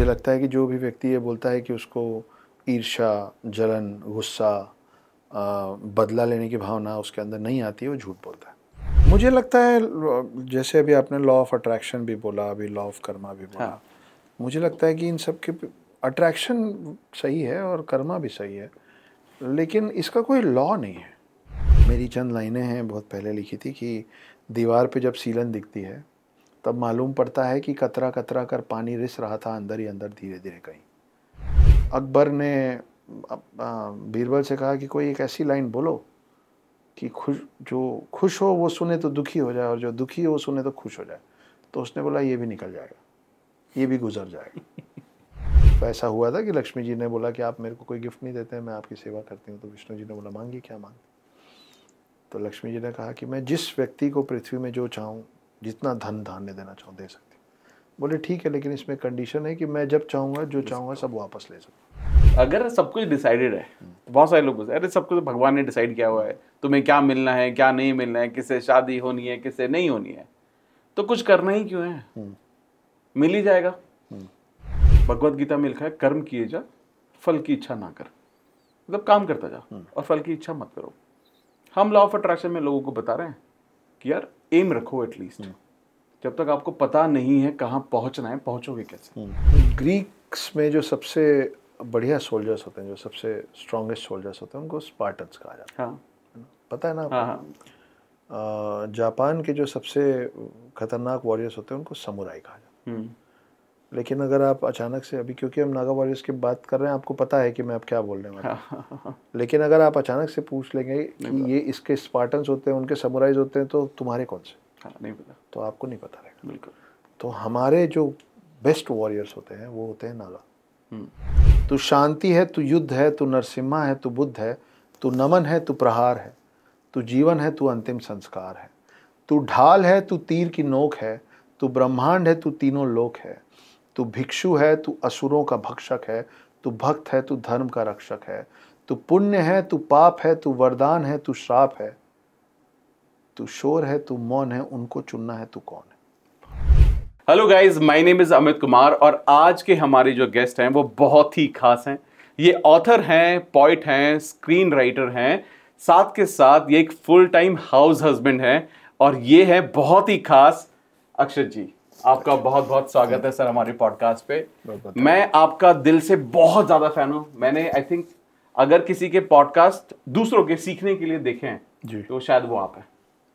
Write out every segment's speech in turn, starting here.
मुझे लगता है कि जो भी व्यक्ति ये बोलता है कि उसको ईर्षा जलन गुस्सा बदला लेने की भावना उसके अंदर नहीं आती है वो झूठ बोलता है मुझे लगता है जैसे अभी आपने लॉ ऑफ अट्रैक्शन भी बोला अभी लॉ ऑफ कर्मा भी बोला हाँ। मुझे लगता है कि इन सब के अट्रैक्शन सही है और कर्मा भी सही है लेकिन इसका कोई लॉ नहीं है मेरी चंद लाइनें हैं बहुत पहले लिखी थी कि दीवार पे जब सीलन दिखती है तब मालूम पड़ता है कि कतरा कतरा कर पानी रिस रहा था अंदर ही अंदर धीरे धीरे कहीं अकबर ने बीरबल से कहा कि कोई एक ऐसी लाइन बोलो कि खुश जो खुश हो वो सुने तो दुखी हो जाए और जो दुखी हो वो सुने तो खुश हो जाए तो उसने बोला ये भी निकल जाएगा ये भी गुजर जाएगा तो ऐसा हुआ था कि लक्ष्मी जी ने बोला कि आप मेरे को कोई गिफ्ट नहीं देते हैं मैं आपकी सेवा करती हूँ तो विष्णु जी ने बोला मांगी क्या मांगी तो लक्ष्मी जी ने कहा कि मैं जिस व्यक्ति को पृथ्वी में जो चाहूँ जितना धन धान्य देना चाहो दे सकते बोले ठीक है लेकिन इसमें कंडीशन है कि मैं जब चाहूँगा जो चाहूँगा सब वापस ले सकूँ अगर सब कुछ डिसाइडेड है बहुत सारे लोग अरे सब कुछ तो भगवान ने डिसाइड किया हुआ है तुम्हें क्या मिलना है क्या नहीं मिलना है किससे शादी होनी है किससे नहीं होनी है तो कुछ करना ही क्यों है हम्म। मिल ही जाएगा हम्म। भगवत गीता में लिखा है कर्म किए जा फल की इच्छा ना कर मतलब काम करता जा हम्म। और फल की इच्छा मत करो हम लॉ ऑफ अट्रैक्शन में लोगों को बता रहे हैं कि यार एम रखो एटलीस्ट हम्म. जब तक आपको पता नहीं है कहाँ पहुँचना है पहुँचोगे कैसे ग्रीक्स हम्म. में जो सबसे बढ़िया सोल्जर्स होते हैं जो सबसे स्ट्रॉन्गेस्ट सोल्जर्स होते हैं उनको स्पार्टन्स कहा जाता है हाँ। पता है ना हाँ, हाँ। जापान के जो सबसे खतरनाक वॉरियर्स होते हैं उनको समुराई कहा जाता है हम्म। लेकिन अगर आप अचानक से अभी क्योंकि हम नागा वॉरियर्स की बात कर रहे हैं आपको पता है कि मैं आप क्या बोलने वाला हूँ लेकिन अगर आप अचानक से पूछ लेंगे कि ये इसके स्पार्टन्स होते हैं उनके समुराइज होते हैं तो तुम्हारे कौन से नहीं पता तो आपको नहीं पता रहेगा बिल्कुल तो हमारे जो बेस्ट वॉरियर्स होते हैं वो होते हैं नागा तो शांति है तो युद्ध है तो नरसिम्हा है तो बुद्ध है तो नमन है तो प्रहार है तो जीवन है तो अंतिम संस्कार है तू ढाल है तू तीर की नोक है तू ब्रह्मांड है तू तीनों लोक है तू भिक्षु है तू असुरों का भक्षक है तू भक्त है तू धर्म का रक्षक है तू पुण्य है तू पाप है तू वरदान है तू श्राप है तू शोर है तू मौन है उनको चुनना है तू कौन है hello guys my name is Amit Kumar और आज के हमारे जो गेस्ट हैं वो बहुत ही खास हैं ये ऑथर हैं पॉइट हैं स्क्रीन राइटर हैं साथ के साथ ये एक फुल टाइम हाउस हस्बैंड हैं और ये है बहुत ही खास अक्षत जी आपका बहुत बहुत स्वागत है सर हमारे पॉडकास्ट पे मैं आपका दिल से बहुत ज़्यादा फैन हूँ मैंने आई थिंक अगर किसी के पॉडकास्ट दूसरों के सीखने के लिए देखे हैं तो शायद वो आप हैं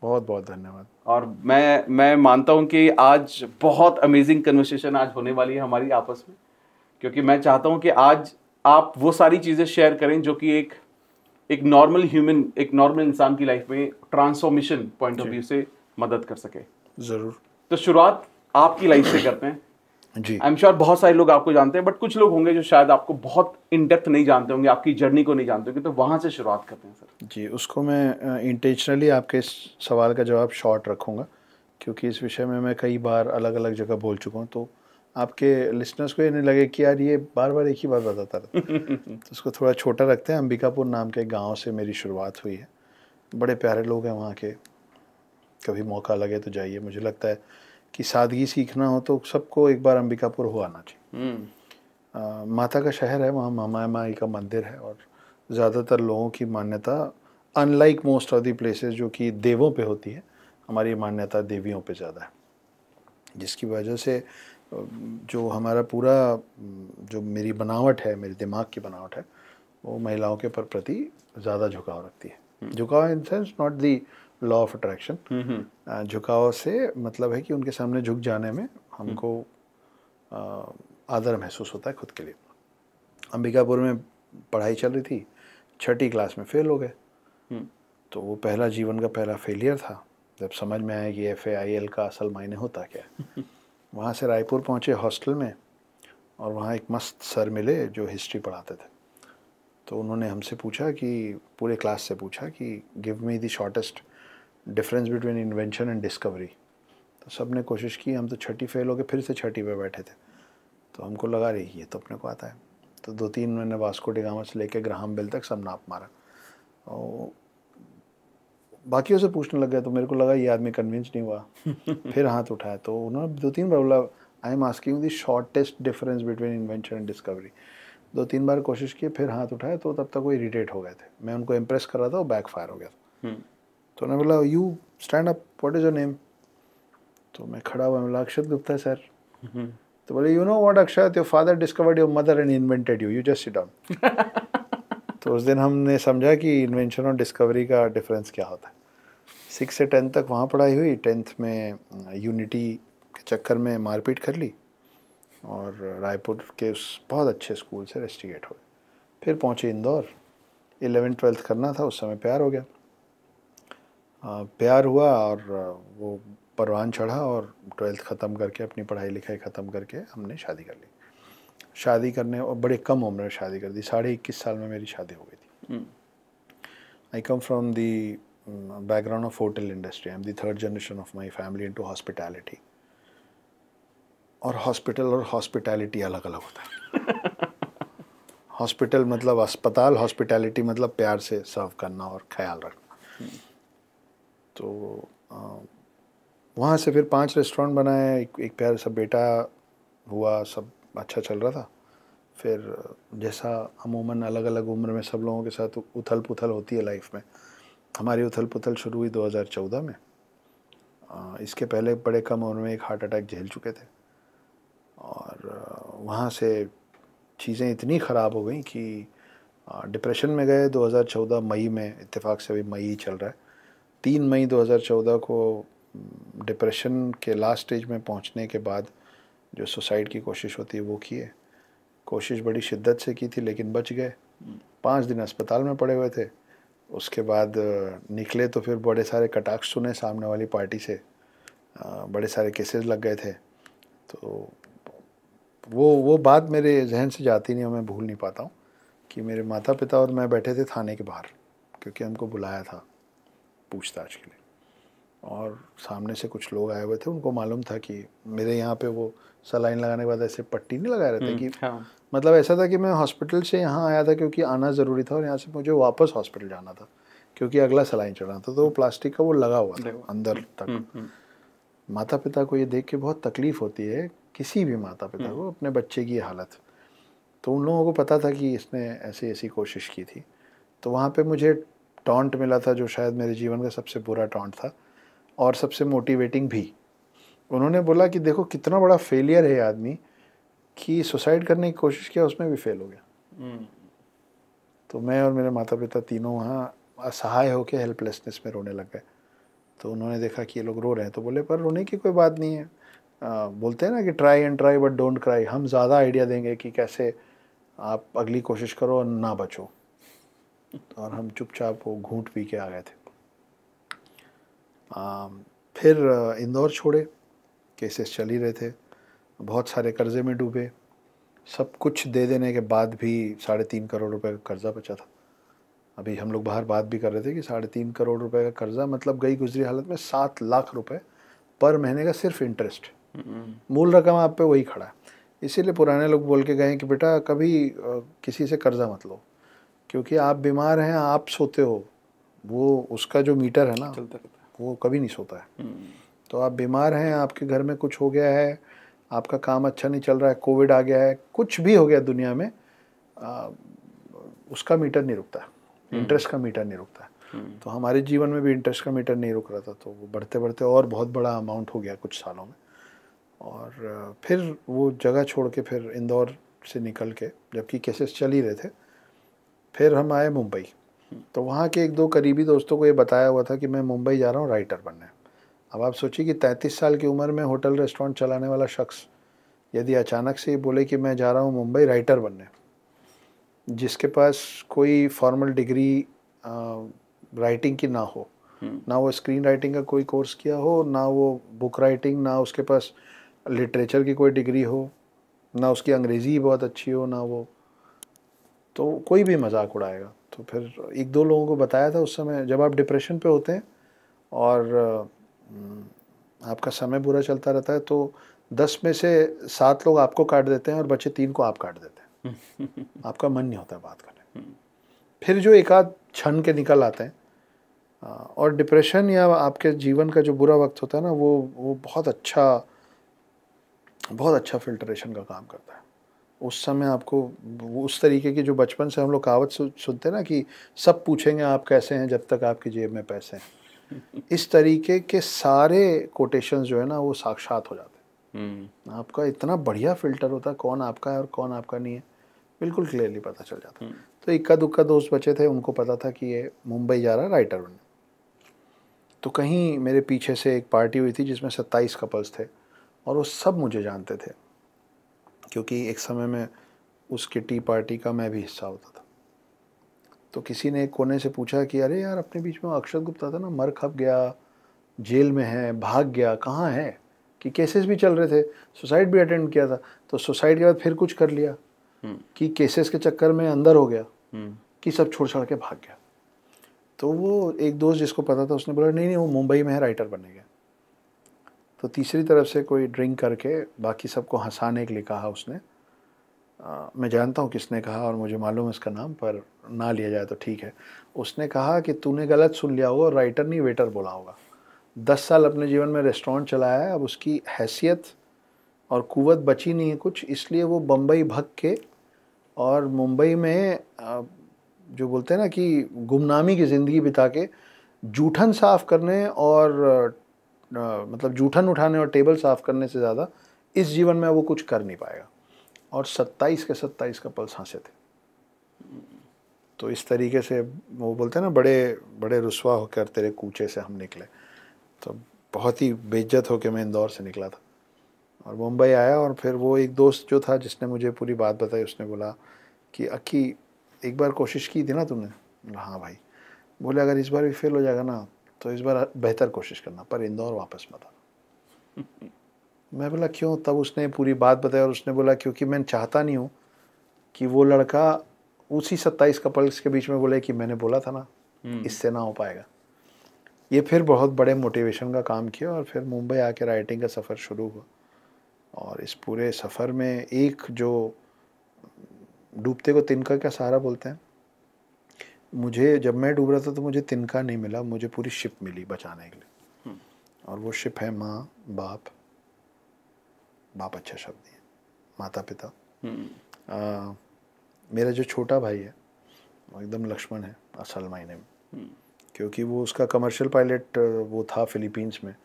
बहुत बहुत धन्यवाद और मैं मैं मानता हूँ कि आज बहुत अमेजिंग कन्वर्सेशन आज होने वाली है हमारी आपस में क्योंकि मैं चाहता हूँ कि आज आप वो सारी चीज़ें शेयर करें जो कि एक एक नॉर्मल ह्यूमन एक नॉर्मल इंसान की लाइफ में ट्रांसफॉर्मेशन पॉइंट ऑफ व्यू से मदद कर सके ज़रूर तो शुरुआत आपकी लाइफ से करते हैं जी आई एम श्योर बहुत सारे लोग आपको जानते हैं बट कुछ लोग होंगे जो शायद आपको बहुत इन डेप्थ नहीं जानते होंगे आपकी जर्नी को नहीं जानते होंगे तो वहाँ से शुरुआत करते हैं सर जी उसको मैं इंटेंशनली आपके सवाल का जवाब शॉर्ट रखूँगा क्योंकि इस विषय में मैं कई बार अलग अलग जगह बोल चुका हूँ तो आपके लिसनर्स को ये नहीं लगे कि यार ये बार बार एक ही बात बताता रहता तो उसको थोड़ा छोटा रखते हैं अंबिकापुर नाम के गाँव से मेरी शुरुआत हुई है बड़े प्यारे लोग हैं वहाँ के कभी मौका लगे तो जाइए मुझे लगता है कि सादगी सीखना हो तो सबको एक बार अंबिकापुर हो आना चाहिए हम्म। माता का शहर है वहाँ महामाया माई का मंदिर है और ज़्यादातर लोगों की मान्यता unlike most of the places जो कि देवों पे होती है हमारी मान्यता देवियों पे ज़्यादा है जिसकी वजह से जो हमारा पूरा जो मेरी बनावट है मेरे दिमाग की बनावट है वो महिलाओं के पर प्रति ज़्यादा झुकाव रखती है हम्म। झुकाव in sense not the law of attraction झुकाव से मतलब है कि उनके सामने झुक जाने में हमको आदर महसूस होता है खुद के लिए अंबिकापुर में पढ़ाई चल रही थी छठी क्लास में फेल हो गए हम्म। तो वो पहला जीवन का पहला फेलियर था जब समझ में आया कि एफ आई का असल मायने होता क्या है वहाँ से रायपुर पहुँचे हॉस्टल में और वहाँ एक मस्त सर मिले जो हिस्ट्री पढ़ाते थे तो उन्होंने हमसे पूछा कि पूरे क्लास से पूछा कि give me the shortest difference between invention and discovery तो सब ने कोशिश की हम तो छठी फेल हो गए फिर से छठी पे बैठे थे तो हमको लगा रही ये तो अपने को आता है तो दो तीन मैंने वास्को डिगामा से लेके ग्राहम बिल तक सब नाप मारा और बाकियों से पूछने लग गया तो मेरे को लगा ये आदमी कन्विंस नहीं हुआ फिर हाथ उठाया तो उन्होंने दो तीन बार बोला I am asking the shortest difference between invention and discovery दो तीन बार कोशिश की फिर हाथ उठाया तो तब तक वो इरीटेट हो गए थे मैं उनको इम्प्रेस कर रहा था वो फायर हो गया था हम्म। तो उन्होंने बोला you stand up what is your name तो मैं खड़ा हुआ बोला अक्षत गुप्ता सर हम्म। तो बोले you know what Akshat your father discovered your mother and invented you you just sit down तो उस दिन हमने समझा कि इन्वेंशन और डिस्कवरी का डिफरेंस क्या होता है सिक्स से टेंथ तक वहाँ पढ़ाई हुई टेंथ में यूनिटी के चक्कर में मारपीट कर ली और रायपुर के उस बहुत अच्छे स्कूल से रेस्टिगेट हुए फिर पहुँचे इंदौर इलेवेंथ ट्वेल्थ करना था उस समय प्यार हो गया प्यार हुआ और वो परवान चढ़ा और ट्वेल्थ ख़त्म करके अपनी पढ़ाई लिखाई ख़त्म करके हमने शादी कर ली शादी करने और बड़े कम उम्र में शादी कर दी साढ़े इक्कीस साल में मेरी शादी हो गई थी I come from the background of hotel industry I am the third generation of my family into hospitality और हॉस्पिटल और हॉस्पिटैलिटी अलग अलग होता है हॉस्पिटल मतलब अस्पताल हॉस्पिटैलिटी मतलब प्यार से सर्व करना और ख्याल रखना हम्म। तो वहाँ से फिर पांच रेस्टोरेंट बनाए एक, एक प्यारा सा बेटा हुआ सब अच्छा चल रहा था फिर जैसा अमूमन अलग अलग उम्र में सब लोगों के साथ उथल पुथल होती है लाइफ में हमारी उथल पुथल शुरू हुई 2014 में इसके पहले बड़े कम उम्र में एक हार्ट अटैक झेल चुके थे और वहाँ से चीज़ें इतनी ख़राब हो गई कि डिप्रेशन में गए 2014 मई में इत्तेफाक से अभी मई ही चल रहा है तीन मई 2014 को डिप्रेशन के लास्ट स्टेज में पहुंचने के बाद जो सुसाइड की कोशिश होती है वो किए कोशिश बड़ी शिद्दत से की थी लेकिन बच गए पाँच दिन अस्पताल में पड़े हुए थे उसके बाद निकले तो फिर बड़े सारे कटाक्ष सुने सामने वाली पार्टी से बड़े सारे केसेस लग गए थे तो वो वो बात मेरे जहन से जाती नहीं और मैं भूल नहीं पाता हूँ कि मेरे माता पिता और मैं बैठे थे थाने के बाहर क्योंकि हमको बुलाया था पूछताछ के लिए और सामने से कुछ लोग आए हुए थे उनको मालूम था कि मेरे यहाँ पे वो सलाइन लगाने के बाद ऐसे पट्टी नहीं लगाए रहते हम्म, कि हाँ। मतलब ऐसा था कि मैं हॉस्पिटल से यहाँ आया था क्योंकि आना ज़रूरी था और यहाँ से मुझे वापस हॉस्पिटल जाना था क्योंकि अगला सलाइन चढ़ाना था तो वो प्लास्टिक का वो लगा हुआ था अंदर हम्म, तक हम्म, माता पिता को ये देख के बहुत तकलीफ़ होती है किसी भी माता पिता को अपने बच्चे की हालत तो उन लोगों को पता था कि इसने ऐसी ऐसी कोशिश की थी तो वहाँ पे मुझे टॉन्ट मिला था जो शायद मेरे जीवन का सबसे बुरा टॉन्ट था और सबसे मोटिवेटिंग भी उन्होंने बोला कि देखो कितना बड़ा फेलियर है आदमी कि सुसाइड करने की कोशिश किया उसमें भी फेल हो गया हम्म। तो मैं और मेरे माता पिता तीनों वहाँ असहाय होकर हेल्पलेसनेस में रोने लग गए तो उन्होंने देखा कि ये लोग रो रहे हैं तो बोले पर रोने की कोई बात नहीं है आ, बोलते हैं ना कि try and try but don't cry हम ज़्यादा आइडिया देंगे कि कैसे आप अगली कोशिश करो और ना बचो और हम चुपचाप वो घूट पी के आ गए थे आ, फिर इंदौर छोड़े केसेस चल ही रहे थे बहुत सारे कर्ज़े में डूबे सब कुछ दे देने के बाद भी साढ़े तीन करोड़ रुपए का कर्ज़ा बचा था अभी हम लोग बाहर बात भी कर रहे थे कि साढ़े तीन करोड़ रुपए का कर्ज़ा मतलब गई गुजरी हालत में सात लाख रुपए पर महीने का सिर्फ इंटरेस्ट हम्म। मूल रकम आप पे वही खड़ा है इसीलिए पुराने लोग बोल के गए कि बेटा कभी किसी से कर्ज़ा मत लो क्योंकि आप बीमार हैं आप सोते हो वो उसका जो मीटर है ना वो कभी नहीं सोता है हम्म। तो आप बीमार हैं आपके घर में कुछ हो गया है आपका काम अच्छा नहीं चल रहा है कोविड आ गया है कुछ भी हो गया दुनिया में आ, उसका मीटर नहीं रुकता हम्म। इंटरेस्ट का मीटर नहीं रुकता हम्म। तो हमारे जीवन में भी इंटरेस्ट का मीटर नहीं रुक रहा था तो वो बढ़ते बढ़ते और बहुत बड़ा अमाउंट हो गया कुछ सालों में और फिर वो जगह छोड़ के फिर इंदौर से निकल के जबकि केसेस चल ही रहे थे फिर हम आए मुंबई तो वहाँ के एक दो करीबी दोस्तों को ये बताया हुआ था कि मैं मुंबई जा रहा हूँ राइटर बनने अब आप सोचिए कि तैंतीस साल की उम्र में होटल रेस्टोरेंट चलाने वाला शख्स यदि अचानक से बोले कि मैं जा रहा हूँ मुंबई राइटर बनने जिसके पास कोई फॉर्मल डिग्री राइटिंग की ना हो हम्म। ना वो स्क्रीन राइटिंग का कोई कोर्स किया हो ना वो बुक राइटिंग ना उसके पास लिटरेचर की कोई डिग्री हो ना उसकी अंग्रेज़ी बहुत अच्छी हो ना वो तो कोई भी मजाक उड़ाएगा तो फिर एक दो लोगों को बताया था उस समय जब आप डिप्रेशन पे होते हैं और हम्म, आपका समय बुरा चलता रहता है तो दस में से सात लोग आपको काट देते हैं और बच्चे तीन को आप काट देते हैं आपका मन नहीं होता बात करने हम्म। फिर जो एक आध छन के निकल आते हैं और डिप्रेशन या आपके जीवन का जो बुरा वक्त होता है ना वो वो बहुत अच्छा बहुत अच्छा फिल्ट्रेशन का काम करता है उस समय आपको उस तरीके की जो बचपन से हम लोग कहावत सु, सुनते ना कि सब पूछेंगे आप कैसे हैं जब तक आपकी जेब में पैसे हैं इस तरीके के सारे कोटेशन जो है ना वो साक्षात हो जाते हैं हम्म। आपका इतना बढ़िया फिल्टर होता है कौन आपका है और कौन आपका नहीं है बिल्कुल क्लियरली पता चल जाता हम्म। तो इक्का दुक्का दोस्त बचे थे उनको पता था कि ये मुंबई जा रहा राइटर बनने तो कहीं मेरे पीछे से एक पार्टी हुई थी जिसमें सत्ताईस कपल्स थे और वो सब मुझे जानते थे क्योंकि एक समय में उसके टी पार्टी का मैं भी हिस्सा होता था तो किसी ने एक कोने से पूछा कि अरे यार अपने बीच में अक्षत गुप्ता था ना मर खप गया जेल में है भाग गया कहाँ है कि केसेस भी चल रहे थे सुसाइड भी अटेंड किया था तो सुसाइड के बाद फिर कुछ कर लिया हम्म। कि केसेस के चक्कर में अंदर हो गया हम्म। कि सब छोड़ छाड़ के भाग गया तो वो एक दोस्त जिसको पता था उसने बोला नहीं नहीं वो मुंबई में है राइटर बने गया तो तीसरी तरफ से कोई ड्रिंक करके बाकी सबको हंसाने के लिए कहा उसने आ, मैं जानता हूँ किसने कहा और मुझे मालूम है इसका नाम पर ना लिया जाए तो ठीक है उसने कहा कि तूने गलत सुन लिया होगा और राइटर नहीं वेटर बोला होगा दस साल अपने जीवन में रेस्टोरेंट चलाया है अब उसकी हैसियत और कुवत बची नहीं है कुछ इसलिए वो बम्बई भग के और मुंबई में जो बोलते हैं ना कि गुमनामी की ज़िंदगी बिता के जूठन साफ़ करने और मतलब जूठन उठाने और टेबल साफ करने से ज़्यादा इस जीवन में वो कुछ कर नहीं पाएगा और सत्ताईस के सत्ताईस का पल्स हाँसे थे तो इस तरीके से वो बोलते हैं ना बड़े बड़े रसुआ होकर तेरे कूचे से हम निकले तो बहुत ही बेज्जत होकर मैं इंदौर से निकला था और मुंबई आया और फिर वो एक दोस्त जो था जिसने मुझे पूरी बात बताई उसने बोला कि अक्की एक बार कोशिश की थी ना तुमने हाँ भाई बोले अगर इस बार भी फेल हो जाएगा ना तो इस बार बेहतर कोशिश करना पर इंदौर वापस मत आना मैं बोला क्यों तब उसने पूरी बात बताई और उसने बोला क्योंकि मैं चाहता नहीं हूँ कि वो लड़का उसी सत्ताईस कपल्स के बीच में बोले कि मैंने बोला था ना हम्म। इससे ना हो पाएगा ये फिर बहुत बड़े मोटिवेशन का काम किया और फिर मुंबई आके राइटिंग का सफ़र शुरू हुआ और इस पूरे सफ़र में एक जो डूबते को तिनका का सहारा बोलते हैं मुझे जब मैं डूब रहा था तो मुझे तिनका नहीं मिला मुझे पूरी शिप मिली बचाने के लिए हम्म। और वो शिप है माँ बाप बाप अच्छा शब्द है माता पिता हम्म। आ, मेरा जो छोटा भाई है वो एकदम लक्ष्मण है असल मायने में हम्म। क्योंकि वो उसका कमर्शियल पायलट वो था फिलीपींस में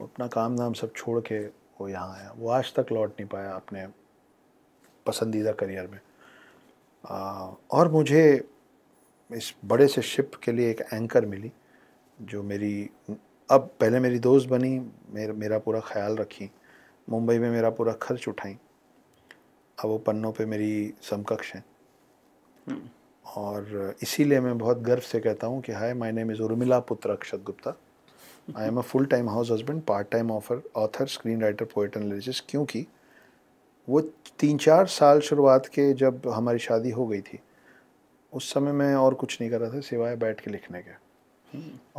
वो अपना काम नाम सब छोड़ के वो यहाँ आया वो आज तक लौट नहीं पाया अपने पसंदीदा करियर में आ, और मुझे इस बड़े से शिप के लिए एक एंकर मिली जो मेरी अब पहले मेरी दोस्त बनी मेर, मेरा पूरा ख्याल रखी मुंबई में मेरा पूरा खर्च उठाई अब वो पन्नों पे मेरी समकक्ष हैं हम्म। और इसीलिए मैं बहुत गर्व से कहता हूँ कि hi my name is Urmila पुत्र Akshat Gupta I am a full time house husband part time offer author screen writer poet and lyricist क्योंकि वो तीन चार साल शुरुआत के जब हमारी शादी हो गई थी उस समय मैं और कुछ नहीं कर रहा था सिवाय बैठ के लिखने के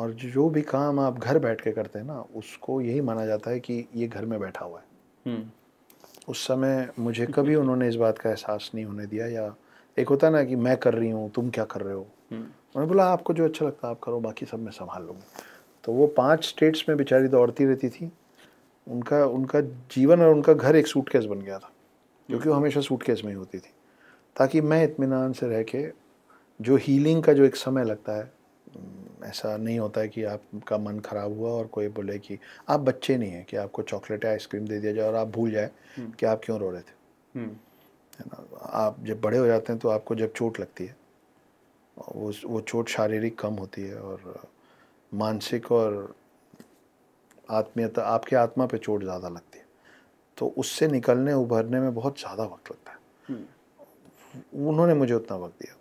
और जो भी काम आप घर बैठ के करते हैं ना उसको यही माना जाता है कि ये घर में बैठा हुआ है हम्म। उस समय मुझे कभी उन्होंने इस बात का एहसास नहीं होने दिया या एक होता ना कि मैं कर रही हूँ तुम क्या कर रहे हो हम्म। उन्होंने बोला आपको जो अच्छा लगता है आप करो बाकी सब मैं संभाल लूँगी तो वो पांच स्टेट्स में बेचारी दौड़ती रहती थी उनका उनका जीवन और उनका घर एक सूटकेस बन गया था जो कि वो हम्म। हमेशा सूटकेस में ही होती थी ताकि मैं इतमान से रह के जो हीलिंग का जो एक समय लगता है ऐसा नहीं होता है कि आपका मन ख़राब हुआ और कोई बोले कि आप बच्चे नहीं हैं कि आपको चॉकलेट या आइसक्रीम दे दिया जाए और आप भूल जाए हम्म। कि आप क्यों रो रहे थे हम्म। है ना आप जब बड़े हो जाते हैं तो आपको जब चोट लगती है वो वो चोट शारीरिक कम होती है और मानसिक और आत्मीयता आपके आत्मा पे चोट ज़्यादा लगती है तो उससे निकलने उभरने में बहुत ज़्यादा वक्त लगता है हम्म। उन्होंने मुझे उतना वक्त दिया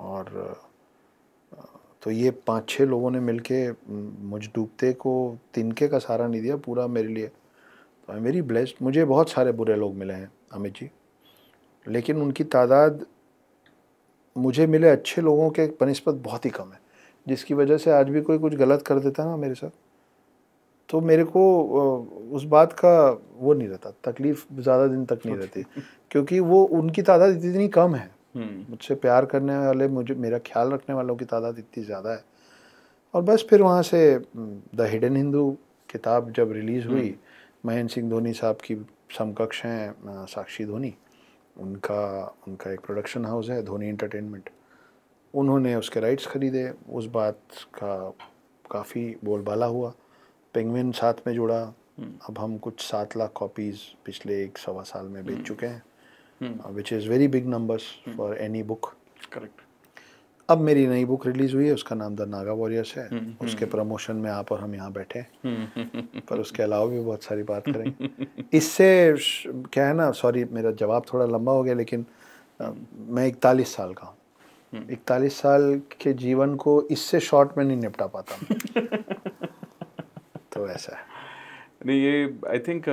और तो ये पांच छः लोगों ने मिलके मुझ डूबते को तिनके का सहारा नहीं दिया पूरा मेरे लिए तो आई एम वेरी ब्लेस्ड मुझे बहुत सारे बुरे लोग मिले हैं अमित जी लेकिन उनकी तादाद मुझे मिले अच्छे लोगों के बनस्बत बहुत ही कम है जिसकी वजह से आज भी कोई कुछ गलत कर देता है ना मेरे साथ तो मेरे को उस बात का वो नहीं रहता तकलीफ़ ज़्यादा दिन तक नहीं रहती क्योंकि वो उनकी तादाद इतनी कम है मुझसे प्यार करने वाले मुझे मेरा ख्याल रखने वालों की तादाद इतनी ज़्यादा है और बस फिर वहाँ से द हिडन हिंदू किताब जब रिलीज़ हुई हम्म। महेंद्र सिंह धोनी साहब की समकक्ष हैं साक्षी धोनी उनका उनका एक प्रोडक्शन हाउस है धोनी एंटरटेनमेंट उन्होंने उसके राइट्स ख़रीदे उस बात का काफ़ी बोलबाला हुआ पेंगविन साथ में जुड़ा हम्म। अब हम कुछ सात लाख कॉपीज़ पिछले एक सवा साल में बेच हम्म। चुके हैं hmm. uh, which is very big numbers hmm. for any book. Correct. अब मेरी नई बुक रिलीज हुई है उसका नाम द नागा वॉरियर्स है hmm, hmm. उसके प्रमोशन में आप और हम यहाँ बैठे hmm. पर उसके अलावा भी बहुत सारी बात करें इससे क्या है ना सॉरी मेरा जवाब थोड़ा लंबा हो गया लेकिन आ, मैं इकतालीस साल का हूँ इकतालीस साल के जीवन को इससे शॉर्ट में नहीं निपटा पाता तो ऐसा है नहीं ये आई थिंक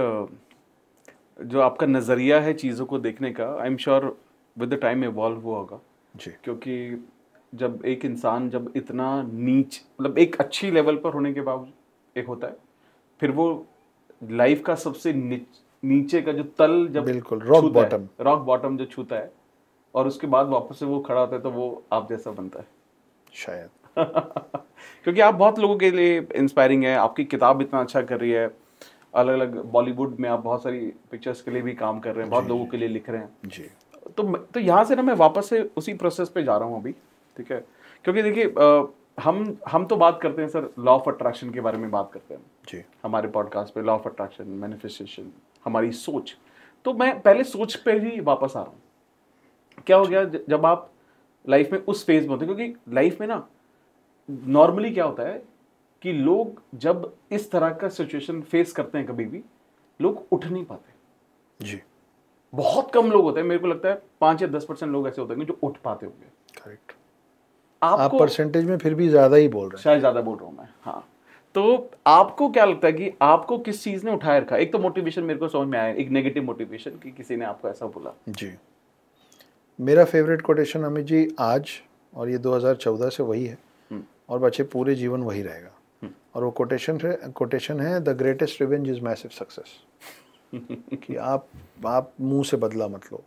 जो आपका नज़रिया है चीज़ों को देखने का I am sure with the time evolve हुआ होगा जी क्योंकि जब एक इंसान जब इतना नीच मतलब एक अच्छी लेवल पर होने के बावजूद एक होता है फिर वो लाइफ का सबसे नीच, नीचे का जो तल जब बिल्कुल रॉक बॉटम रॉक बॉटम जो छूता है और उसके बाद वापस से वो खड़ा होता है तो वो आप जैसा बनता है शायद क्योंकि आप बहुत लोगों के लिए इंस्पायरिंग है आपकी किताब इतना अच्छा कर रही है अलग अलग बॉलीवुड में आप बहुत सारी पिक्चर्स के लिए भी काम कर रहे हैं बहुत लोगों के लिए लिख रहे हैं जी तो तो यहाँ से ना मैं वापस से उसी प्रोसेस पे जा रहा हूँ अभी ठीक है क्योंकि देखिए हम हम तो बात करते हैं सर लॉ ऑफ अट्रैक्शन के बारे में बात करते हैं जी हमारे पॉडकास्ट पे लॉ ऑफ अट्रैक्शन मैनिफेस्टेशन हमारी सोच तो मैं पहले सोच पे ही वापस आ रहा हूँ क्या हो गया जब आप लाइफ में उस फेज में होते हैं क्योंकि लाइफ में ना नॉर्मली क्या होता है कि लोग जब इस तरह का सिचुएशन फेस करते हैं कभी भी लोग उठ नहीं पाते जी बहुत कम लोग होते हैं मेरे को लगता है पांच या दस परसेंट लोग ऐसे होते हैं जो उठ पाते होंगे करेक्ट आप परसेंटेज में फिर भी ज़्यादा ही बोल रहे हैं शायद ज़्यादा बोल रहा हूँ मैं हाँ तो आपको क्या लगता है कि आपको किस चीज़ ने उठाया रखा एक तो मोटिवेशन मेरे को समझ में आया एक नेगेटिव मोटिवेशन कि किसी ने आपको ऐसा बोला जी मेरा फेवरेट कोटेशन अमित जी आज और ये 2014 से वही है हम्म। और बच्चे पूरे जीवन वही रहेगा और वो कोटेशन है कोटेशन है the greatest revenge is massive success कि आप आप मुंह से बदला मत लो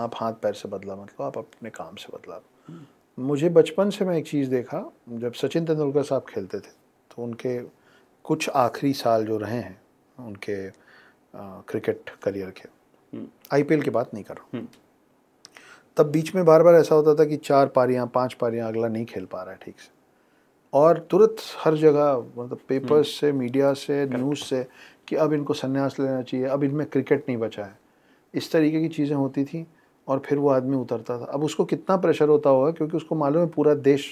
आप हाथ पैर से बदला मत लो आप अपने काम से बदला लो hmm. मुझे बचपन से मैं एक चीज़ देखा जब सचिन तेंदुलकर साहब खेलते थे तो उनके कुछ आखिरी साल जो रहे हैं उनके आ, क्रिकेट करियर के आईपीएल hmm. की बात नहीं कर रहा हूँ hmm. तब बीच में बार बार ऐसा होता था कि चार पारियाँ पांच पारियाँ अगला नहीं खेल पा रहा है ठीक से और तुरंत हर जगह मतलब पेपर्स हम्म। से मीडिया से न्यूज़ से कि अब इनको संन्यास लेना चाहिए अब इनमें क्रिकेट नहीं बचा है इस तरीके की चीज़ें होती थी और फिर वो आदमी उतरता था अब उसको कितना प्रेशर होता होगा क्योंकि उसको मालूम है पूरा देश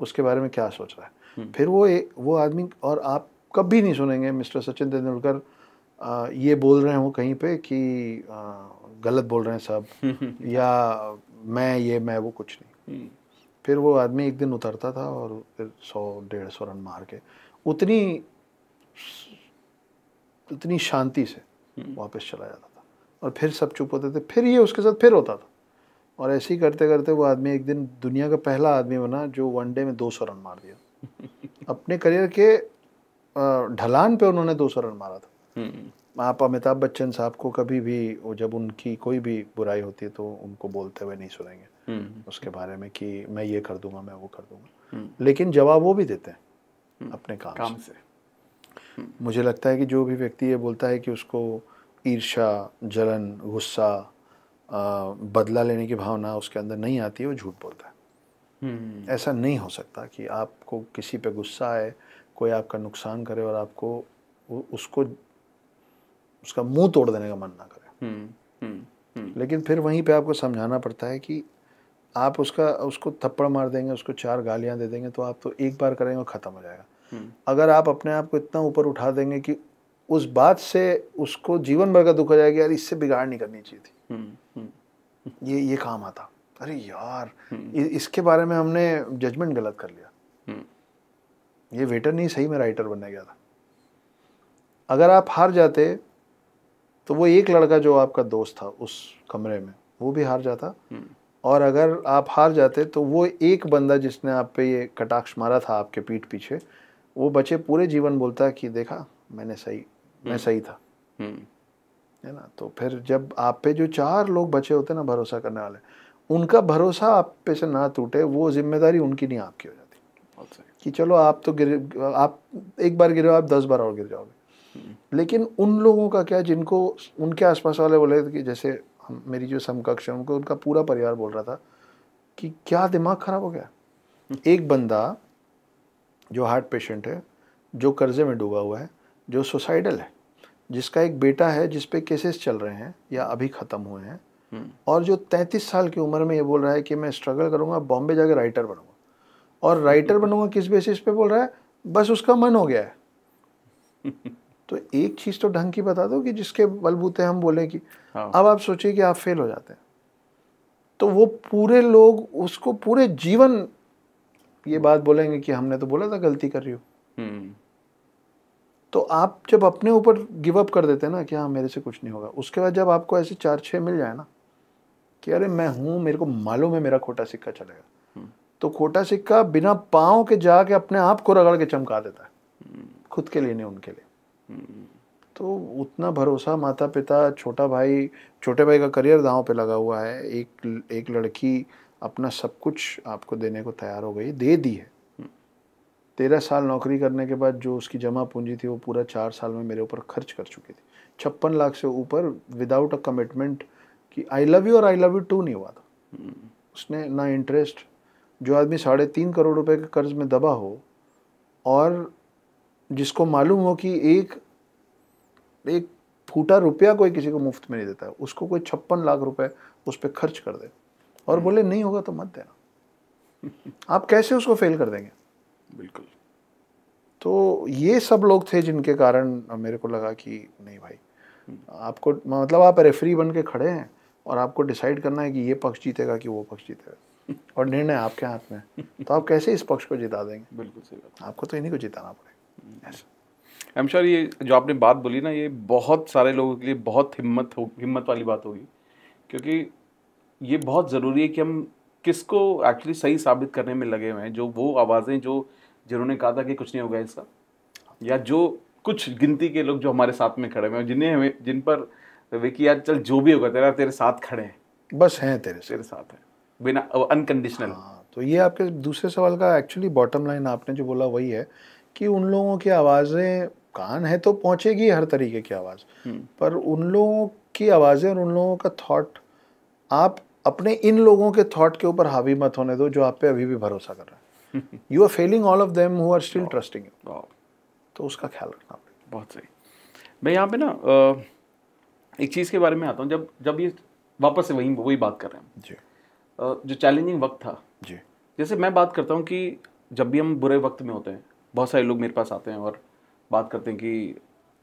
उसके बारे में क्या सोच रहा है हम्म। फिर वो ए, वो आदमी और आप कभी नहीं सुनेंगे मिस्टर सचिन तेंदुलकर ये बोल रहे हो कहीं पे कि आ, गलत बोल रहे हैं सब या मैं ये मैं वो कुछ नहीं हम्म। फिर वो आदमी एक दिन उतरता था और फिर सौ डेढ़ सौ रन मार के उतनी उतनी शांति से हम्म। वापस चला जाता था और फिर सब चुप होते थे फिर ये उसके साथ फिर होता था और ऐसे ही करते करते वो आदमी एक दिन दुनिया का पहला आदमी बना जो वनडे में दो सौ रन मार दिया अपने करियर के ढलान पे उन्होंने दो सौ रन मारा था हम्म। आप अमिताभ बच्चन साहब को कभी भी जब उनकी कोई भी बुराई होती है तो उनको बोलते हुए नहीं सुनेंगे हम्म। उसके बारे में कि मैं ये कर दूंगा मैं वो कर दूंगा हम्म। लेकिन जवाब वो भी देते हैं हम्म। अपने काम, काम से, से। मुझे लगता है कि जो भी व्यक्ति ये बोलता है कि उसको ईर्षा जलन गुस्सा बदला लेने की भावना उसके अंदर नहीं आती है वो झूठ बोलता है ऐसा नहीं हो सकता कि आपको किसी पे गुस्सा आए कोई आपका नुकसान करे और आपको उसको उसका मुंह तोड़ देने का मन ना करे लेकिन फिर वहीं पे आपको समझाना पड़ता है कि आप उसका उसको थप्पड़ मार देंगे उसको चार गालियां दे देंगे तो आप तो एक बार करेंगे और ख़त्म हो जाएगा हम्म। अगर आप अपने आप को इतना ऊपर उठा देंगे कि उस बात से उसको जीवन भर का दुख हो जाएगा यार इससे बिगाड़ नहीं करनी चाहिए थी हम्म, हम्म। ये ये काम आता अरे यार इसके बारे में हमने जजमेंट गलत कर लिया ये वेटर नहीं सही में राइटर बनने गया था अगर आप हार जाते तो वो एक लड़का जो आपका दोस्त था उस कमरे में वो भी हार जाता और अगर आप हार जाते तो वो एक बंदा जिसने आप पे ये कटाक्ष मारा था आपके पीठ पीछे वो बच्चे पूरे जीवन बोलता कि देखा मैंने सही मैं हम्म। सही था हम्म। है ना तो फिर जब आप पे जो चार लोग बचे होते ना भरोसा करने वाले उनका भरोसा आप पे से ना टूटे वो जिम्मेदारी उनकी नहीं आपकी हो जाती कि चलो आप तो गिर आप एक बार गिरे आप दस बार और गिर जाओगे हम्म। लेकिन उन लोगों का क्या जिनको उनके आसपास वाले बोले कि जैसे मेरी जो समकक्ष है उनको उनका पूरा परिवार बोल रहा था कि क्या दिमाग ख़राब हो गया एक बंदा जो हार्ट पेशेंट है जो कर्जे में डूबा हुआ है जो सुसाइडल है जिसका एक बेटा है जिसपे केसेस चल रहे हैं या अभी ख़त्म हुए हैं हम्म। और जो तैंतीस साल की उम्र में ये बोल रहा है कि मैं स्ट्रगल करूँगा बॉम्बे जाकर राइटर बनूँगा और राइटर बनूंगा किस बेसिस पे बोल रहा है बस उसका मन हो गया है तो एक चीज़ तो ढंग की बता दो कि जिसके बलबूते हम बोले कि हाँ। अब आप सोचिए कि आप फेल हो जाते हैं तो वो पूरे लोग उसको पूरे जीवन ये बात बोलेंगे कि हमने तो बोला था गलती कर रही हो हम्म। तो आप जब अपने ऊपर गिव अप कर देते हैं ना कि हाँ मेरे से कुछ नहीं होगा उसके बाद जब आपको ऐसे चार छः मिल जाए ना कि अरे मैं हूँ मेरे को मालूम है मेरा खोटा सिक्का चलेगा हम्म। तो खोटा सिक्का बिना पाँव के जाके अपने आप को रगड़ के चमका देता है हम्म। खुद के लिए नहीं उनके लिए तो उतना भरोसा माता पिता छोटा भाई छोटे भाई का करियर दांव पे लगा हुआ है एक एक लड़की अपना सब कुछ आपको देने को तैयार हो गई दे दी है हम्म। तेरह साल नौकरी करने के बाद जो उसकी जमा पूंजी थी वो पूरा चार साल में मेरे ऊपर खर्च कर चुकी थी छप्पन लाख से ऊपर विदाउट अ कमिटमेंट कि आई लव यू और आई लव यू टू नहीं हुआ था हम्म। उसने ना इंटरेस्ट जो आदमी साढ़े तीन करोड़ रुपए के कर्ज में दबा हो और जिसको मालूम हो कि एक एक फूटा रुपया कोई किसी को मुफ्त में नहीं देता है उसको कोई छप्पन लाख रुपए उस पर खर्च कर दे और हम्म। बोले नहीं होगा तो मत देना आप कैसे उसको फेल कर देंगे बिल्कुल तो ये सब लोग थे जिनके कारण मेरे को लगा कि नहीं भाई हम्म। आपको मतलब आप रेफरी बन के खड़े हैं और आपको डिसाइड करना है कि ये पक्ष जीतेगा कि वो पक्ष जीतेगा और निर्णय आपके हाथ में तो आप कैसे इस पक्ष को जिता देंगे बिल्कुल सही बात आपको तो इन्हीं को जिताना पड़ेगा आई एम श्योर ये जो आपने बात बोली ना ये बहुत सारे लोगों के लिए बहुत हिम्मत हो हिम्मत वाली बात होगी क्योंकि ये बहुत ज़रूरी है कि हम किसको एक्चुअली सही साबित करने में लगे हुए हैं जो वो आवाज़ें जो जिन्होंने कहा था कि कुछ नहीं होगा इसका या जो कुछ गिनती के लोग जो हमारे साथ में खड़े हुए हैं जिन्हें हमें जिन पर विकी यार चल जो भी होगा तेरा तेरे साथ खड़े हैं बस हैं तेरे तेरे साथ हैं बिना अनकंडीशनल हाँ तो ये आपके दूसरे सवाल का एक्चुअली बॉटम लाइन आपने जो बोला वही है कि उन लोगों की आवाज़ें कान है तो पहुंचेगी हर तरीके की आवाज़ हम्म। पर उन लोगों की आवाज़ें और उन लोगों का थॉट आप अपने इन लोगों के थॉट के ऊपर हावी मत होने दो जो आप पे अभी भी भरोसा कर रहे हैं you are failing all of them who are still trusting you तो उसका ख्याल रखना पड़ेगा बहुत सही मैं यहाँ पे ना एक चीज़ के बारे में आता हूँ जब जब ये वापस से वही वही बात कर रहे हैं जी जो चैलेंजिंग वक्त था जी जैसे मैं बात करता हूँ कि जब भी हम बुरे वक्त में होते हैं बहुत सारे लोग मेरे पास आते हैं और बात करते हैं कि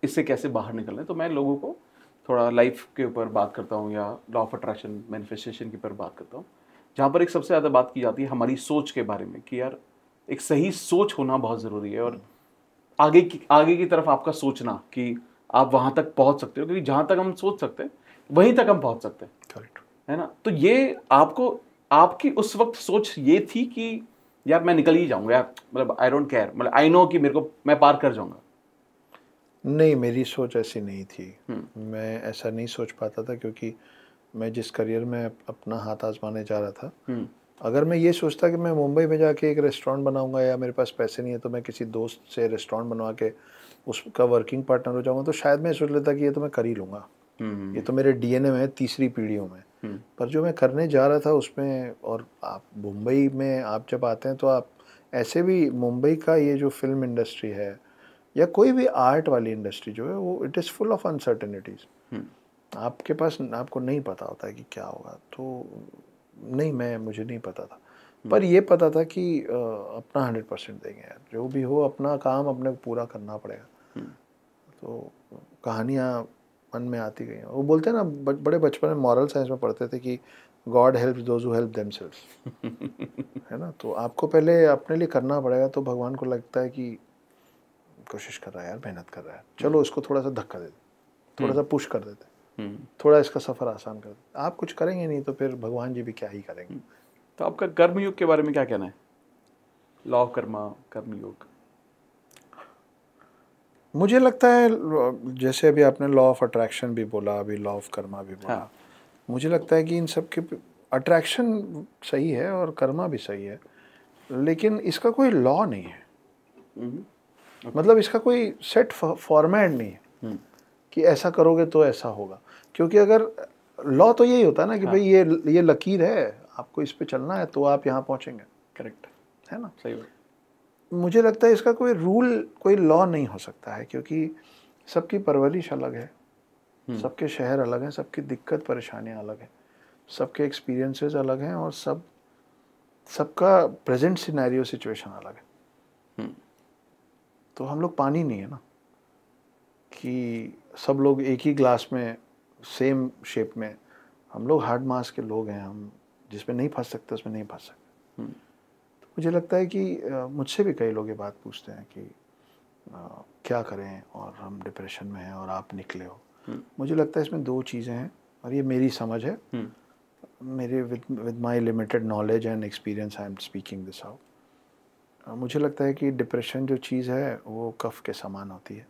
इससे कैसे बाहर निकलना है तो मैं लोगों को थोड़ा लाइफ के ऊपर बात करता हूँ या लॉ ऑफ अट्रैक्शन मैनिफेस्टेशन के ऊपर बात करता हूँ जहाँ पर एक सबसे ज़्यादा बात की जाती है हमारी सोच के बारे में कि यार एक सही सोच होना बहुत ज़रूरी है और आगे की आगे की तरफ आपका सोचना कि आप वहाँ तक पहुँच सकते हो क्योंकि जहाँ तक हम सोच सकते हैं वहीं तक हम पहुँच सकते हैं है ना तो ये आपको आपकी उस वक्त सोच ये थी कि यार मैं निकल ही जाऊंगा यार मतलब आई डोंट केयर मतलब आई नो कि मेरे को मैं पार कर जाऊंगा नहीं मेरी सोच ऐसी नहीं थी हम्म। मैं ऐसा नहीं सोच पाता था क्योंकि मैं जिस करियर में अपना हाथ आजमाने जा रहा था हम्म। अगर मैं ये सोचता कि मैं मुंबई में जाके एक रेस्टोरेंट बनाऊंगा या मेरे पास पैसे नहीं है तो मैं किसी दोस्त से रेस्टोरेंट बनवा के उसका वर्किंग पार्टनर हो जाऊंगा तो शायद मैं सोच लेता कि ये तो मैं कर ही लूँगा हम्म। ये तो मेरे डीएनए में है तीसरी पीढ़ियों में पर जो मैं करने जा रहा था उसमें और आप मुंबई में आप जब आते हैं तो आप ऐसे भी मुंबई का ये जो फिल्म इंडस्ट्री है या कोई भी आर्ट वाली इंडस्ट्री जो है वो it is full of uncertainties आपके पास आपको नहीं पता होता है कि क्या होगा तो नहीं मैं मुझे नहीं पता था हम्म। पर ये पता था कि अपना हंड्रेड परसेंट देंगे यार जो भी हो अपना काम अपने को पूरा करना पड़ेगा हम्म। तो कहानियाँ मन में आती गई हैं वो बोलते हैं ना बड़े बचपन में मॉरल साइंस में पढ़ते थे कि God help do help them है ना तो आपको पहले अपने लिए करना पड़ेगा तो भगवान को लगता है कि कोशिश कर रहा है यार मेहनत कर रहा है चलो हम्म। इसको थोड़ा सा धक्का दे देते थोड़ा सा पुश हम्म। कर देते हम्म। थोड़ा इसका सफ़र आसान कर देते आप कुछ करेंगे नहीं तो फिर भगवान जी भी क्या ही करेंगे तो आपका कर्मयोग के बारे में क्या कहना है लॉ कर्मा कर्मयोग मुझे लगता है जैसे अभी आपने लॉ ऑफ अट्रैक्शन भी बोला अभी लॉ ऑफ कर्मा भी बोला हाँ। मुझे लगता है कि इन सब के अट्रैक्शन सही है और कर्मा भी सही है लेकिन इसका कोई लॉ नहीं है हम्म। मतलब इसका कोई सेट फॉर्मेट नहीं है हम्म। कि ऐसा करोगे तो ऐसा होगा क्योंकि अगर लॉ तो यही होता है ना कि हाँ। भाई ये ये लकीर है आपको इस पर चलना है तो आप यहाँ पहुँचेंगे करेक्ट है ना सही बात मुझे लगता है इसका कोई रूल कोई लॉ नहीं हो सकता है क्योंकि सबकी परवरिश अलग है हम्म। सबके शहर अलग हैं सबकी दिक्कत परेशानियाँ अलग हैं सबके एक्सपीरियंसेस अलग हैं और सब सबका प्रेजेंट सिनेरियो सिचुएशन अलग है हम्म। तो हम लोग पानी नहीं है ना कि सब लोग एक ही ग्लास में सेम शेप में हम लोग हार्ड मास के लोग हैं हम जिसमें नहीं फंस सकते उसमें नहीं फंस सकते हम्म। मुझे लगता है कि मुझसे भी कई लोग ये बात पूछते हैं कि क्या करें और हम डिप्रेशन में हैं और आप निकले हो हम्म। मुझे लगता है इसमें दो चीज़ें हैं और ये मेरी समझ है हम्म। मेरे with my limited knowledge and experience I am speaking this out मुझे लगता है कि डिप्रेशन जो चीज़ है वो कफ़ के समान होती है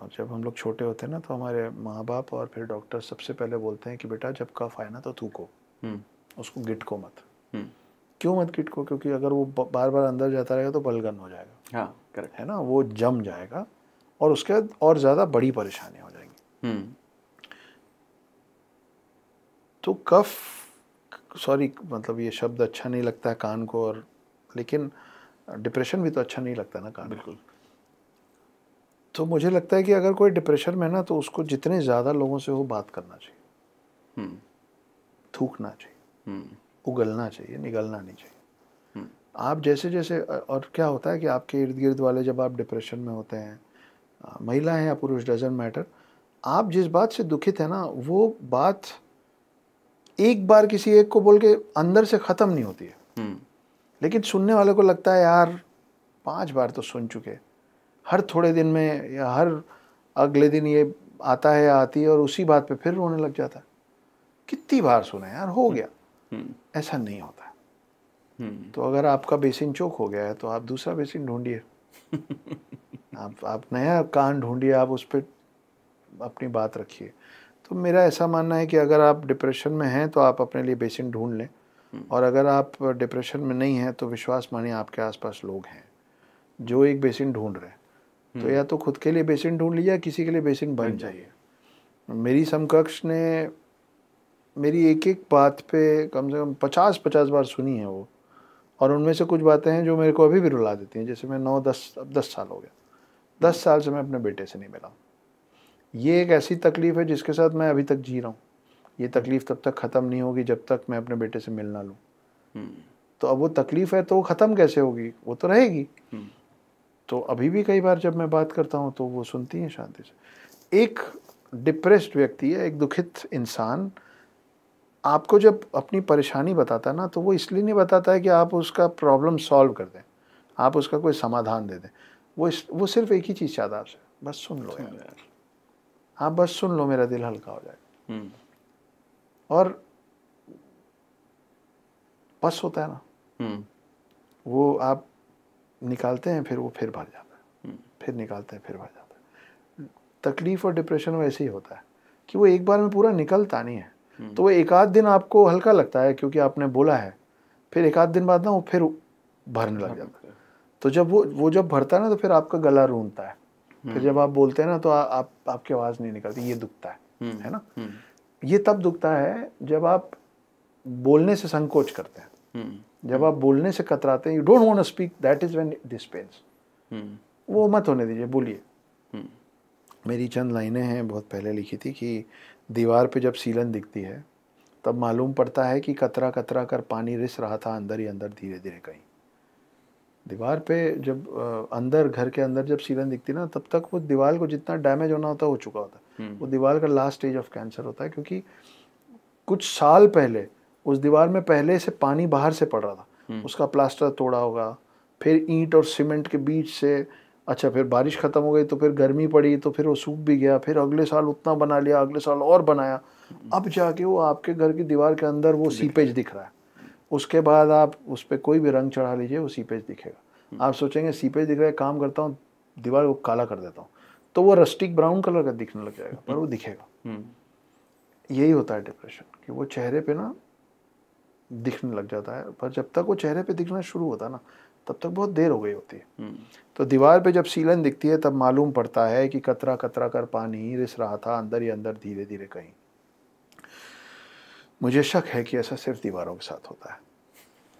और जब हम लोग छोटे होते हैं ना तो हमारे माँ बाप और फिर डॉक्टर सबसे पहले बोलते हैं कि बेटा जब कफ आए ना तो थूको हम्म। उसको गिट को मत क्यों मत किट को क्योंकि अगर वो बार बार अंदर जाता रहेगा तो बलगन हो जाएगा हाँ करेक्ट है ना वो जम जाएगा और उसके बाद और ज़्यादा बड़ी परेशानी हो जाएंगी हम्म। तो कफ सॉरी मतलब ये शब्द अच्छा नहीं लगता है कान को और लेकिन डिप्रेशन भी तो अच्छा नहीं लगता ना कान बिल्कुल तो मुझे लगता है कि अगर कोई डिप्रेशन में ना तो उसको जितने ज़्यादा लोगों से हो बात करना चाहिए हम्म। थूकना चाहिए हम्म। उगलना चाहिए निगलना नहीं चाहिए हम्म। आप जैसे जैसे और क्या होता है कि आपके इर्द गिर्द वाले जब आप डिप्रेशन में होते हैं महिला हैं या पुरुष डजेंट मैटर आप जिस बात से दुखित है ना वो बात एक बार किसी एक को बोल के अंदर से ख़त्म नहीं होती है हम्म। लेकिन सुनने वाले को लगता है यार पांच बार तो सुन चुके हर थोड़े दिन में या हर अगले दिन ये आता है या आती है और उसी बात पे फिर रोने लग जाता है कितनी बार सुना यार हो हम्म। गया ऐसा नहीं होता हम्म। तो अगर आपका बेसिन चोक हो गया है तो आप दूसरा बेसिन ढूंढिए आप आप नया कान ढूंढिए आप उस पर अपनी बात रखिए तो मेरा ऐसा मानना है कि अगर आप डिप्रेशन में हैं तो आप अपने लिए बेसिन ढूंढ लें हम्म। और अगर आप डिप्रेशन में नहीं हैं तो विश्वास मानिए आपके आसपास लोग हैं जो एक बेसिन ढूंढ रहे हैं तो हम्म। या तो खुद के लिए बेसिन ढूंढ या किसी के लिए बेसिन बन जाइए मेरी समकक्ष ने मेरी एक एक बात पे कम से कम पचास पचास बार सुनी है वो और उनमें से कुछ बातें हैं जो मेरे को अभी भी रुला देती हैं जैसे मैं नौ दस अब दस साल हो गया दस साल से मैं अपने बेटे से नहीं मिला हूँ ये एक ऐसी तकलीफ़ है जिसके साथ मैं अभी तक जी रहा हूँ ये तकलीफ़ तब तक ख़त्म नहीं होगी जब तक मैं अपने बेटे से मिल ना लूँ हम्म। तो अब वो तकलीफ़ है तो वो ख़त्म कैसे होगी वो तो रहेगी हम्म। तो अभी भी कई बार जब मैं बात करता हूँ तो वो सुनती हैं शांति से एक डिप्रेस्ड व्यक्ति है एक दुखित इंसान आपको जब अपनी परेशानी बताता है ना तो वो इसलिए नहीं बताता है कि आप उसका प्रॉब्लम सॉल्व कर दें आप उसका कोई समाधान दे दें वो इस वो सिर्फ एक ही चीज़ चाहता आपसे बस सुन लो यार आप हाँ, बस सुन लो मेरा दिल हल्का हो जाएगा हम्म। और बस होता है ना हम्म। वो आप निकालते हैं फिर वो फिर भर जाता है हम्म। फिर निकालते हैं फिर भर जाता है तकलीफ और डिप्रेशन में ऐसे ही होता है कि वो एक बार में पूरा निकलता नहीं है तो वो एक आध दिन आपको हल्का लगता है क्योंकि आपने बोला है फिर एक आध दिन बाद ना वो फिर भरने लग जाता है तो जब वो वो जब भरता है ना तो फिर आपका गला रूंधता है फिर जब आप बोलते हैं ना तो आ, आप आपकी आवाज़ नहीं निकलती ये दुखता है हम्म, है ना हम्म। ये तब दुखता है जब आप बोलने से संकोच करते हैं हम्म, जब आप बोलने से कतराते हैं you don't want to speak that is when dispense वो मत होने दीजिए बोलिए मेरी चंद लाइनें हैं बहुत पहले लिखी थी कि दीवार पे जब सीलन दिखती है तब मालूम पड़ता है कि कतरा कतरा कर पानी रिस रहा था अंदर ही अंदर धीरे धीरे कहीं दीवार पे जब अंदर घर के अंदर जब सीलन दिखती ना तब तक वो दीवार को जितना डैमेज होना होता हो चुका होता है हम्म। वो दीवार का लास्ट स्टेज ऑफ कैंसर होता है क्योंकि कुछ साल पहले उस दीवार में पहले से पानी बाहर से पड़ रहा था हम्म। उसका प्लास्टर तोड़ा होगा फिर ईंट और सीमेंट के बीच से अच्छा फिर बारिश ख़त्म हो गई तो फिर गर्मी पड़ी तो फिर वो सूख भी गया फिर अगले साल उतना बना लिया अगले साल और बनाया हम्म। अब जाके वो आपके घर की दीवार के अंदर वो सीपेज दिख रहा है उसके बाद आप उस पर कोई भी रंग चढ़ा लीजिए वो सीपेज दिखेगा हम्म। आप सोचेंगे सीपेज दिख रहा है काम करता हूँ दीवार को काला कर देता हूँ तो वो रस्टिक ब्राउन कलर का दिखने लग जाएगा पर वो दिखेगा हम्म। यही होता है डिप्रेशन कि वो चेहरे पे ना दिखने लग जाता है पर जब तक वो चेहरे पे दिखना शुरू होता है ना तब तक बहुत देर हो गई होती है हम्म। तो दीवार पे जब सीलन दिखती है तब मालूम पड़ता है कि कतरा कतरा कर पानी रिस रहा था अंदर ही अंदर धीरे धीरे कहीं मुझे शक है कि ऐसा सिर्फ दीवारों के साथ होता है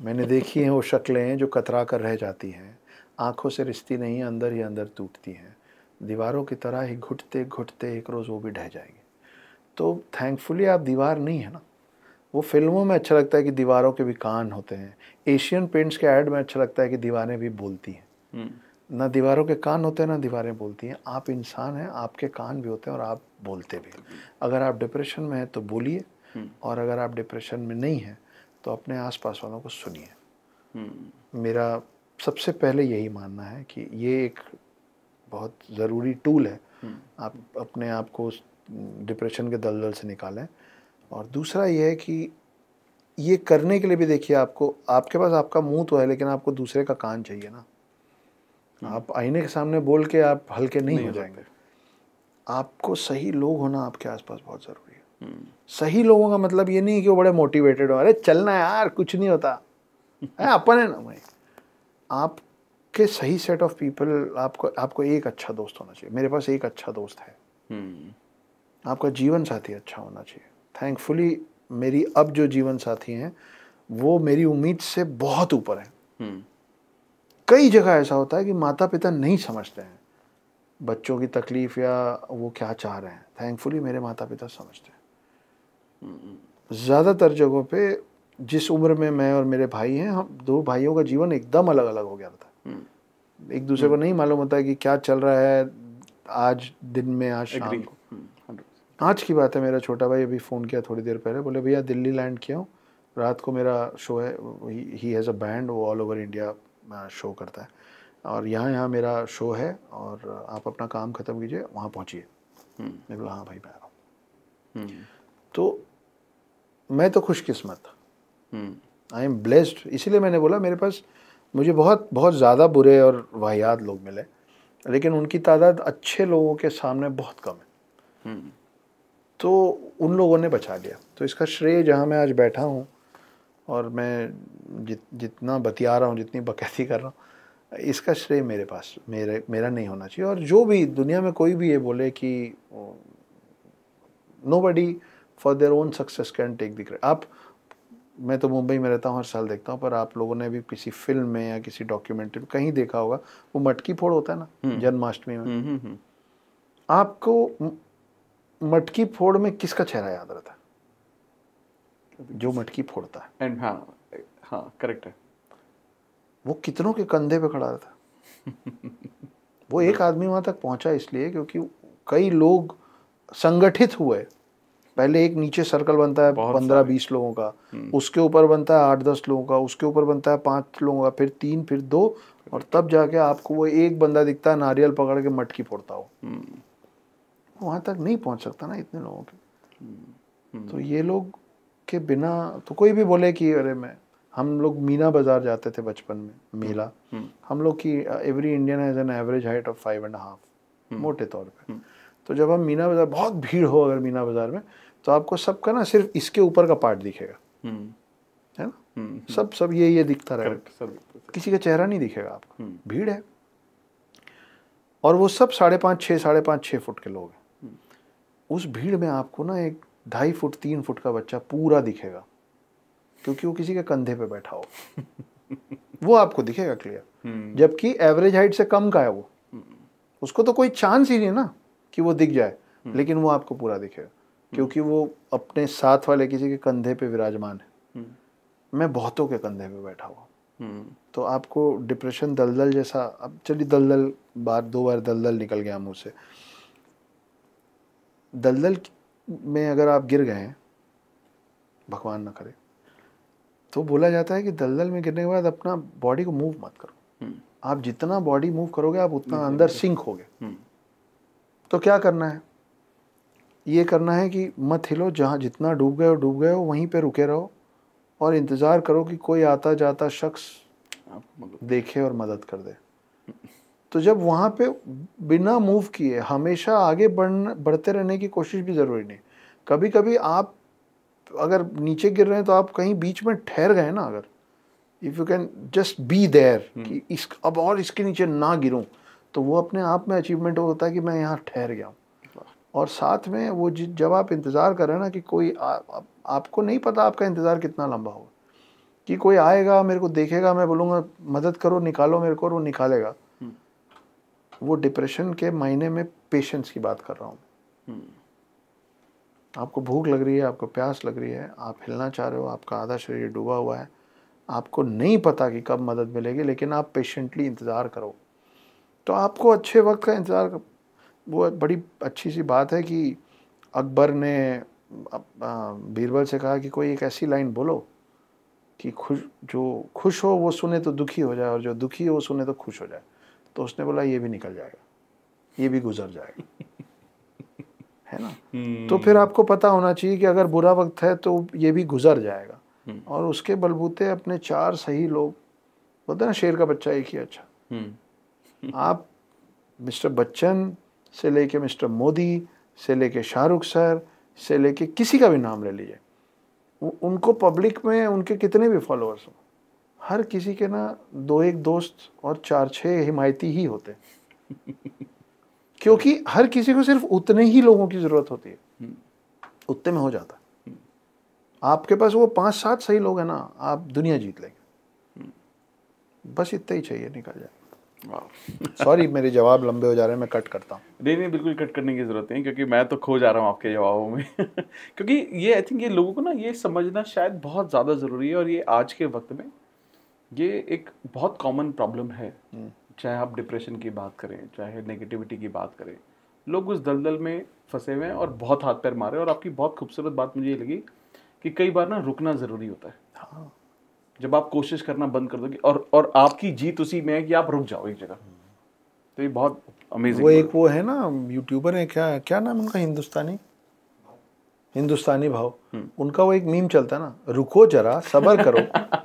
मैंने देखी हैं वो शक्लें जो कतरा कर रह जाती हैं आंखों से रिश्ती नहीं अंदर ही अंदर टूटती हैं दीवारों की तरह ही घुटते घुटते एक रोज़ वो भी ढह जाएंगे तो थैंकफुली आप दीवार नहीं है ना वो फिल्मों में अच्छा लगता है कि दीवारों के भी कान होते हैं एशियन पेंट्स के ऐड में अच्छा लगता है कि दीवारें भी बोलती हैं हम्म। ना दीवारों के कान होते हैं ना दीवारें बोलती हैं आप इंसान हैं आपके कान भी होते हैं और आप बोलते भी अगर आप डिप्रेशन में हैं तो बोलिए हम्म। और अगर आप डिप्रेशन में नहीं हैं तो अपने आसपास वालों को सुनिए हम्म। मेरा सबसे पहले यही मानना है कि ये एक बहुत ज़रूरी टूल है आप अपने आप को डिप्रेशन के दलदल से निकालें और दूसरा ये है कि ये करने के लिए भी देखिए आपको आपके पास आपका मुंह तो है लेकिन आपको दूसरे का कान चाहिए ना हम्म। आप आईने के सामने बोल के आप हल्के नहीं, नहीं हो जाएंगे आपको सही लोग होना आपके आसपास बहुत ज़रूरी है हम्म। सही लोगों का मतलब ये नहीं कि वो बड़े मोटिवेटेड हो अरे चलना यार कुछ नहीं होता है अपन है ना भाई आपके सही सेट ऑफ पीपल आपको आपको एक अच्छा दोस्त होना चाहिए मेरे पास एक अच्छा दोस्त है हम्म। आपका जीवन साथी अच्छा होना चाहिए थैंकफुली मेरी अब जो जीवन साथी हैं वो मेरी उम्मीद से बहुत ऊपर हैं हम्म। कई जगह ऐसा होता है कि माता पिता नहीं समझते हैं बच्चों की तकलीफ या वो क्या चाह रहे हैं थैंकफुली मेरे माता पिता समझते हैं हम्म। ज़्यादातर जगहों पे जिस उम्र में मैं और मेरे भाई हैं हम दो भाइयों का जीवन एकदम अलग अलग हो गया था हम्म। एक दूसरे को नहीं मालूम होता कि क्या चल रहा है आज दिन में आज शाम को आज की बात है मेरा छोटा भाई अभी फ़ोन किया थोड़ी देर पहले बोले भैया दिल्ली लैंड किया हूँ रात को मेरा शो है ही हैज़ अ बैंड वो ऑल ओवर इंडिया शो करता है और यहाँ यहाँ मेरा शो है और आप अपना काम ख़त्म कीजिए वहाँ पहुँचिए हम्म। मैं बोला हाँ भाई मैं आ रहा हूँ हम्म। तो मैं तो खुशकिस्मत था आई एम ब्लेस्ड इसीलिए मैंने बोला मेरे पास मुझे बहुत बहुत ज़्यादा बुरे और वाहियात लोग मिले लेकिन उनकी तादाद अच्छे लोगों के सामने बहुत कम है हम्म। तो उन लोगों ने बचा लिया तो इसका श्रेय जहाँ मैं आज बैठा हूँ और मैं जित जितना बतिया रहा हूँ जितनी बकैती कर रहा हूँ इसका श्रेय मेरे पास मेरे मेरा नहीं होना चाहिए और जो भी दुनिया में कोई भी ये बोले कि nobody for their own success can take the आप मैं तो मुंबई में रहता हूँ हर साल देखता हूँ पर आप लोगों ने भी किसी फिल्म में या किसी डॉक्यूमेंट्री में कहीं देखा होगा वो मटकी फोड़ होता है ना हम्म। जन्माष्टमी में हम्म, हम्म, आपको मटकी फोड़ में किसका चेहरा याद रहता है जो मटकी फोड़ता है एंड हाँ हाँ करेक्ट है वो कितनों के कंधे पे खड़ा रहता वो एक आदमी वहां तक पहुंचा इसलिए क्योंकि कई लोग संगठित हुए पहले एक नीचे सर्कल बनता है पंद्रह बीस लोगों का हम्म। उसके ऊपर बनता है आठ दस लोगों का उसके ऊपर बनता है पांच लोगों का फिर तीन फिर दो और तब जाके आपको वो एक बंदा दिखता है नारियल पकड़ के मटकी फोड़ता हो हम्म। वहाँ तक नहीं पहुँच सकता ना इतने लोगों के हम्म, हम्म। तो ये लोग के बिना तो कोई भी बोले कि अरे मैं हम लोग मीना बाजार जाते थे बचपन में मेला हम्म, हम लोग की every Indian has an average height of five and half मोटे तौर पे तो जब हम मीना बाजार बहुत भीड़ हो अगर मीना बाजार में तो आपको सबका ना सिर्फ इसके ऊपर का पार्ट दिखेगा है ना सब सब ये ये दिखता रहेगा किसी का चेहरा नहीं दिखेगा आपको भीड़ है और वो सब साढ़े पाँच छः साढ़े पाँच छः फुट के लोग हैं उस भीड़ में आपको ना एक ढाई फुट तीन फुट का बच्चा पूरा दिखेगा क्योंकि वो किसी के कंधे पे बैठा हो वो आपको दिखेगा क्लियर हम्म। जबकि एवरेज हाइट से कम का है वो हम्म। उसको तो कोई चांस ही नहीं ना कि वो दिख जाए हम्म। लेकिन वो आपको पूरा दिखेगा क्योंकि वो अपने साथ वाले किसी के कंधे पे विराजमान है मैं बहुतों के कंधे पे बैठा हुआ तो आपको डिप्रेशन दलदल जैसा अब चलिए दलदल बार दो बार दलदल निकल गया मुझसे से दलदल में अगर आप गिर गए हैं भगवान ना करे तो बोला जाता है कि दलदल में गिरने के बाद अपना बॉडी को मूव मत करो हम्म। आप जितना बॉडी मूव करोगे आप उतना अंदर सिंक हो गए तो क्या करना है ये करना है कि मत हिलो जहाँ जितना डूब गए हो डूब गए हो वहीं पे रुके रहो और इंतज़ार करो कि कोई आता जाता शख्स मतलब देखे और मदद कर दे हम्म। तो जब वहाँ पे बिना मूव किए हमेशा आगे बढ़ बढ़ते रहने की कोशिश भी ज़रूरी नहीं कभी कभी आप अगर नीचे गिर रहे हैं तो आप कहीं बीच में ठहर गए ना अगर if you can just be there कि इस अब और इसके नीचे ना गिरूँ तो वो अपने आप में अचीवमेंट होता है कि मैं यहाँ ठहर गया हूँ और साथ में वो जब आप इंतज़ार कर रहे हैं ना कि कोई आ, आ, आपको नहीं पता आपका इंतज़ार कितना लंबा होगा कि कोई आएगा मेरे को देखेगा मैं बोलूँगा मदद करो निकालो मेरे को और वो निकालेगा वो डिप्रेशन के मायने में पेशेंस की बात कर रहा हूँ हम्म। आपको भूख लग रही है आपको प्यास लग रही है आप हिलना चाह रहे हो आपका आधा शरीर डूबा हुआ है आपको नहीं पता कि कब मदद मिलेगी लेकिन आप पेशेंटली इंतज़ार करो तो आपको अच्छे वक्त का इंतज़ार वो बड़ी अच्छी सी बात है कि अकबर ने बीरबल से कहा कि कोई एक ऐसी लाइन बोलो कि खुश जो खुश हो वो सुने तो दुखी हो जाए और जो दुखी हो वो सुने तो खुश हो जाए तो उसने बोला ये भी निकल जाएगा ये भी गुजर जाएगा है ना हम्म। तो फिर आपको पता होना चाहिए कि अगर बुरा वक्त है तो ये भी गुजर जाएगा हम्म। और उसके बलबूते अपने चार सही लोग बोलते ना शेर का बच्चा एक ही अच्छा हम्म। आप मिस्टर बच्चन से लेके मिस्टर मोदी से लेके शाहरुख सर से लेके किसी का भी नाम ले लीजिए उनको पब्लिक में उनके कितने भी फॉलोअर्स हों हर किसी के ना दो एक दोस्त और चार छः हिमायती ही होते हैं क्योंकि हर किसी को सिर्फ उतने ही लोगों की ज़रूरत होती है हम्म। उतने में हो जाता है हम्म। आपके पास वो पाँच सात सही लोग हैं ना आप दुनिया जीत लेंगे हम्म। बस इतना ही चाहिए निकल जाए सॉरी मेरे जवाब लंबे हो जा रहे हैं मैं कट करता हूँ नहीं नहीं बिल्कुल कट करने की ज़रूरत नहीं क्योंकि मैं तो खो जा रहा हूँ आपके जवाबों में क्योंकि ये आई थिंक ये लोगों को ना ये समझना शायद बहुत ज़्यादा ज़रूरी है और ये आज के वक्त में ये एक बहुत कॉमन प्रॉब्लम है हम्म। चाहे आप डिप्रेशन की बात करें चाहे नेगेटिविटी की बात करें लोग उस दलदल में फंसे हुए हैं और बहुत हाथ पैर मारे और आपकी बहुत खूबसूरत बात मुझे ये लगी कि कई बार ना रुकना ज़रूरी होता है हाँ। जब आप कोशिश करना बंद कर दोगे और और आपकी जीत उसी में है कि आप रुक जाओ एक जगह तो ये बहुत अमेजिंग वो एक वो है ना यूट्यूबर है क्या क्या नाम उनका हिंदुस्तानी हिंदुस्तानी भाव हम्म। उनका वो एक मीम चलता ना रुको जरा सबर करो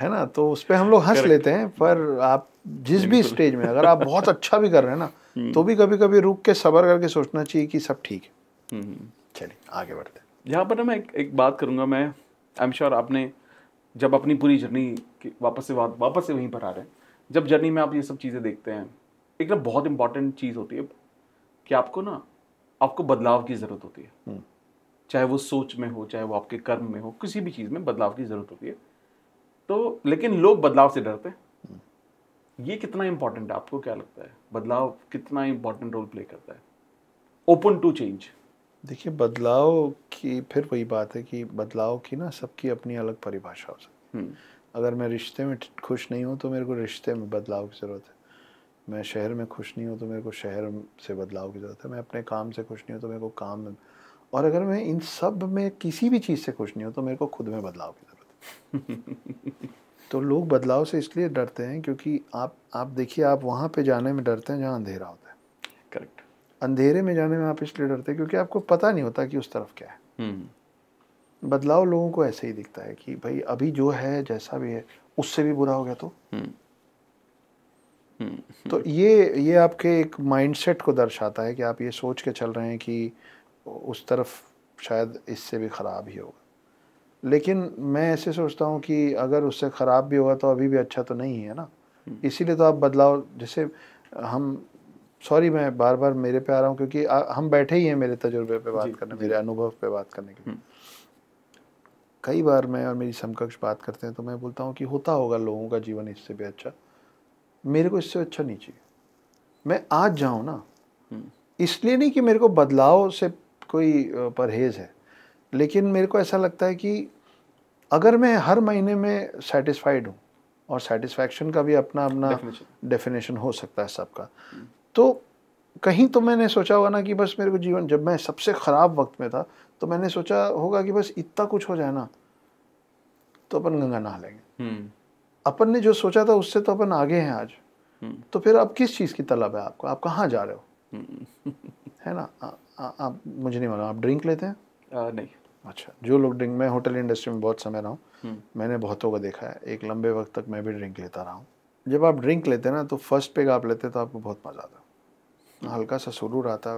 है ना तो उस पर हम लोग हंस लेते हैं पर आप जिस भी स्टेज में अगर आप बहुत अच्छा भी कर रहे हैं ना हम्म। तो भी कभी कभी रुक के सबर करके सोचना चाहिए कि सब ठीक है हम्म, हम्म। चलिए आगे बढ़ते हैं यहाँ पर ना मैं एक, एक बात करूँगा मैं आई एम श्योर आपने जब अपनी पूरी जर्नी वापस से वापस से वहीं पर आ रहे हैं जब जर्नी में आप ये सब चीज़ें देखते हैं एक ना बहुत इंपॉर्टेंट चीज़ होती है कि आपको ना आपको बदलाव की ज़रूरत होती है चाहे वो सोच में हो चाहे वो आपके कर्म में हो किसी भी चीज़ में बदलाव की ज़रूरत होती है तो लेकिन लोग बदलाव से डरते ये कितना इंपॉर्टेंट है आपको क्या लगता है बदलाव कितना इंपॉर्टेंट रोल प्ले करता है ओपन टू चेंज देखिए बदलाव की फिर वही बात है कि बदलाव की ना सबकी अपनी अलग परिभाषा हो सकती हम्म। अगर मैं रिश्ते में खुश नहीं हूँ तो मेरे को रिश्ते में बदलाव की ज़रूरत है मैं शहर में खुश नहीं हूँ तो मेरे को शहर से बदलाव की ज़रूरत है मैं अपने काम से खुश नहीं हूँ तो मेरे को काम में और अगर मैं इन सब में किसी भी चीज़ से खुश नहीं हूँ तो मेरे को खुद में बदलाव की तो लोग बदलाव से इसलिए डरते हैं क्योंकि आप आप देखिए आप वहाँ पे जाने में डरते हैं जहाँ अंधेरा होता है करेक्ट अंधेरे में जाने में आप इसलिए डरते हैं क्योंकि आपको पता नहीं होता कि उस तरफ क्या है हम्म। बदलाव लोगों को ऐसे ही दिखता है कि भाई अभी जो है जैसा भी है उससे भी बुरा हो गया तो हम्म। हम्म। तो ये ये आपके एक माइंडसेट को दर्शाता है कि आप ये सोच के चल रहे हैं कि उस तरफ शायद इससे भी ख़राब ही होगा लेकिन मैं ऐसे सोचता हूँ कि अगर उससे ख़राब भी होगा तो अभी भी अच्छा तो नहीं है ना हम्म। इसीलिए तो आप बदलाव जैसे हम सॉरी मैं बार बार मेरे पे आ रहा हूँ क्योंकि आ, हम बैठे ही हैं मेरे तजुर्बे पे बात करने मेरे अनुभव पे बात करने के हम्म। कई बार मैं और मेरी समकक्ष बात करते हैं तो मैं बोलता हूँ कि होता होगा लोगों का जीवन इससे भी अच्छा मेरे को इससे अच्छा नहीं चाहिए मैं आज जाऊँ ना हम्म। इसलिए नहीं कि मेरे को बदलाव से कोई परहेज़ है लेकिन मेरे को ऐसा लगता है कि अगर मैं हर महीने में सेटिस्फाइड हूँ और सेटिस्फैक्शन का भी अपना अपना डेफिनेशन हो सकता है सबका तो कहीं तो मैंने सोचा होगा ना कि बस मेरे को जीवन जब मैं सबसे ख़राब वक्त में था तो मैंने सोचा होगा कि बस इतना कुछ हो जाए ना तो अपन गंगा नहा लेंगे हम्म। अपन ने जो सोचा था उससे तो अपन आगे हैं आज हम्म। तो फिर अब किस चीज़ की तलब है आपको आप कहाँ जा रहे हो हम्म। है ना आ, आ, आप मुझे नहीं मालूम आप ड्रिंक लेते हैं आ, नहीं अच्छा जो लोग ड्रिंक मैं होटल इंडस्ट्री में बहुत समय रहा हूँ हम्म। मैंने बहुतों को देखा है एक लंबे वक्त तक मैं भी ड्रिंक लेता रहा हूँ जब आप ड्रिंक लेते हैं ना तो फर्स्ट पेग आप लेते तो आपको बहुत मज़ा आता हल्का सा रहा था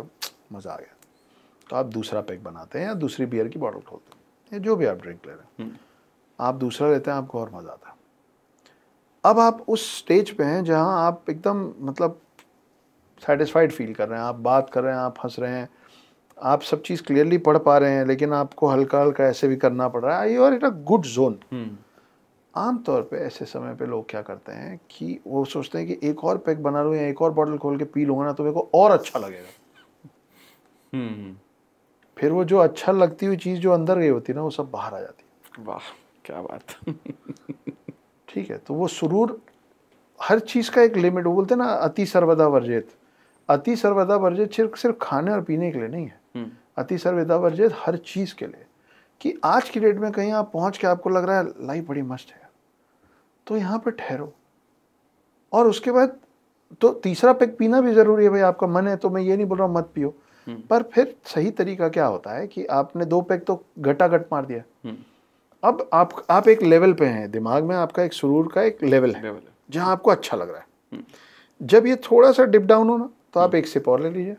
मज़ा आ गया तो आप दूसरा पैक बनाते हैं या दूसरी बियर की बॉटल खोलते हैं या जो भी आप ड्रिंक ले रहे हैं हम्म। आप दूसरा लेते हैं आपको और मज़ा आता है अब आप उस स्टेज पे हैं जहाँ आप एकदम मतलब सेटिस्फाइड फील कर रहे हैं आप बात कर रहे हैं आप हंस रहे हैं आप सब चीज़ क्लियरली पढ़ पा रहे हैं लेकिन आपको हल्का हल्का ऐसे भी करना पड़ रहा है you are a good zone आमतौर पे ऐसे समय पे लोग क्या करते हैं कि वो सोचते हैं कि एक और पैक बना लूँ या एक और बॉटल खोल के पी लूँगा ना तो मेरे को और अच्छा लगेगा हम्म। फिर वो जो अच्छा लगती हुई चीज़ जो अंदर गई होती है ना वो सब बाहर आ जाती है वाह क्या बात ठीक है तो वो सुरूर हर चीज़ का एक लिमिट वो बोलते हैं ना अति सर्वदा वर्जित अति सर्वदा वर्जित सिर्फ सिर्फ खाने और पीने के लिए नहीं है अति सर्वेदा वर्जित हर चीज़ के लिए कि आज की डेट में कहीं आप पहुंच के आपको लग रहा है लाइफ बड़ी मस्त है तो यहाँ पर ठहरो और उसके बाद तो तीसरा पैक पीना भी ज़रूरी है भाई आपका मन है तो मैं ये नहीं बोल रहा हूँ मत पियो हम्म। पर फिर सही तरीका क्या होता है कि आपने दो पैक तो घटा घट मार दिया हम्म। अब आप आप एक लेवल पे हैं दिमाग में आपका एक सुरूर का एक लेवल है जहाँ आपको अच्छा लग रहा है हम्म। जब ये थोड़ा सा डिप डाउन हो ना तो आप एक सिप और ले लीजिए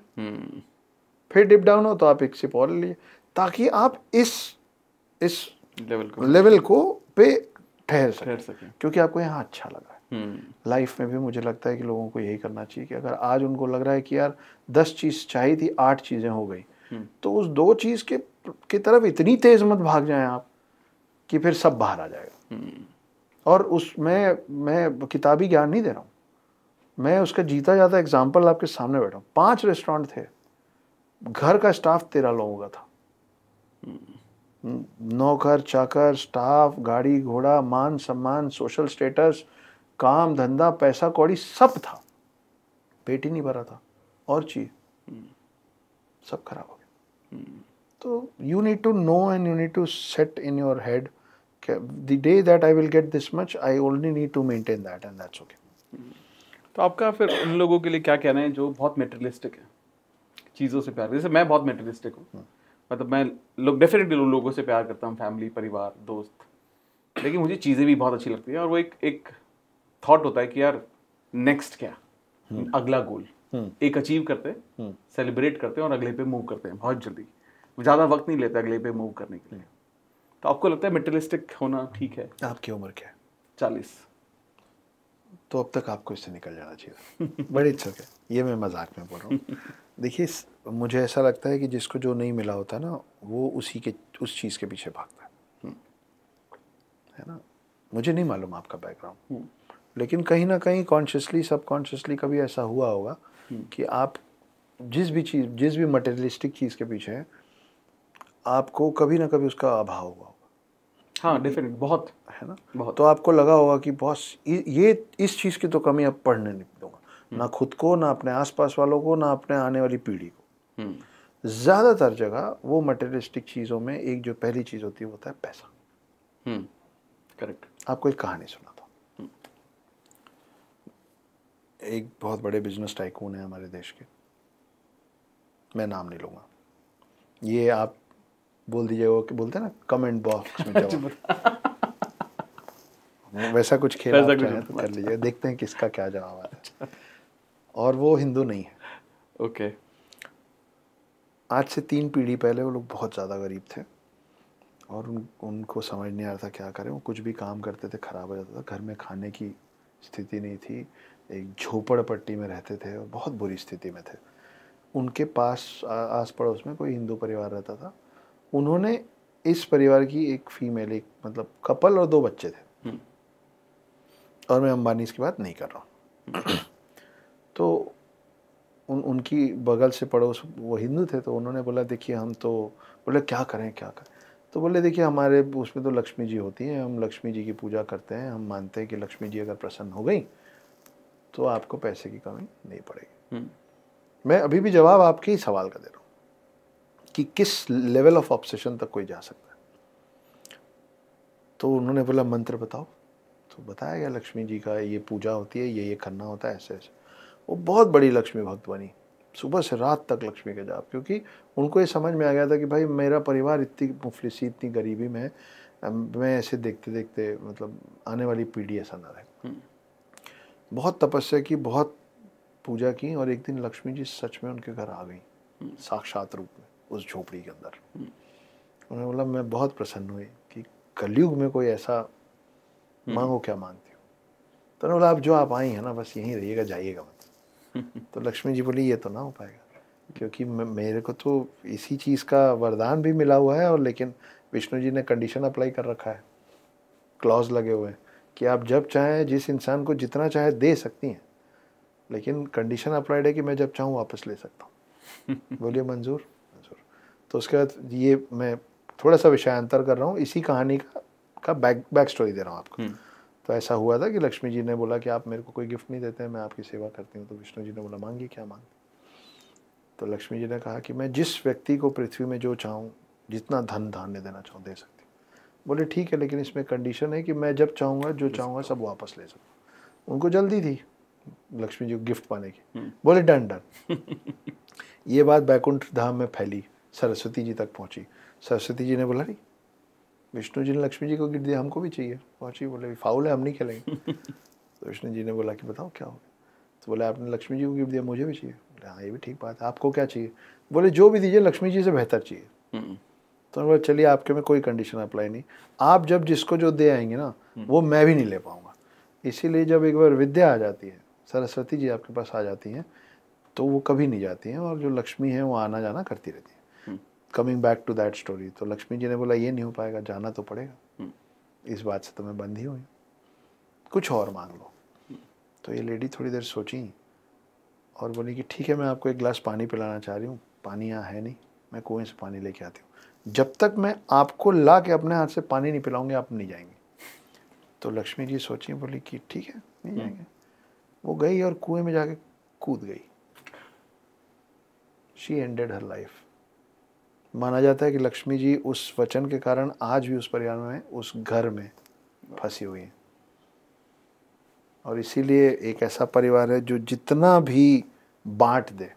फिर डिप डाउन हो तो आप एक सिप और लिए ताकि आप इस इस लेवल को लेवल को पे ठहर सकें सके। क्योंकि आपको यहाँ अच्छा लगा लाइफ हम्म। में भी मुझे लगता है कि लोगों को यही करना चाहिए कि अगर आज उनको लग रहा है कि यार दस चीज़ चाहिए थी आठ चीज़ें हो गई हम्म। तो उस दो चीज़ के की तरफ इतनी तेज़ मत भाग जाए आप कि फिर सब बाहर आ जाएगा हम्म। और उसमें मैं किताबी ज्ञान नहीं दे रहा हूँ मैं उसका जीता जाता एग्जाम्पल आपके सामने बैठा हूँ पाँच रेस्टोरेंट थे घर का स्टाफ तेरह लोगों का था नौकर चाकर स्टाफ गाड़ी घोड़ा मान सम्मान सोशल स्टेटस काम धंधा पैसा कौड़ी सब था पेट ही नहीं भरा था और चीज सब खराब हो गया तो you need to know and you need to set in your head the day that I will get this much I only need to maintain that and that's okay तो आपका फिर उन लोगों के लिए क्या कहना है जो बहुत मेटेरियलिस्टिक है चीज़ों से प्यार जैसे मैं बहुत मेटरिस्टिक हूँ हाँ। मतलब मैं लोग डेफिनेटली लो, लोगों से प्यार करता हूँ फैमिली परिवार दोस्त लेकिन मुझे चीज़ें भी बहुत अच्छी लगती हैं और वो एक एक थॉट होता है कि यार नेक्स्ट क्या हाँ। अगला गोल हाँ। एक अचीव करते हैं सेलिब्रेट करते हैं और अगले पे मूव करते हैं बहुत जल्दी ज़्यादा वक्त नहीं लेते अगले पे मूव करने के लिए तो आपको लगता है मेटलिस्टिक होना ठीक है आपकी उम्र क्या है चालीस तो अब तक आपको इससे निकल जाना चाहिए बड़ी इच्छुक है ये मैं मजाक में बोल रहा हूँ देखिए मुझे ऐसा लगता है कि जिसको जो नहीं मिला होता ना वो उसी के उस चीज़ के पीछे भागता है हम्म। है ना मुझे नहीं मालूम आपका बैकग्राउंड हम्म। लेकिन कहीं ना कहीं कॉन्शियसली सबकॉन्शियसली कभी ऐसा हुआ होगा हम्म। कि आप जिस भी चीज़ जिस भी मटेरियलिस्टिक चीज़ के पीछे हैं आपको कभी ना कभी उसका अभाव हुआ होगा हाँ डेफिनेट बहुत है ना बहुत तो आपको लगा होगा कि बहुत ये इस चीज़ की तो कमी अब पढ़ने नहीं ना खुद को ना अपने आसपास वालों को ना अपने आने वाली पीढ़ी को ज़्यादातर जगह वो मटेरियलिस्टिक चीज़ों में एक जो पहली चीज़ होती है वो होता है पैसा करेक्ट हम्म, आपको एक कहानी सुना था एक बहुत बड़े बिजनेस टाइकून है हमारे देश के मैं नाम नहीं लूंगा ये आप बोल वो कि बोलते हैं ना कमेंट बॉक्स में जवाब अच्छा, वैसा कुछ खेल तो कर अच्छा। लीजिए देखते हैं किसका क्या जवाब आता है अच्छा। और वो हिंदू नहीं है ओके okay. आज से तीन पीढ़ी पहले वो लोग बहुत ज़्यादा गरीब थे और उन उनको समझ नहीं आ रहा था क्या करें वो कुछ भी काम करते थे ख़राब हो जाता था घर में खाने की स्थिति नहीं थी एक झोपड़ पट्टी में रहते थे और बहुत बुरी स्थिति में थे उनके पास आस पड़ोस में कोई हिंदू परिवार रहता था उन्होंने इस परिवार की एक फीमेल एक मतलब कपल और दो बच्चे थे हम्म। और मैं अंबानी इसकी बात नहीं कर रहा हूँ हम्म। तो उन उनकी बगल से पड़ोस वो हिंदू थे तो उन्होंने बोला देखिए हम तो बोले क्या करें क्या करें तो बोले देखिए हमारे उसमें तो लक्ष्मी जी होती हैं हम लक्ष्मी जी की पूजा करते हैं हम मानते हैं कि लक्ष्मी जी अगर प्रसन्न हो गई तो आपको पैसे की कमी नहीं पड़ेगी हम्म। मैं अभी भी जवाब आपके ही सवाल का दे रहा हूँ कि किस लेवल ऑफ ऑब्सेशन तक कोई जा सकता है तो उन्होंने बोला मंत्र बताओ तो बताया गया लक्ष्मी जी का ये पूजा होती है ये ये करना होता है ऐसे ऐसे वो बहुत बड़ी लक्ष्मी भक्त बनी सुबह से रात तक लक्ष्मी के जाप क्योंकि उनको ये समझ में आ गया था कि भाई मेरा परिवार इतनी मुफलिसी इतनी गरीबी में मैं ऐसे देखते देखते मतलब आने वाली पीढ़ी ऐसा ना रहे हम्म। बहुत तपस्या की बहुत पूजा की और एक दिन लक्ष्मी जी सच में उनके घर आ गई हम्म। साक्षात रूप में उस झोपड़ी के अंदर हम्म। उन्होंने बोला मैं बहुत प्रसन्न हुई कि कलयुग में कोई ऐसा मांगो क्या मांगती हूँ तो उन्होंने बोला आप जो आप आई हैं ना बस यहीं रहिएगा जाइएगा तो लक्ष्मी जी बोली ये तो ना हो पाएगा क्योंकि मेरे को तो इसी चीज़ का वरदान भी मिला हुआ है और लेकिन विष्णु जी ने कंडीशन अप्लाई कर रखा है क्लॉज लगे हुए हैं कि आप जब चाहें जिस इंसान को जितना चाहे दे सकती हैं लेकिन कंडीशन अप्लाइड है कि मैं जब चाहूँ वापस ले सकता हूँ बोलिए मंजूर मंजूर तो उसके बाद ये मैं थोड़ा सा विषयांतर कर रहा हूँ इसी कहानी का का बैक बैक स्टोरी दे रहा हूँ आपको हम्म। तो ऐसा हुआ था कि लक्ष्मी जी ने बोला कि आप मेरे को कोई गिफ्ट नहीं देते हैं मैं आपकी सेवा करती हूँ तो विष्णु जी ने बोला मांगी क्या मांगी तो लक्ष्मी जी ने कहा कि मैं जिस व्यक्ति को पृथ्वी में जो चाहूँ जितना धन धान्य देना चाहूँ दे सकती बोले ठीक है लेकिन इसमें कंडीशन है कि मैं जब चाहूँगा जो चाहूँगा सब वापस ले सकूँ उनको जल्दी थी लक्ष्मी जी को गिफ्ट पाने की हम्म। बोले डन डन ये बात बैकुंठ धाम में फैली सरस्वती जी तक पहुँची सरस्वती जी ने बोला नहीं विष्णु जी ने लक्ष्मी जी को गिफ्ट दिया हमको भी चाहिए पहुंची बोले फाउल है हम नहीं खेलेंगे तो विष्णु जी ने बोला कि बताओ क्या हो तो बोले आपने लक्ष्मी जी को गिफ्ट दिया मुझे भी चाहिए बोले हाँ ये भी ठीक बात है आपको क्या चाहिए बोले जो भी दीजिए लक्ष्मी जी से बेहतर चाहिए हम्म। तो बोले चलिए आपके में कोई कंडीशन अप्लाई नहीं आप जब जिसको जो दे आएंगे ना हम्म। वो मैं भी नहीं ले पाऊँगा इसीलिए जब एक बार विद्या आ जाती है सरस्वती जी आपके पास आ जाती हैं तो वो कभी नहीं जाती हैं और जो लक्ष्मी है वो आना जाना करती रहती है coming back to that story तो लक्ष्मी जी ने बोला ये नहीं हो पाएगा जाना तो पड़ेगा हम्म। इस बात से तो मैं बंद ही हुई कुछ और मांग लो हम्म। तो ये लेडी थोड़ी देर सोची और बोली कि ठीक है मैं आपको एक गिलास पानी पिलाना चाह रही हूँ पानी यहाँ है नहीं मैं कुएँ से पानी लेके आती हूँ जब तक मैं आपको ला के अपने हाथ से पानी नहीं पिलाऊंगी आप नहीं जाएंगे तो लक्ष्मी जी सोची बोली कि ठीक है नहीं हम्म। जाएंगे वो गई और कुएं में जाके कूद गई शी एंडेड हर लाइफ माना जाता है कि लक्ष्मी जी उस वचन के कारण आज भी उस परिवार में उस घर में फंसी हुई हैं और इसीलिए एक ऐसा परिवार है जो जितना भी बांट दे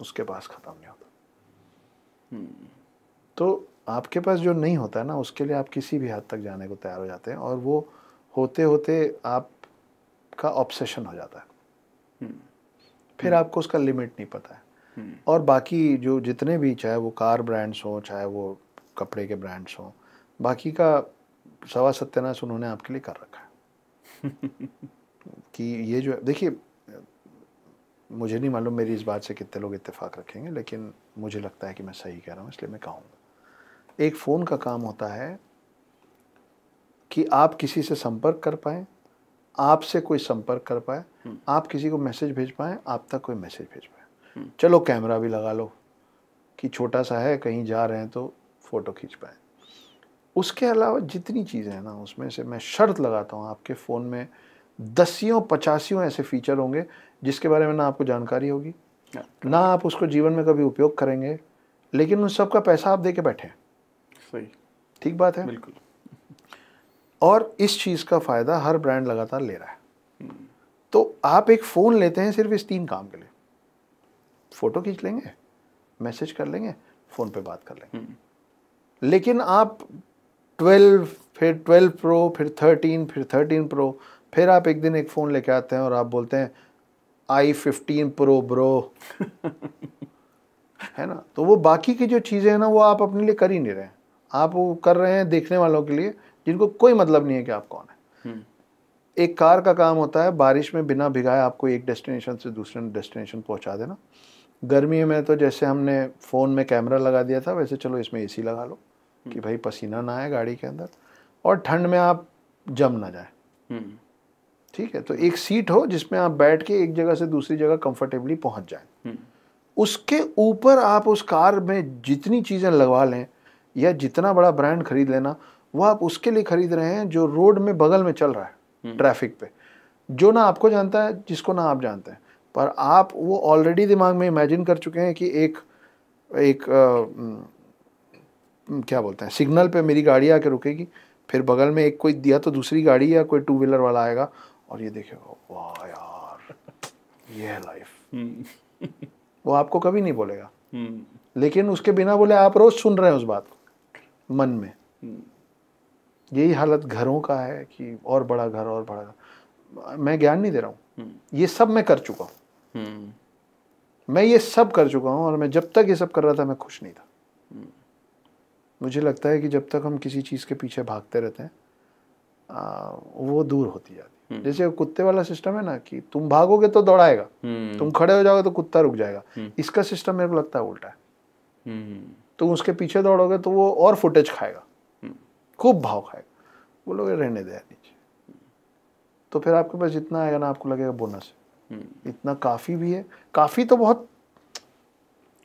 उसके पास ख़त्म नहीं होता हम्म। तो आपके पास जो नहीं होता है ना उसके लिए आप किसी भी हद तक जाने को तैयार हो जाते हैं और वो होते होते आपका ऑब्सेशन हो जाता है हम्म। फिर आपको उसका लिमिट नहीं पता है हम्म। और बाकी जो जितने भी चाहे वो कार ब्रांड्स हों चाहे वो कपड़े के ब्रांड्स हों बाकी का सवा सत्यानाश उन्होंने आपके लिए कर रखा है कि ये जो देखिए मुझे नहीं मालूम मेरी इस बात से कितने लोग इत्तेफाक रखेंगे लेकिन मुझे लगता है कि मैं सही कह रहा हूँ इसलिए मैं कहूँगा एक फ़ोन का काम होता है कि आप किसी से संपर्क कर पाएँ आपसे कोई संपर्क कर पाए हम्म। आप किसी को मैसेज भेज पाएँ आप तक कोई मैसेज भेज पाए चलो कैमरा भी लगा लो कि छोटा सा है कहीं जा रहे हैं तो फ़ोटो खींच पाए उसके अलावा जितनी चीज़ें हैं ना उसमें से मैं शर्त लगाता हूँ आपके फ़ोन में दसियों पचासियों ऐसे फ़ीचर होंगे जिसके बारे में ना आपको जानकारी होगी हाँ। ना आप उसको जीवन में कभी उपयोग करेंगे लेकिन उन सब का पैसा आप दे के बैठे सही ठीक बात है बिल्कुल और इस चीज़ का फ़ायदा हर ब्रांड लगातार ले रहा है हम्म। तो आप एक फ़ोन लेते हैं सिर्फ इस तीन काम के लिए फ़ोटो खींच लेंगे मैसेज कर लेंगे फ़ोन पे बात कर लेंगे हम्म। लेकिन आप 12 फिर 12 प्रो फिर 13 फिर 13 प्रो फिर आप एक दिन एक फ़ोन लेके आते हैं और आप बोलते हैं आई फिफ्टीन प्रो ब्रो है ना तो वो बाकी की जो चीज़ें हैं ना वो आप अपने लिए कर ही नहीं रहे हैं आप वो कर रहे हैं देखने वालों के लिए जिनको कोई मतलब नहीं है कि आप कौन है हम्म। एक कार का काम होता है बारिश में बिना भिगाए आपको एक डेस्टिनेशन से दूसरे डेस्टिनेशन पहुंचा देना गर्मी में तो जैसे हमने फ़ोन में कैमरा लगा दिया था वैसे चलो इसमें एसी लगा लो हम्म। कि भाई पसीना ना आए गाड़ी के अंदर और ठंड में आप जम ना जाए हम्म। ठीक है तो एक सीट हो जिसमें आप बैठ के एक जगह से दूसरी जगह कंफर्टेबली पहुंच जाए हम्म। उसके ऊपर आप उस कार में जितनी चीज़ें लगवा लें या जितना बड़ा ब्रांड खरीद लेना वो आप उसके लिए खरीद रहे हैं जो रोड में बगल में चल रहा है ट्रैफिक पे जो ना आपको जानता है जिसको ना आप जानते हैं पर आप वो ऑलरेडी दिमाग में इमेजिन कर चुके हैं कि एक एक आ, क्या बोलते हैं सिग्नल पे मेरी गाड़ी आके रुकेगी फिर बगल में एक कोई दिया तो दूसरी गाड़ी या कोई टू व्हीलर वाला आएगा और ये देखेगा वाह यार ये है लाइफ हम्म। वो आपको कभी नहीं बोलेगा हम्म। लेकिन उसके बिना बोले आप रोज सुन रहे हैं उस बात को मन में हम्म। यही हालत घरों का है कि और बड़ा घर और बड़ा घर मैं ज्ञान नहीं दे रहा हूँ ये सब मैं कर चुका हूँ हम्म। मैं ये सब कर चुका हूँ और मैं जब तक ये सब कर रहा था मैं खुश नहीं था हम्म। मुझे लगता है कि जब तक हम किसी चीज़ के पीछे भागते रहते हैं आ, वो दूर होती जाती है हम्म। जैसे कुत्ते वाला सिस्टम है ना कि तुम भागोगे तो दौड़ाएगा तुम खड़े हो जाओगे तो कुत्ता रुक जाएगा इसका सिस्टम मेरे को लगता है उल्टा है तुम उसके पीछे दौड़ोगे तो वो और फुटेज खाएगा खूब भाव खाएगा बोलोगे रहने दे नीचे तो फिर आपके पास जितना आएगा ना आपको लगेगा बोनस इतना काफ़ी भी है काफ़ी तो बहुत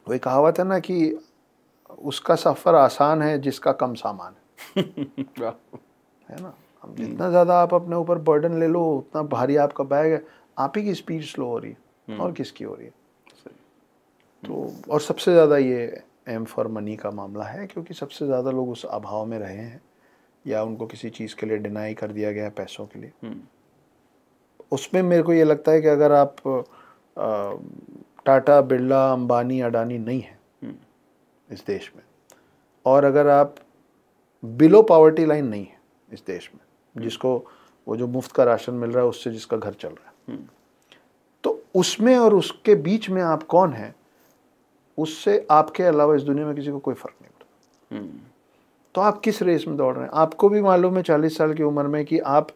वही कहावत है ना कि उसका सफ़र आसान है जिसका कम सामान है है ना अब हम्म। जितना ज़्यादा आप अपने ऊपर बर्डन ले लो उतना भारी आपका बैग है आप ही की स्पीड स्लो हो रही है हम्म। और किसकी हो रही है तो और सबसे ज़्यादा ये एम फॉर मनी का मामला है क्योंकि सबसे ज़्यादा लोग उस अभाव में रहे हैं या उनको किसी चीज़ के लिए डिनाई कर दिया गया है पैसों के लिए हम्म। उसमें मेरे को ये लगता है कि अगर आप टाटा बिरला अंबानी अडानी नहीं है हम्म। इस देश में और अगर आप बिलो पावर्टी लाइन नहीं है इस देश में हम्म। जिसको वो जो मुफ्त का राशन मिल रहा है उससे जिसका घर चल रहा है हम्म। तो उसमें और उसके बीच में आप कौन हैं उससे आपके अलावा इस दुनिया में किसी को कोई फ़र्क नहीं पड़ता तो आप किस रेस में दौड़ रहे हैं आपको भी मालूम है चालीस साल की उम्र में कि आप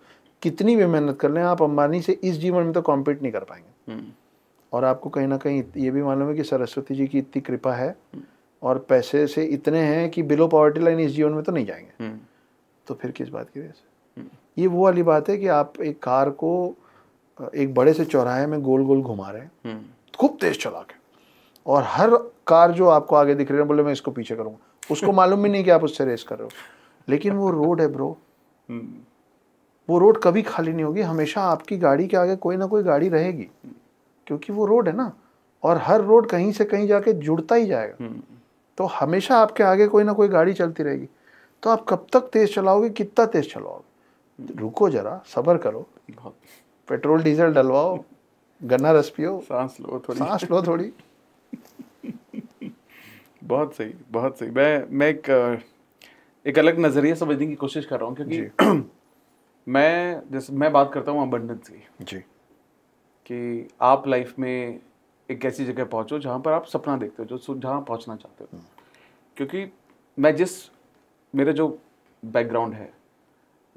कितनी भी मेहनत कर लें आप अंबानी से इस जीवन में तो कॉम्पीट नहीं कर पाएंगे हम्म। और आपको कहीं ना कहीं ये भी मालूम है कि सरस्वती जी की इतनी कृपा है हम्म। और पैसे से इतने हैं कि बिलो पॉवर्टी लाइन इस जीवन में तो नहीं जाएंगे हम्म। तो फिर किस बात की वजह से ये वो वाली बात है कि आप एक कार को एक बड़े से चौराहे में गोल गोल घुमा रहे हैं खूब तेज चला के और हर कार जो आपको आगे दिख रही है बोले मैं इसको पीछे करूँगा उसको मालूम भी नहीं कि आप उससे रेस कर रहे हो लेकिन वो रोड है ब्रो वो रोड कभी खाली नहीं होगी हमेशा आपकी गाड़ी के आगे कोई ना कोई गाड़ी रहेगी क्योंकि वो रोड है ना और हर रोड कहीं से कहीं जाके जुड़ता ही जाएगा हम्म। तो हमेशा आपके आगे कोई ना कोई गाड़ी चलती रहेगी तो आप कब तक तेज़ चलाओगे कितना तेज़ चलाओगे हम्म। रुको जरा सब्र करो पेट्रोल डीजल डलवाओ गन्ना रस पियो सांस लो थोड़ी सांस लो थोड़ी बहुत सही बहुत सही मैं मैं एक एक अलग नज़रिया समझने की कोशिश कर रहा हूँ क्योंकि मैं जैसे मैं बात करता हूँ अबंडेंस की जी कि आप लाइफ में एक ऐसी जगह पहुँचो जहाँ पर आप सपना देखते हो जो जहाँ पहुँचना चाहते हो हम्म। क्योंकि मैं जिस मेरा जो बैकग्राउंड है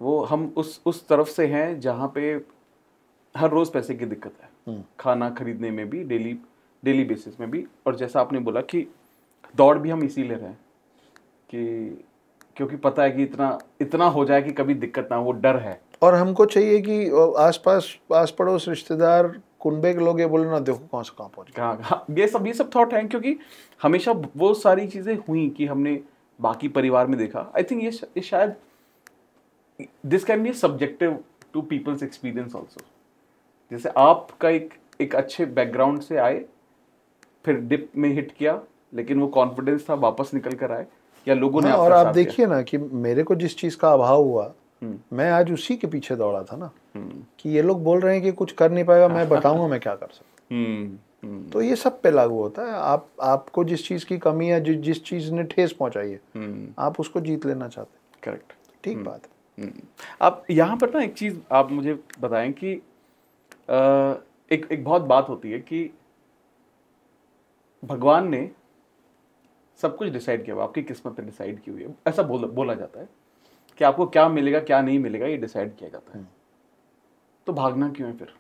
वो हम उस उस तरफ से हैं जहाँ पे हर रोज़ पैसे की दिक्कत है हम्म। खाना खरीदने में भी डेली डेली बेसिस में भी और जैसा आपने बोला कि दौड़ भी हम इसी ले रहे हैं कि क्योंकि पता है कि इतना इतना हो जाए कि कभी दिक्कत ना हो वो डर है और हमको चाहिए कि आसपास आस पड़ोस रिश्तेदार कुंबे के लोग ये बोले ना देखो कौन से कहाँ पहुँच हाँ हाँ ये सब ये सब थॉट हैं क्योंकि हमेशा वो सारी चीज़ें हुई कि हमने बाकी परिवार में देखा आई थिंक ये, ये शायद this can be subjective to people's experience also जैसे आपका एक एक अच्छे बैकग्राउंड से आए फिर डिप में हिट किया लेकिन वो कॉन्फिडेंस था वापस निकल कर आए या लोगों ने हाँ, और आप देखिए ना कि मेरे को जिस चीज़ का अभाव हुआ हम्म। मैं आज उसी के पीछे दौड़ा था ना हम्म। कि ये लोग बोल रहे हैं कि कुछ कर नहीं पाएगा मैं बताऊंगा मैं क्या कर सकता हम्म, तो ये सब पे लागू होता है आप आपको जिस चीज़ की कमी है जिस चीज़ ने ठेस पहुंचाई है आप उसको जीत लेना चाहते हैं करेक्ट ठीक बात है आप यहाँ पर ना एक चीज़ आप मुझे बताएं कि एक एक बहुत बात होती है कि भगवान ने सब कुछ डिसाइड किया हुआ आपकी किस्मत ने डिसाइड की हुई है ऐसा बोल, बोला जाता है कि आपको क्या मिलेगा क्या नहीं मिलेगा ये डिसाइड किया जाता है हम्म। तो भागना क्यों है फिर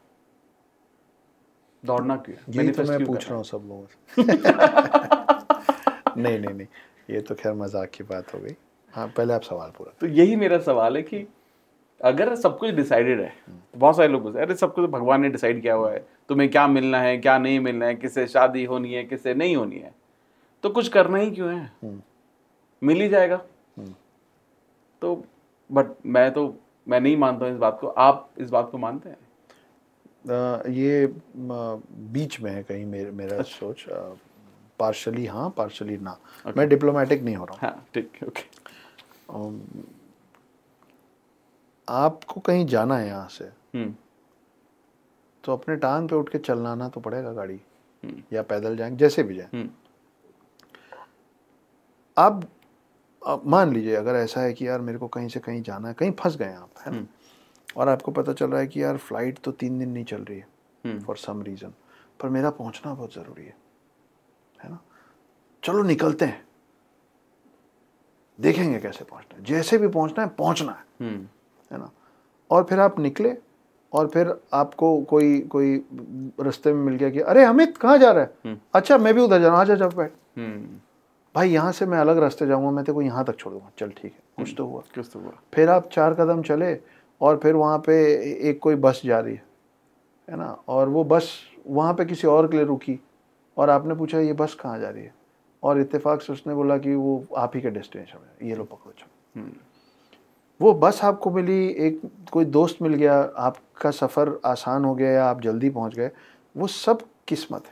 दौड़ना क्यों है तो मैं पूछ रहा हूँ सब लोगों से नहीं नहीं नहीं ये तो खैर मजाक की बात हो गई हाँ पहले आप सवाल पूरा तो यही मेरा सवाल है कि अगर सब कुछ डिसाइडेड है हम्म। तो बहुत सारे लोग बोलते अरे सब कुछ तो भगवान ने डिसाइड किया हुआ है तुम्हें क्या मिलना है क्या नहीं मिलना है किससे शादी होनी है किससे नहीं होनी है तो कुछ करना ही क्यों है हम्म। मिल ही जाएगा हम्म। तो बट मैं तो मैं नहीं मानता हूँ इस बात को आप इस बात को मानते हैं ये बीच में है कहीं मेर, मेरा अच्छा। सोच पार्शली हाँ पार्शली ना okay. मैं डिप्लोमेटिक नहीं हो रहा हूँ हाँ, ठीक ओके आपको कहीं जाना है यहाँ से हम्म। तो अपने टांग पे उठ के चलना ना तो पड़ेगा गाड़ी या पैदल जाएंगे जैसे भी जाए अब, मान लीजिए अगर ऐसा है कि यार मेरे को कहीं से कहीं जाना है कहीं फंस गए आप है ना हम्म। और आपको पता चल रहा है कि यार फ्लाइट तो तीन दिन नहीं चल रही है फॉर सम रीज़न पर मेरा पहुंचना बहुत ज़रूरी है है ना चलो निकलते हैं देखेंगे कैसे पहुंचना है जैसे भी पहुंचना है पहुंचना है हम्म। है ना और फिर आप निकले और फिर आपको कोई कोई रास्ते में मिल गया कि अरे अमित कहाँ जा रहा है हम्म। अच्छा मैं भी उधर जा रहा हूँ आ जा बैठ भाई यहाँ से मैं अलग रास्ते जाऊँगा मैं तेरे को यहाँ तक छोड़ दूंगा चल ठीक है कुछ तो हम्म, हुआ कुछ तो हुआ फिर आप चार कदम चले और फिर वहाँ पे एक कोई बस जा रही है है ना और वो बस वहाँ पे किसी और के लिए रुकी और आपने पूछा ये बस कहाँ जा रही है और इतफाक़ से उसने बोला कि वो आप ही के डेस्टिनेशन है ये लो हम्म। पकड़ो चलो वो बस आपको मिली एक कोई दोस्त मिल गया आपका सफ़र आसान हो गया या आप जल्दी पहुँच गए वो सब किस्मत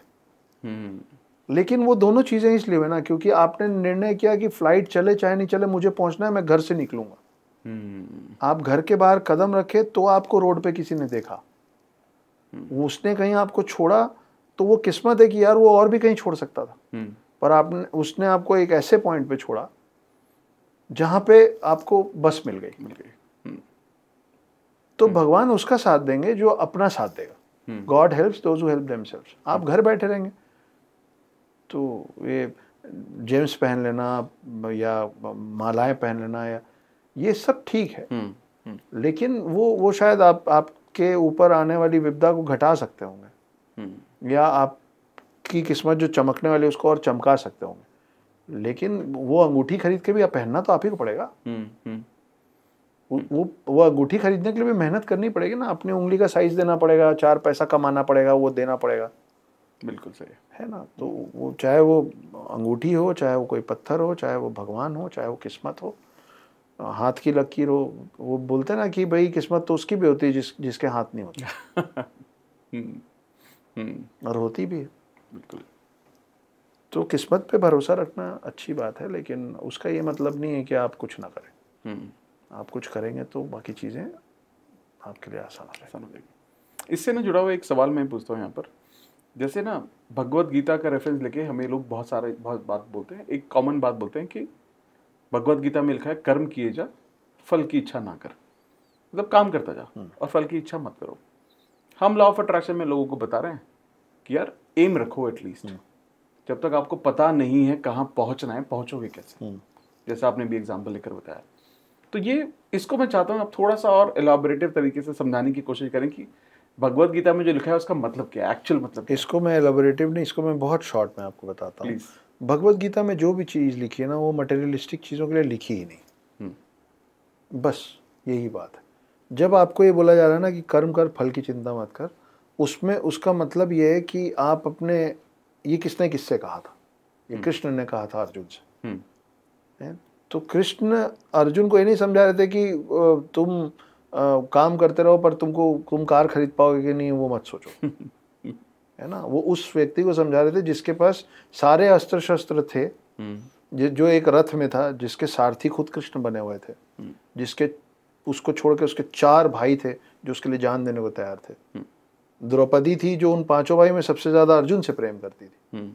है हम्म। लेकिन वो दोनों चीज़ें इसलिए हुए ना क्योंकि आपने निर्णय किया कि फ्लाइट चले चाहे नहीं चले मुझे पहुंचना है मैं घर से निकलूंगा hmm. आप घर के बाहर कदम रखे तो आपको रोड पे किसी ने देखा hmm. उसने कहीं आपको छोड़ा तो वो किस्मत है कि यार वो और भी कहीं छोड़ सकता था hmm. पर आपने उसने आपको एक ऐसे पॉइंट पे छोड़ा जहाँ पे आपको बस मिल गई मिल गई तो भगवान उसका साथ देंगे जो अपना साथ देगा गॉड हेल्प्स हेल्प दो आप घर बैठे रहेंगे तो ये जेम्स पहन लेना या मालाएं पहन लेना या ये सब ठीक है हुँ, हम्म, हुँ. हम्म। लेकिन वो वो शायद आप आपके ऊपर आने वाली विपदा को घटा सकते होंगे हम्म। या आपकी किस्मत जो चमकने वाली उसको और चमका सकते होंगे लेकिन वो अंगूठी खरीद के भी आप पहनना तो आप ही को पड़ेगा वो वो अंगूठी खरीदने के लिए भी मेहनत करनी पड़ेगी ना अपनी उंगली का साइज देना पड़ेगा चार पैसा कमाना पड़ेगा वो देना पड़ेगा बिल्कुल सही है ना तो वो चाहे वो अंगूठी हो चाहे वो कोई पत्थर हो चाहे वो भगवान हो चाहे वो किस्मत हो हाथ की लकीर हो वो बोलते ना कि भाई किस्मत तो उसकी भी होती है जिस जिसके हाथ नहीं होते हम्म, हम्म। और होती भी है बिल्कुल तो किस्मत पे भरोसा रखना अच्छी बात है लेकिन उसका ये मतलब नहीं है कि आप कुछ ना करें हम्म। आप कुछ करेंगे तो बाकी चीज़ें आपके लिए आसान हो जाएगी इससे ना जुड़ा हुआ एक सवाल मैं पूछता हूँ यहाँ पर जैसे ना भगवत गीता का रेफरेंस लेके हमें लोग बहुत सारे बहुत बात बोलते हैं एक कॉमन बात बोलते हैं कि भगवत गीता में लिखा है कर्म किए जा फल की इच्छा ना कर मतलब काम करता जा हम्म। और फल की इच्छा मत करो हम लॉ ऑफ अट्रैक्शन में लोगों को बता रहे हैं कि यार एम रखो एटलीस्ट हम्म। जब तक आपको पता नहीं है कहाँ पहुँचना है पहुँचोगे कैसे हम्म। जैसे आपने भी एग्जाम्पल लेकर बताया तो ये इसको मैं चाहता हूँ आप थोड़ा सा और एलाबोरेटिव तरीके से समझाने की कोशिश करें कि भगवत गीता में जो लिखा है उसका मतलब क्या है एक्चुअल मतलब क्या? इसको मैं एलोबरेटिव नहीं इसको मैं बहुत शॉर्ट में आपको बताता हूँ भगवत गीता में जो भी चीज़ लिखी है ना वो मटेरियलिस्टिक चीज़ों के लिए लिखी ही नहीं हम्म। बस यही बात है जब आपको ये बोला जा रहा है ना कि कर्म कर फल की चिंता मत कर उसमें उसका मतलब ये है कि आप अपने ये किसने किससे कहा था ये हम्म। कृष्ण ने कहा था अर्जुन से हम्म। तो कृष्ण अर्जुन को ये नहीं समझा रहे थे कि तुम काम करते रहो पर तुमको तुम कार खरीद पाओगे कि नहीं वो मत सोचो है ना वो उस व्यक्ति को समझा रहे थे जिसके पास सारे अस्त्र शस्त्र थे हम्म। जो एक रथ में था जिसके सारथी खुद कृष्ण बने हुए थे हम्म। जिसके उसको छोड़ के उसके चार भाई थे जो उसके लिए जान देने को तैयार थे हम्म। द्रौपदी थी जो उन पांचों भाई में सबसे ज्यादा अर्जुन से प्रेम करती थी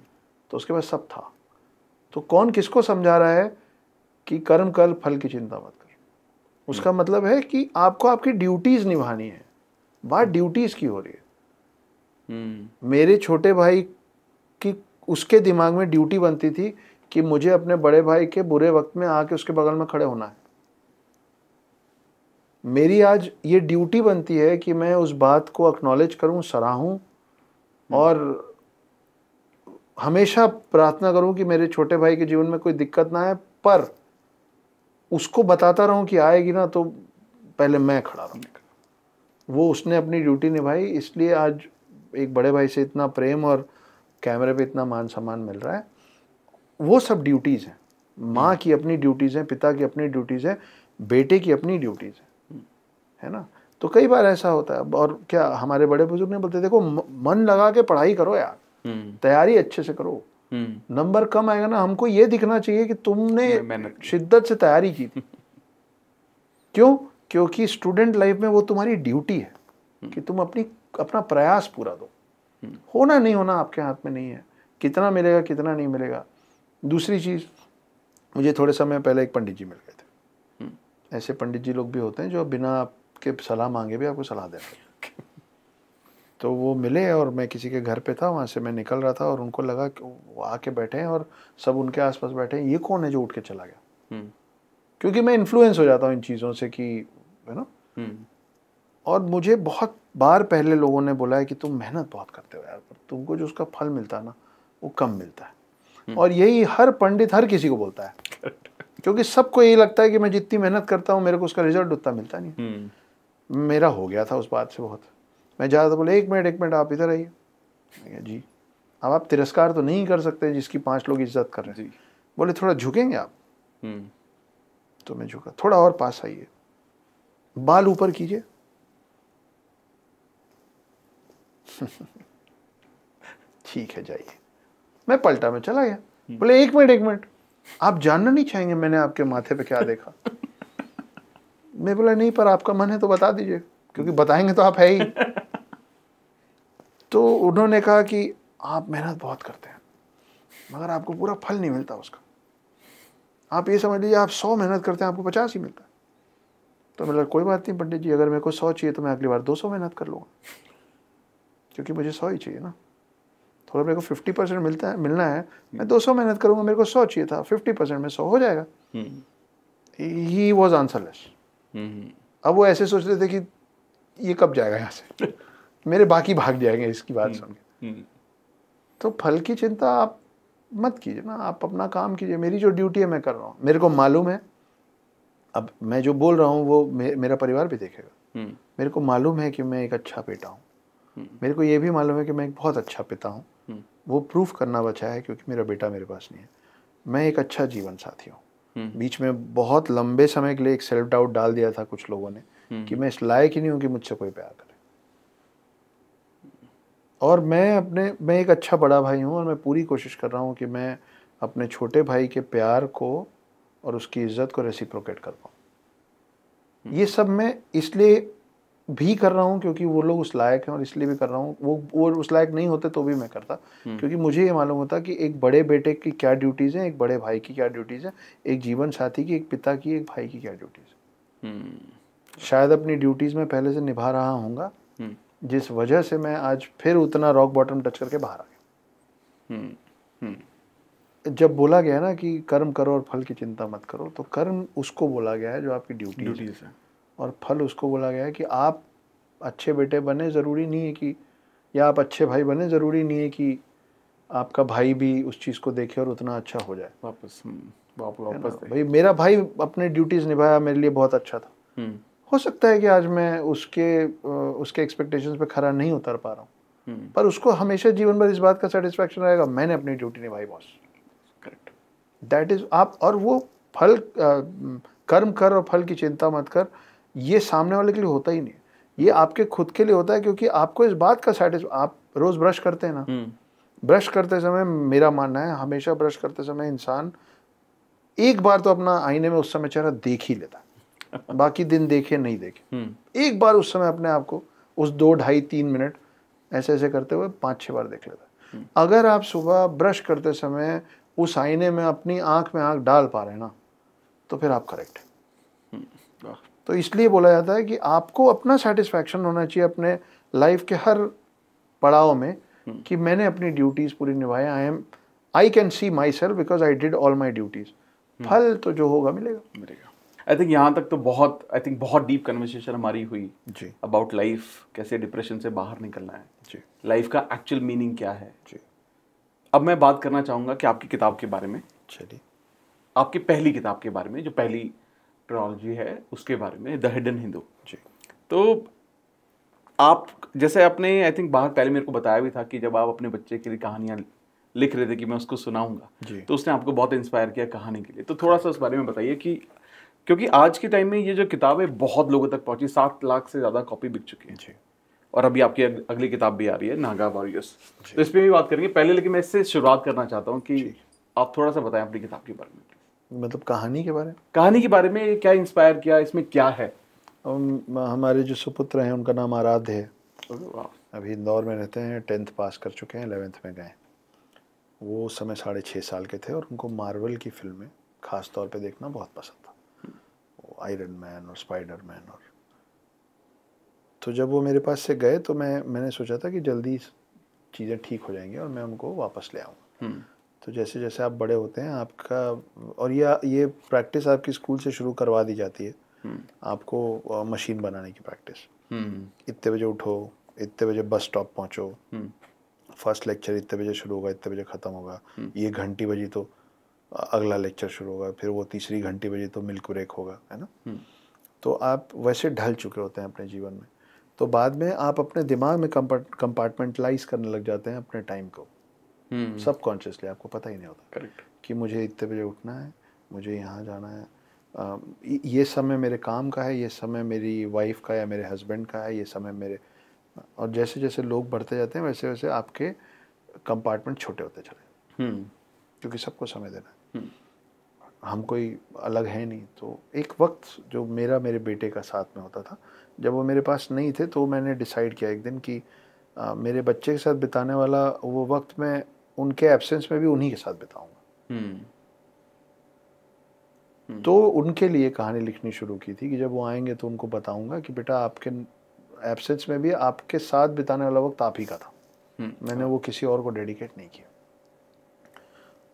तो उसके पास सब था तो कौन किसको समझा रहा है कि कर्म कर फल की चिंता मत उसका मतलब है कि आपको आपकी ड्यूटीज निभानी है बात ड्यूटीज की हो रही है हम्म। मेरे छोटे भाई की उसके दिमाग में ड्यूटी बनती थी कि मुझे अपने बड़े भाई के बुरे वक्त में आके उसके बगल में खड़े होना है मेरी आज ये ड्यूटी बनती है कि मैं उस बात को एक्नॉलेज करूं सराहूं हम्म। और हमेशा प्रार्थना करूं कि मेरे छोटे भाई के जीवन में कोई दिक्कत ना आए पर उसको बताता रहूं कि आएगी ना तो पहले मैं खड़ा रहूं वो उसने अपनी ड्यूटी निभाई इसलिए आज एक बड़े भाई से इतना प्रेम और कैमरे पे इतना मान सम्मान मिल रहा है वो सब ड्यूटीज़ हैं माँ की अपनी ड्यूटीज़ हैं पिता की अपनी ड्यूटीज़ हैं बेटे की अपनी ड्यूटीज़ हैं है ना तो कई बार ऐसा होता है और क्या हमारे बड़े बुजुर्ग ने बोलते देखो मन लगा के पढ़ाई करो यार हम्म। तैयारी अच्छे से करो हम्म। नंबर कम आएगा ना हमको ये दिखना चाहिए कि तुमने शिद्दत से तैयारी की क्यों क्योंकि स्टूडेंट लाइफ में वो तुम्हारी ड्यूटी है हम्म। कि तुम अपनी अपना प्रयास पूरा दो हम्म। होना नहीं होना आपके हाथ में नहीं है कितना मिलेगा कितना नहीं मिलेगा दूसरी चीज़ मुझे थोड़े समय पहले एक पंडित जी मिल गए थे ऐसे पंडित जी लोग भी होते हैं जो बिना आपके सलाह मांगे भी आपको सलाह देते हैं तो वो मिले और मैं किसी के घर पे था वहाँ से मैं निकल रहा था और उनको लगा कि वो आके बैठे हैं और सब उनके आसपास बैठे हैं ये कौन है जो उठ के चला गया हम्म। क्योंकि मैं इन्फ्लुएंस हो जाता हूँ इन चीज़ों से कि है ना हम्म। और मुझे बहुत बार पहले लोगों ने बोला है कि तुम मेहनत बहुत करते हो यार पर तुमको जो उसका फल मिलता है ना वो कम मिलता है हम्म। और यही हर पंडित हर किसी को बोलता है क्योंकि सबको यही लगता है कि मैं जितनी मेहनत करता हूँ मेरे को उसका रिजल्ट उतना मिलता नहीं मेरा हो गया था उस बात से बहुत मैं ज़्यादा बोले एक मिनट एक मिनट आप इधर आइए जी अब आप तिरस्कार तो नहीं कर सकते जिसकी पाँच लोग इज्जत कर रहे हैं बोले थोड़ा झुकेंगे आप हम्म। तो मैं झुका थोड़ा और पास आइए बाल ऊपर कीजिए ठीक है जाइए मैं पलटा में चला गया हम्म। बोले एक मिनट एक मिनट आप जानना नहीं चाहेंगे मैंने आपके माथे पे क्या देखा मैं बोला नहीं पर आपका मन है तो बता दीजिए क्योंकि बताएंगे तो आप है ही तो उन्होंने कहा कि आप मेहनत बहुत करते हैं मगर आपको पूरा फल नहीं मिलता उसका आप ये समझ लीजिए आप सौ मेहनत करते हैं आपको पचास ही मिलता है तो मेरा कोई बात नहीं पंडित जी अगर मेरे को सौ चाहिए तो मैं अगली बार दो सौ मेहनत कर लूँगा क्योंकि मुझे सौ ही चाहिए ना थोड़ा मेरे को फिफ्टी परसेंट मिलता है मिलना है मैं दो सौ मेहनत करूँगा मेरे को सौ चाहिए था फिफ्टी परसेंट में सौ हो जाएगा ही वॉज आंसरलेस अब वो ऐसे सोच रहे थे कि ये कब जाएगा यहाँ से मेरे बाकी भाग जाएंगे इसकी बात हम्म, सुन के हम्म। तो फल की चिंता आप मत कीजिए ना आप अपना काम कीजिए मेरी जो ड्यूटी है मैं कर रहा हूँ मेरे को मालूम है अब मैं जो बोल रहा हूँ वो मे, मेरा परिवार भी देखेगा हम्म। मेरे को मालूम है कि मैं एक अच्छा बेटा हूँ मेरे को ये भी मालूम है कि मैं एक बहुत अच्छा पिता हूँ वो प्रूफ करना बचा है क्योंकि मेरा बेटा मेरे पास नहीं है मैं एक अच्छा जीवन साथी हूँ बीच में बहुत लंबे समय के लिए एक सेल्फ डाउट डाल दिया था कुछ लोगों ने कि मैं इस लायक ही नहीं हूँ कि मुझसे कोई प्यार करे और मैं अपने मैं एक अच्छा बड़ा भाई हूँ और मैं पूरी कोशिश कर रहा हूँ कि मैं अपने छोटे भाई के प्यार को और उसकी इज्जत को रेसिप्रोकेट कर पाऊँ हम्म। ये सब मैं इसलिए भी कर रहा हूँ क्योंकि वो लोग उस लायक हैं और इसलिए भी कर रहा हूँ वो वो उस लायक नहीं होते तो भी मैं करता हम्म। क्योंकि मुझे ये मालूम होता कि एक बड़े बेटे की क्या ड्यूटीज़ हैं एक बड़े भाई की क्या ड्यूटीज़ हैं एक जीवन साथी की एक पिता की एक भाई की क्या ड्यूटीज़ है हम्म। शायद अपनी ड्यूटीज़ में पहले से निभा रहा हूँगा जिस वजह से मैं आज फिर उतना रॉक बॉटम टच करके बाहर आ गया हम्म, हम्म। जब बोला गया ना कि कर्म करो और फल की चिंता मत करो तो कर्म उसको बोला गया है जो आपकी ड्यूटी ड्यूटीज है और फल उसको बोला गया है कि आप अच्छे बेटे बने ज़रूरी नहीं है कि या आप अच्छे भाई बने ज़रूरी नहीं है कि आपका भाई भी उस चीज़ को देखे और उतना अच्छा हो जाए वापस हम्म, वापस भाई मेरा भाई अपने ड्यूटीज़ निभाया मेरे लिए बहुत अच्छा था हो सकता है कि आज मैं उसके उसके एक्सपेक्टेशंस पे खरा नहीं उतर पा रहा हूँ हम्म। पर उसको हमेशा जीवन भर इस बात का सेटिस्फैक्शन रहेगा मैंने अपनी ड्यूटी निभाई बॉस करेक्ट दैट इज आप और वो फल कर्म कर और फल की चिंता मत कर ये सामने वाले के लिए होता ही नहीं ये आपके खुद के लिए होता है क्योंकि आपको इस बात का सेटिस आप रोज ब्रश करते हैं ना ब्रश हम्म। करते समय मेरा मानना है हमेशा ब्रश करते समय इंसान एक बार तो अपना आईने में उस समय चेहरा देख ही लेता है बाकी दिन देखे नहीं देखे हम्म। एक बार उस समय अपने आप को उस दो ढाई तीन मिनट ऐसे ऐसे करते हुए पाँच छह बार देख लेता है हम्म। अगर आप सुबह ब्रश करते समय उस आईने में अपनी आंख में आंख डाल पा रहे हैं ना तो फिर आप करेक्ट है हम्म, तो इसलिए बोला जाता है कि आपको अपना सेटिस्फैक्शन होना चाहिए अपने लाइफ के हर पड़ाव में कि मैंने अपनी ड्यूटीज़ पूरी निभाए I am I can see myself because I did all my duties फल तो जो होगा मिलेगा मिलेगा आई थिंक यहाँ तक तो बहुत आई थिंक बहुत डीप कन्वर्सेशन हमारी हुई जी अबाउट लाइफ कैसे डिप्रेशन से बाहर निकलना है जी लाइफ का एक्चुअल मीनिंग क्या है जी अब मैं बात करना चाहूँगा कि आपकी किताब के बारे में चलिए आपकी पहली किताब के बारे में जो पहली ट्रोलॉजी है उसके बारे में द हिडन हिंदू जी तो आप जैसे आपने आई थिंक बाहर पहले मेरे को बताया भी था कि जब आप अपने बच्चे के लिए कहानियाँ लिख रहे थे कि मैं उसको सुनाऊंगा तो उसने आपको बहुत इंस्पायर किया कहानी के लिए तो थोड़ा सा उस बारे में बताइए कि क्योंकि आज के टाइम में ये जो किताबें बहुत लोगों तक पहुंची सात लाख से ज़्यादा कॉपी बिक चुकी है और अभी आपकी अगली किताब भी आ रही है नागा वॉरियर्स तो इस पर भी बात करेंगे पहले लेकिन मैं इससे शुरुआत करना चाहता हूँ कि आप थोड़ा सा बताएं अपनी किताब के बारे में मतलब कहानी के बारे में कहानी के बारे में क्या इंस्पायर किया इसमें क्या है हमारे जो सुपुत्र हैं उनका नाम आराध्य है अभी इंदौर में रहते हैं टेंथ पास कर चुके हैं एलेवेंथ में गए वो समय साढ़े छः साल के थे और उनको मार्वल की फिल्में खास तौर पे देखना बहुत पसंद आयरन मैन और स्पाइडर मैन और तो जब वो मेरे पास से गए तो मैं मैंने सोचा था कि जल्दी चीज़ें ठीक हो जाएंगी और मैं उनको वापस ले आऊँ हम्म। तो जैसे जैसे आप बड़े होते हैं आपका और यह ये प्रैक्टिस आपकी स्कूल से शुरू करवा दी जाती है हम्म। आपको मशीन बनाने की प्रैक्टिस हम्म। इतने बजे उठो इतने बजे बस स्टॉप पहुँचो फर्स्ट लेक्चर इतने बजे शुरू होगा इतने बजे ख़त्म होगा ये घंटी बजी तो अगला लेक्चर शुरू होगा फिर वो तीसरी घंटी बजे तो मिल्क ब्रेक होगा है ना हम्म। तो आप वैसे ढल चुके होते हैं अपने जीवन में तो बाद में आप अपने दिमाग में कंपार्टमेंटलाइज करने लग जाते हैं अपने टाइम को हम्म। सबकॉन्शियसली आपको पता ही नहीं होता करेक्ट कि मुझे इतने बजे उठना है मुझे यहाँ जाना है ये समय मेरे काम का है ये समय मेरी वाइफ का या मेरे हस्बैंड का है ये समय मेरे और जैसे जैसे लोग बढ़ते जाते हैं वैसे वैसे आपके कंपार्टमेंट छोटे होते चले क्योंकि सबको समय देना है हम्म। हम कोई अलग है नहीं तो एक वक्त जो मेरा मेरे बेटे का साथ में होता था जब वो मेरे पास नहीं थे तो मैंने डिसाइड किया एक दिन कि आ, मेरे बच्चे के साथ बिताने वाला वो वक्त मैं उनके एब्सेंस में भी उन्हीं के साथ बिताऊंगा हम्म। हम्म। तो उनके लिए कहानी लिखनी शुरू की थी कि जब वो आएंगे तो उनको बताऊंगा कि बेटा आपके एब्सेंस में भी आपके साथ बिताने वाला वक्त आप ही का था मैंने वो किसी और को डेडिकेट नहीं किया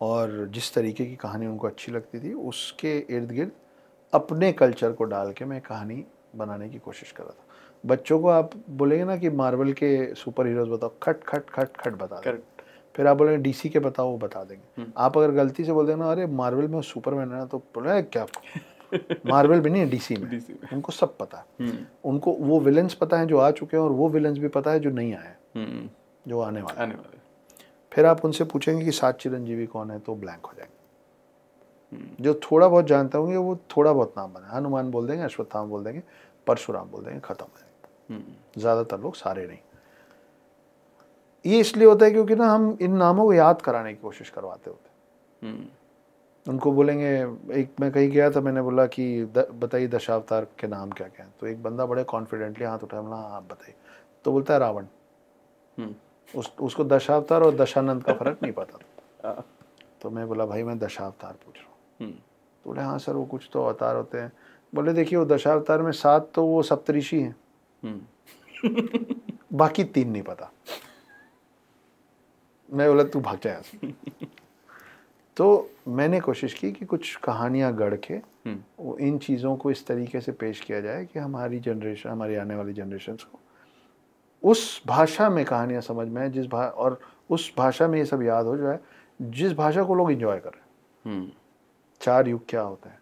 और जिस तरीके की कहानी उनको अच्छी लगती थी उसके इर्द गिर्द अपने कल्चर को डाल के मैं कहानी बनाने की कोशिश कर रहा था बच्चों को आप बोलेंगे ना कि मार्वल के सुपर हीरोज बताओ खट खट खट खट बता दें फिर आप बोलेंगे डीसी के बताओ वो बता देंगे हम्म। आप अगर गलती से बोल ना अरे मार्वल में सुपरमैन है ना तो बोले क्या मार्वल भी नहीं है डीसी सी में उनको सब पता है हम्म। उनको वो विलन्स पता है जो आ चुके हैं और वो विलन्स भी पता है जो नहीं आए हम्म। जो आने वाले आने वाले फिर आप उनसे पूछेंगे कि सात चिरंजीवी कौन है तो ब्लैंक हो जाएंगे जो थोड़ा बहुत जानता होंगे वो थोड़ा बहुत नाम बना हनुमान बोल देंगे अश्वत्थाम बोल देंगे परशुराम बोल देंगे खत्म हो जाएंगे हम्म। ज़्यादातर लोग सारे नहीं ये इसलिए होता है क्योंकि ना हम इन नामों को याद कराने की कोशिश करवाते होते हम्म। उनको बोलेंगे एक मैं कहीं गया था मैंने बोला कि द, बताइए दशावतार के नाम क्या क्या है तो एक बंदा बड़े कॉन्फिडेंटली हाथ उठाया बोला हाँ, आप बताइए तो बोलता है रावण हम्म। उस उसको दशावतार और दशानंद का फर्क नहीं पता था तो मैं बोला भाई मैं दशावतार पूछ रहा हूँ हम्म। तो बोले हाँ सर वो कुछ तो अवतार होते हैं बोले देखिए वो दशावतार में सात तो वो सप्तऋषि हैं हम्म। बाकी तीन नहीं पता मैं बोला तू भाग जाए तो मैंने कोशिश की कि कुछ कहानियाँ गढ़ के हम्म। वो इन चीज़ों को इस तरीके से पेश किया जाए कि हमारी जनरेशन हमारी आने वाली जनरेशन को उस भाषा में कहानियाँ समझ में आए जिस भा और उस भाषा में ये सब याद हो जाए जिस भाषा को लोग इन्जॉय करें हम्म। चार युग क्या होता है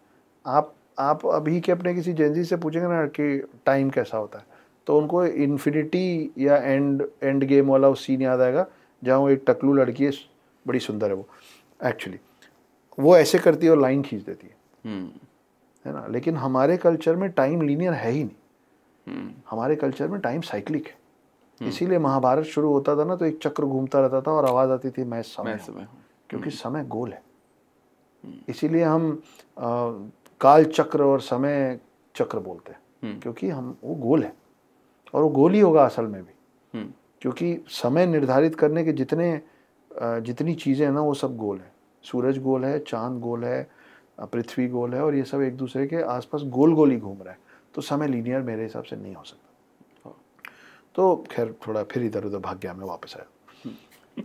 आप आप अभी के अपने किसी जेंजी से पूछेंगे ना कि टाइम कैसा होता है तो उनको इन्फिनिटी या एंड एंड गेम वाला वो सीन याद आएगा जहाँ वो एक टकलू लड़की है बड़ी सुंदर है वो एक्चुअली वो ऐसे करती है और लाइन खींच देती है hmm. है ना लेकिन हमारे कल्चर में टाइम लीनियर है ही नहीं hmm. हमारे कल्चर में टाइम साइक्लिक है हम्म। इसीलिए महाभारत शुरू होता था ना तो एक चक्र घूमता रहता था और आवाज आती थी मैं समय समय क्योंकि हम्म। समय गोल है हम्म। इसीलिए हम आ, काल चक्र और समय चक्र बोलते हैं क्योंकि हम वो गोल है और वो गोल ही होगा असल में भी क्योंकि समय निर्धारित करने के जितने जितनी चीज़ें हैं ना वो सब गोल है सूरज गोल है चांद गोल है पृथ्वी गोल है और ये सब एक दूसरे के आसपास गोल गोल ही घूम रहा है तो समय लीनियर मेरे हिसाब से नहीं हो सकता तो खैर थोड़ा फिर इधर उधर भाग गया मैं वापस आया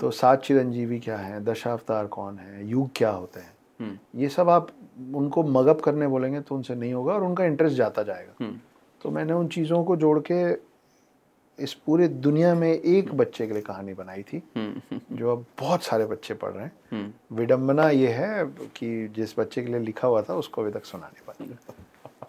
तो सात चिरंजीवी क्या है दशावतार कौन है युग क्या होते हैं हम्म। ये सब आप उनको मगअप करने बोलेंगे तो उनसे नहीं होगा और उनका इंटरेस्ट जाता जाएगा हम्म। तो मैंने उन चीज़ों को जोड़ के इस पूरे दुनिया में एक बच्चे के लिए कहानी बनाई थी हम्म। जो अब बहुत सारे बच्चे पढ़ रहे हैं विडम्बना ये है कि जिस बच्चे के लिए लिखा हुआ था उसको अभी तक सुना नहीं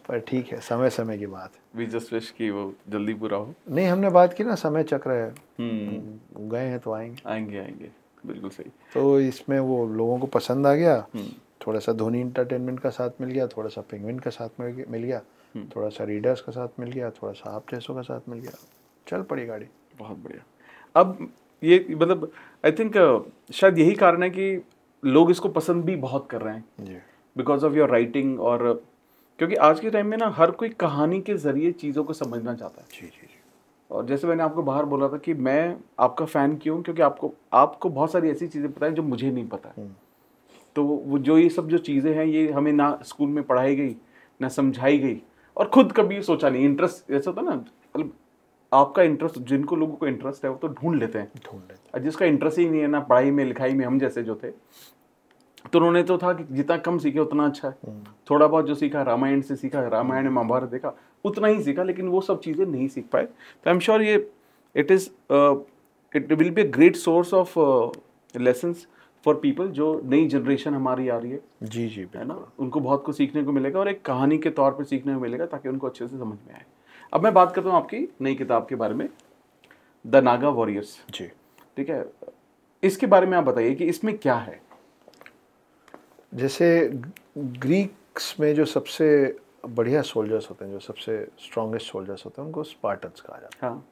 पर ठीक है समय समय की बात वी जस्ट विश कि वो जल्दी पूरा हो नहीं हमने बात की ना समय चक्र है हम्म गए हैं तो आएंगे आएंगे आएंगे बिल्कुल सही तो इसमें वो लोगों को पसंद आ गया हम्म। थोड़ा सा धोनी इंटरटेनमेंट का साथ मिल गया थोड़ा सा पिंगविन का साथ मिल गया थोड़ा सा रीडर्स का साथ मिल गया थोड़ा सा आप जैसों का साथ मिल गया चल पड़ी गाड़ी बहुत बढ़िया अब ये मतलब आई थिंक uh, शायद यही कारण है कि लोग इसको पसंद भी बहुत कर रहे हैं बिकॉज ऑफ योर राइटिंग और क्योंकि आज के टाइम में ना हर कोई कहानी के जरिए चीज़ों को समझना चाहता है जी जी जी और जैसे मैंने आपको बाहर बोला था कि मैं आपका फ़ैन क्यों क्योंकि आपको आपको बहुत सारी ऐसी चीज़ें पता है जो मुझे नहीं पता है हम्म। तो वो जो ये सब जो चीज़ें हैं ये हमें ना स्कूल में पढ़ाई गई ना समझाई गई और खुद कभी सोचा नहीं इंटरेस्ट जैसा होता ना मतलब आपका इंटरेस्ट जिनको लोगों को इंटरेस्ट है वो तो ढूंढ लेते हैं ढूंढ लेते हैं जिसका इंटरेस्ट ही नहीं है ना पढ़ाई में लिखाई में हम जैसे जो थे तो उन्होंने तो था कि जितना कम सीखे उतना अच्छा है हम्म। थोड़ा बहुत जो सीखा रामायण से सीखा रामायण महाभारत देखा उतना ही सीखा लेकिन वो सब चीज़ें नहीं सीख पाए तो आई एम श्योर ये it is it will be a great source of lessons for people जो नई जनरेशन हमारी आ रही है जी जी है ना उनको बहुत कुछ सीखने को मिलेगा और एक कहानी के तौर पर सीखने को मिलेगा ताकि उनको अच्छे से समझ में आए अब मैं बात करता हूँ आपकी नई किताब के बारे में द नागा वॉरियर्स जी ठीक है इसके बारे में आप बताइए कि इसमें क्या है जैसे ग्रीक्स में जो सबसे बढ़िया सोल्जर्स होते हैं जो सबसे स्ट्रॉन्गेस्ट सोल्जर्स होते हैं उनको स्पार्टन्स कहा जाता है हाँ।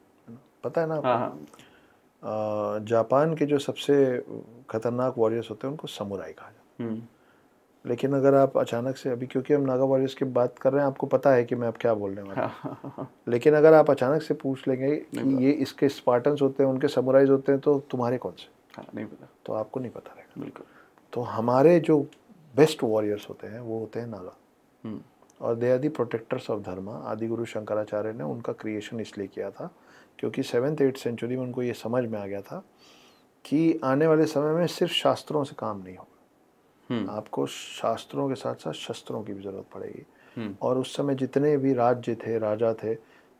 पता है ना हाँ।, हाँ। जापान के जो सबसे खतरनाक वॉरियर्स होते हैं उनको समुराई कहा जाता है हम्म। लेकिन अगर आप अचानक से अभी क्योंकि हम नागा वॉरियर्स की बात कर रहे हैं आपको पता है कि मैं अब क्या बोलने वाला हाँ, हाँ, लेकिन अगर आप अचानक से पूछ लेंगे कि ये इसके स्पार्टन्स होते हैं उनके समुराइज होते हैं तो तुम्हारे कौन से नहीं पता तो आपको नहीं पता रहेगा बिल्कुल तो हमारे जो बेस्ट वॉरियर्स होते हैं वो होते हैं नागा हम्म। और they are the protectors of dharma Adi गुरु शंकराचार्य ने उनका क्रिएशन इसलिए किया था क्योंकि सेवन्थ एट सेंचुरी में उनको ये समझ में आ गया था कि आने वाले समय में सिर्फ शास्त्रों से काम नहीं होगा हम्म। आपको शास्त्रों के साथ साथ शस्त्रों की भी ज़रूरत पड़ेगी हम्म। और उस समय जितने भी राज्य थे राजा थे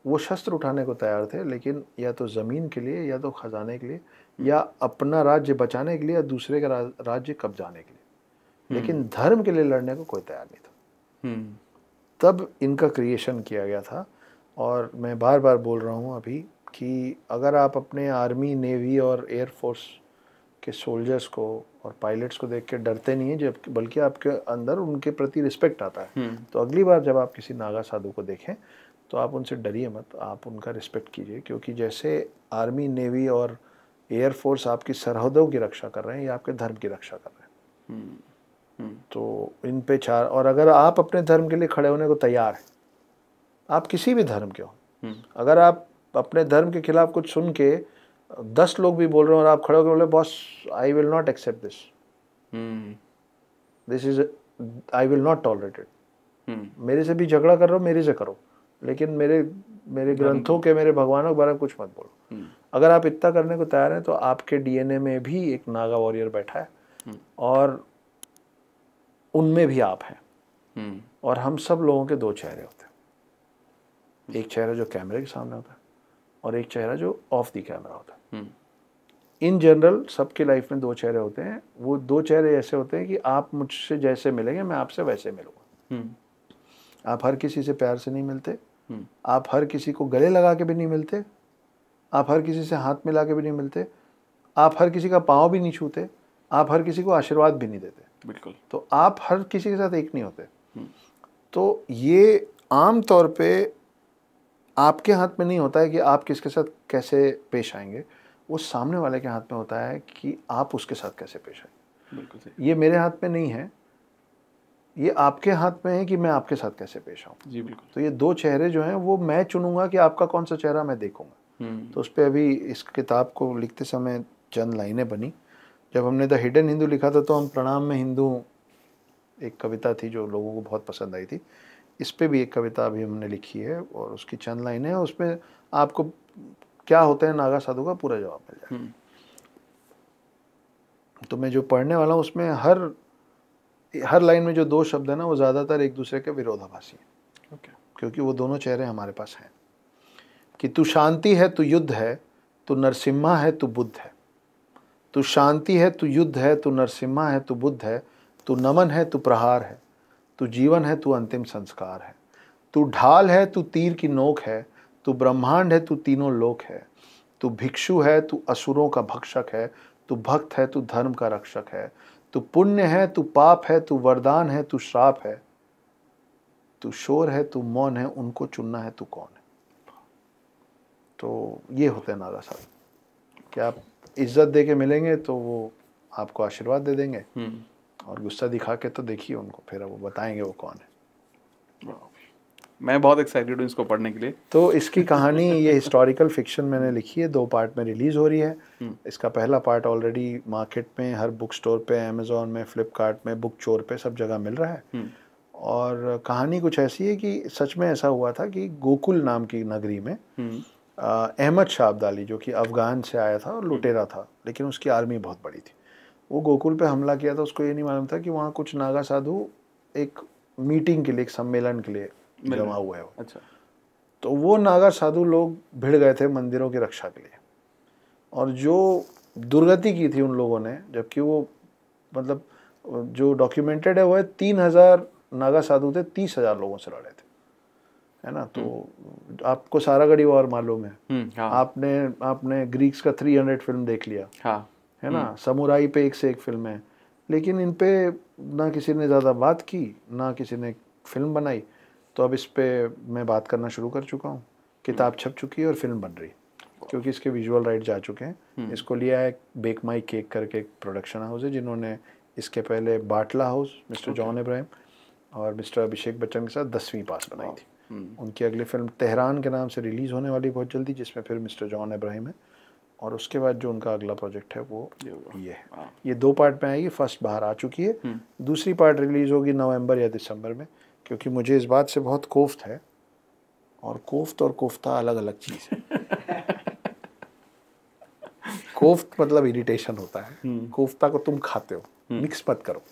वो शस्त्र उठाने को तैयार थे लेकिन या तो ज़मीन के लिए या तो खजाने के लिए या अपना राज्य बचाने के लिए या दूसरे का राज्य कब्जाने के लिए लेकिन हम्म। धर्म के लिए लड़ने को कोई तैयार नहीं था हम्म। तब इनका क्रिएशन किया गया था और मैं बार बार बोल रहा हूँ अभी कि अगर आप अपने आर्मी नेवी और एयरफोर्स के सोल्जर्स को और पायलट्स को देख के डरते नहीं है जब बल्कि आपके अंदर उनके प्रति रिस्पेक्ट आता है हम्म। तो अगली बार जब आप किसी नागा साधु को देखें तो आप उनसे डरिए मत आप उनका रिस्पेक्ट कीजिए क्योंकि जैसे आर्मी नेवी और एयरफोर्स आपकी सरहदों की रक्षा कर रहे हैं या आपके धर्म की रक्षा कर रहे हैं तो इन पे चार और अगर आप अपने धर्म के लिए खड़े होने को तैयार हैं आप किसी भी धर्म के हो हम्म। अगर आप अपने धर्म के खिलाफ कुछ सुन के दस लोग भी बोल रहे हो और आप खड़े होकर बोले boss I will not accept this this is I will not tolerate it मेरे से भी झगड़ा कर रहे हो मेरे से करो लेकिन मेरे मेरे ग्रंथों के मेरे भगवानों के बारे में कुछ मत बोलो हम्म। अगर आप इतना करने को तैयार हैं तो आपके डीएनए में भी एक नागा वॉरियर बैठा है हम्म। और उनमें भी आप हैं हम्म। और हम सब लोगों के दो चेहरे होते हैं एक चेहरा जो कैमरे के सामने होता है और एक चेहरा जो ऑफ दी कैमरा होता है हम्म। इन जनरल सबके लाइफ में दो चेहरे होते हैं वो दो चेहरे ऐसे होते हैं कि आप मुझसे जैसे मिलेंगे मैं आपसे वैसे मिलूंगा हम्म। आप हर किसी से प्यार से नहीं मिलते आप हर किसी को गले लगा के भी नहीं मिलते आप हर किसी से हाथ मिला के भी नहीं मिलते आप हर किसी का पाँव भी नहीं छूते आप हर किसी को आशीर्वाद भी नहीं देते बिल्कुल तो आप हर किसी के साथ एक नहीं होते हम्म। तो ये आम तौर पे आपके हाथ में नहीं होता है कि आप किसके साथ कैसे पेश आएंगे वो सामने वाले के हाथ में होता है कि आप उसके साथ कैसे पेश आएंगे ये मेरे हाथ में नहीं है ये आपके हाथ में है कि मैं आपके साथ कैसे पेश आऊँ जी बिल्कुल तो ये दो चेहरे जो हैं वो मैं चुनूंगा कि आपका कौन सा चेहरा मैं देखूंगा हम्म। तो उस पर अभी इस किताब को लिखते समय चंद लाइनें बनी जब हमने द हिडन हिंदू लिखा था तो हम प्रणाम में हिंदू एक कविता थी जो लोगों को बहुत पसंद आई थी इस पर भी एक कविता अभी हमने लिखी है और उसकी चंद लाइन है उसमें आपको क्या होता है नागा साधु का पूरा जवाब मिल जाएगा हम्म। तो मैं जो पढ़ने वाला हूँ उसमें हर हर लाइन में जो दो शब्द है ना वो ज़्यादातर एक दूसरे के विरोधाभासी हैं okay. क्योंकि वो दोनों चेहरे हमारे पास हैं कि तू शांति है तू युद्ध है तू नरसिम्हा है तू बुद्ध है तू शांति है तू युद्ध है तू नरसिम्हा है तू बुद्ध है तू नमन है तू प्रहार है तू जीवन है तू अंतिम संस्कार है तू ढाल है तू तीर की नोक है तू ब्रह्मांड है तू तीनों लोक है तू भिक्षु है तू असुरों का भक्षक है तू भक्त है तू धर्म का रक्षक है तू पुण्य है तू पाप है तू वरदान है तू श्राप है तू शोर है तू मौन है उनको चुनना है तू कौन है तो ये होता है नारा साहब क्या आप इज्जत दे के मिलेंगे तो वो आपको आशीर्वाद दे देंगे हम्म। और गुस्सा दिखा के तो देखिए उनको फिर वो बताएंगे वो कौन है मैं बहुत एक्साइटेड हूँ इसको पढ़ने के लिए तो इसकी कहानी ये हिस्टोरिकल फिक्शन मैंने लिखी है दो पार्ट में रिलीज़ हो रही है हम्म। इसका पहला पार्ट ऑलरेडी मार्केट में हर बुक स्टोर पे अमेज़ोन में फ्लिपकार्ट में बुक चोर पे सब जगह मिल रहा है हम्म। और कहानी कुछ ऐसी है कि सच में ऐसा हुआ था कि गोकुल नाम की नगरी में अहमद शाह अब्दाली जो कि अफ़गान से आया था और लुटेरा था लेकिन उसकी आर्मी बहुत बड़ी थी वो गोकुल पे हमला किया था उसको ये नहीं मालूम था कि वहाँ कुछ नागा साधु एक मीटिंग के लिए एक सम्मेलन के लिए जमा हुआ है अच्छा तो वो नागा साधु लोग भिड़ गए थे मंदिरों की रक्षा के लिए और जो दुर्गति की थी उन लोगों ने जबकि वो मतलब जो डॉक्यूमेंटेड है वह तीन हज़ार नागा साधु थे तीस हज़ार लोगों से लड़े थे है ना तो हम्म। आपको सारा गढ़ी वॉर मालूम है हम्म, हाँ। आपने आपने ग्रीक्स का थ्री हंड्रेड फिल्म देख लिया हाँ। है ना हम्म। समुराई पे एक से एक फिल्म है लेकिन इन पे ना किसी ने ज़्यादा बात की ना किसी ने फिल्म बनाई तो अब इस पर मैं बात करना शुरू कर चुका हूँ किताब छप चुकी है और फिल्म बन रही क्योंकि इसके विजुअल राइट जा चुके हैं इसको लिया है बेक माई केक करके एक प्रोडक्शन हाउस है जिन्होंने इसके पहले बाटला हाउस मिस्टर जॉन इब्राहिम और मिस्टर अभिषेक बच्चन के साथ दसवीं पास बनाई थी उनकी अगली फिल्म तेहरान के नाम से रिलीज़ होने वाली बहुत जल्दी जिसमें फिर मिस्टर जॉन इब्राहिम है और उसके बाद जो उनका अगला प्रोजेक्ट है वो ये है हाँ। ये दो पार्ट में आएगी फर्स्ट बाहर आ चुकी है हम्म। दूसरी पार्ट रिलीज़ होगी नवंबर या दिसंबर में क्योंकि मुझे इस बात से बहुत कोफ्त है और कोफ्त और कोफ्ता अलग अलग चीज़ है कोफ्त मतलब इरिटेशन होता है हम्म। कोफ्ता को तुम खाते हो हम्म। मिक्स मत करो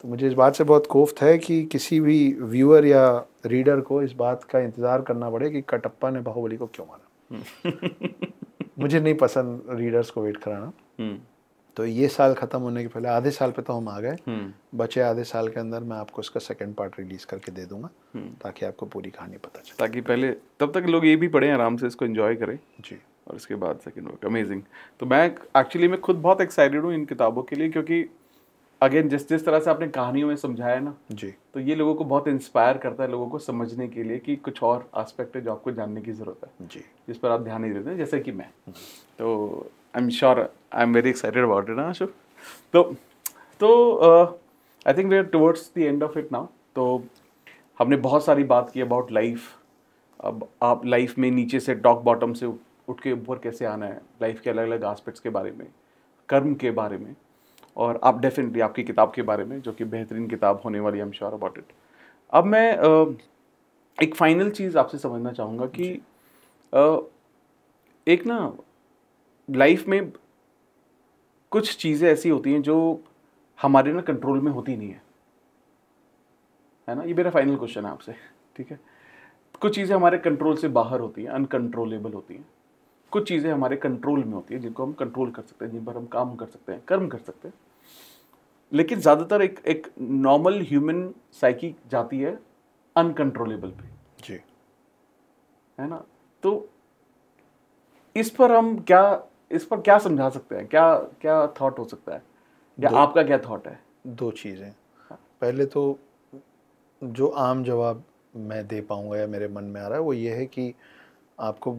तो मुझे इस बात से बहुत कोफ्त है कि किसी भी व्यूअर या रीडर को इस बात का इंतज़ार करना पड़े कि कटप्पा ने बाहुबली को क्यों मारा मुझे नहीं पसंद रीडर्स को वेट कराना हम्म। तो ये साल ख़त्म होने के पहले आधे साल पे तो हम आ गए हम्म। बचे आधे साल के अंदर मैं आपको इसका सेकंड पार्ट रिलीज़ करके दे दूंगा हम्म। ताकि आपको पूरी कहानी पता चले ताकि पहले तब तक लोग ये भी पढ़े आराम से इसको इन्जॉय करें जी और इसके बाद सेकंड वर्क अमेजिंग तो मैं एक्चुअली मैं खुद बहुत एक्साइटेड हूँ इन किताबों के लिए क्योंकि अगेन जिस जिस तरह से आपने कहानियों में समझाया ना जी तो ये लोगों को बहुत इंस्पायर करता है लोगों को समझने के लिए कि कुछ और एस्पेक्ट है जो आपको जानने की ज़रूरत है जी जिस पर आप ध्यान नहीं देते जैसे कि मैं हम्म। तो I am sure I am very excited about it Ashu तो तो I think we are towards the end of it now तो हमने बहुत सारी बात की अबाउट लाइफ अब आप लाइफ में नीचे से डॉक बॉटम से उठ के ऊपर कैसे आना है लाइफ के अलग अलग आस्पेक्ट्स के बारे में कर्म के बारे में और आप डेफिनेटली आपकी किताब के बारे में जो कि बेहतरीन किताब होने वाली है एम श्योर अबाउट इट अब मैं एक फाइनल चीज़ आपसे समझना चाहूँगा कि एक ना लाइफ में कुछ चीज़ें ऐसी होती हैं जो हमारे ना कंट्रोल में होती नहीं है है ना ये मेरा फाइनल क्वेश्चन है आपसे ठीक है कुछ चीज़ें हमारे कंट्रोल से बाहर होती हैं अनकंट्रोलेबल होती हैं कुछ चीज़ें हमारे कंट्रोल में होती है जिनको हम कंट्रोल कर सकते हैं जिन पर हम काम कर सकते हैं कर्म कर सकते हैं लेकिन ज़्यादातर एक एक नॉर्मल ह्यूमन साइकी जाती है अनकंट्रोलेबल पे जी है ना तो इस पर हम क्या इस पर क्या समझा सकते हैं क्या क्या थॉट हो सकता है या आपका क्या थॉट है दो चीज़ें हाँ। पहले तो जो आम जवाब मैं दे पाऊंगा या मेरे मन में आ रहा है वो ये है कि आपको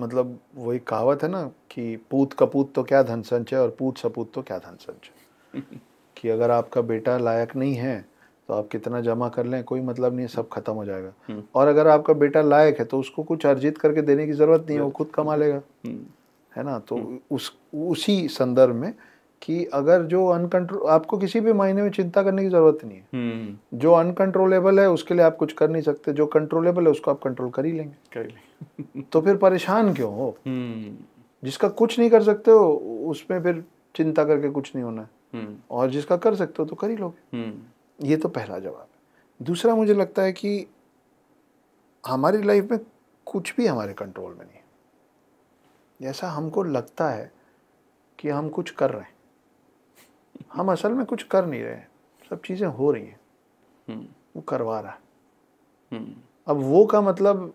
मतलब वही कहावत है ना कि पूत कपूत तो क्या धन संचय और पूत सपूत तो क्या धन संचय कि अगर आपका बेटा लायक नहीं है तो आप कितना जमा कर लें कोई मतलब नहीं सब खत्म हो जाएगा हम्म। और अगर आपका बेटा लायक है तो उसको कुछ अर्जित करके देने की ज़रूरत नहीं है वो खुद कमा लेगा हम्म। है ना तो हम्म। उस उसी संदर्भ में कि अगर जो अनकंट्रोल आपको किसी भी मायने में चिंता करने की ज़रूरत नहीं है जो अनकंट्रोलेबल है उसके लिए आप कुछ कर नहीं सकते जो कंट्रोलेबल है उसको आप कंट्रोल कर ही लेंगे कर लेंगे तो फिर परेशान क्यों हो हम्म। जिसका कुछ नहीं कर सकते हो उसमें फिर चिंता करके कुछ नहीं होना है हम्म। और जिसका कर सकते हो तो कर ही लोगे हम्म। ये तो पहला जवाब है दूसरा मुझे लगता है कि हमारी लाइफ में कुछ भी हमारे कंट्रोल में नहीं है जैसा हमको लगता है कि हम कुछ कर रहे हैं हम असल में कुछ कर नहीं रहे हैं सब चीज़ें हो रही हैं वो करवा रहा है अब वो का मतलब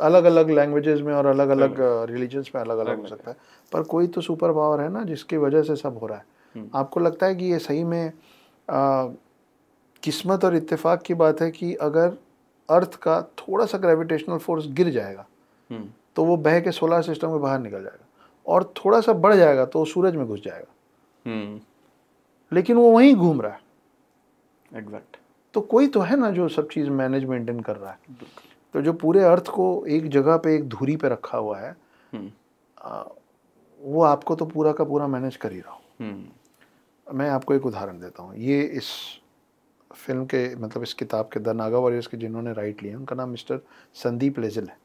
अलग अलग लैंग्वेजेस में और अलग अलग रिलीजन्स में अलग अलग हो सकता है पर कोई तो सुपर पावर है ना जिसकी वजह से सब हो रहा है hmm. आपको लगता है कि ये सही में किस्मत और इत्तेफाक की बात है कि अगर अर्थ का थोड़ा सा ग्रेविटेशनल फोर्स गिर जाएगा hmm. तो वो बह के सोलर सिस्टम के बाहर निकल जाएगा और थोड़ा सा बढ़ जाएगा तो सूरज में घुस जाएगा hmm. लेकिन वो वहीं घूम रहा है एग्जैक्ट तो कोई तो है ना जो सब चीज़ मैनेज मेंटेन कर रहा है तो जो पूरे अर्थ को एक जगह पे एक धुरी पे रखा हुआ है हम्म। आ, वो आपको तो पूरा का पूरा मैनेज कर ही रहा हूँ हम्म। मैं आपको एक उदाहरण देता हूँ ये इस फिल्म के मतलब इस किताब के द नागा वॉरियर्स के जिन्होंने राइट लिए उनका नाम मिस्टर संदीप लेजल है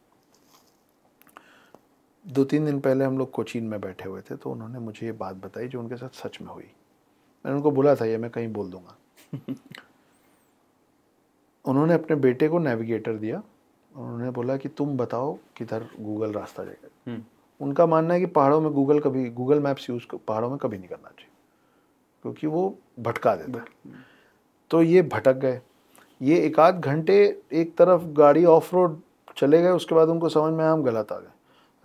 दो तीन दिन पहले हम लोग कोचीन में बैठे हुए थे तो उन्होंने मुझे ये बात बताई जो उनके साथ सच में हुई मैंने उनको बोला था ये मैं कहीं बोल दूंगा उन्होंने अपने बेटे को नेविगेटर दिया उन्होंने बोला कि तुम बताओ किधर गूगल रास्ता जाएगा हम्म। उनका मानना है कि पहाड़ों में गूगल कभी गूगल मैप्स यूज़ पहाड़ों में कभी नहीं करना चाहिए क्योंकि वो भटका देता है हम्म। तो ये भटक गए ये एक आध घंटे एक तरफ गाड़ी ऑफ रोड चले गए उसके बाद उनको समझ में आया हम गलत आ गए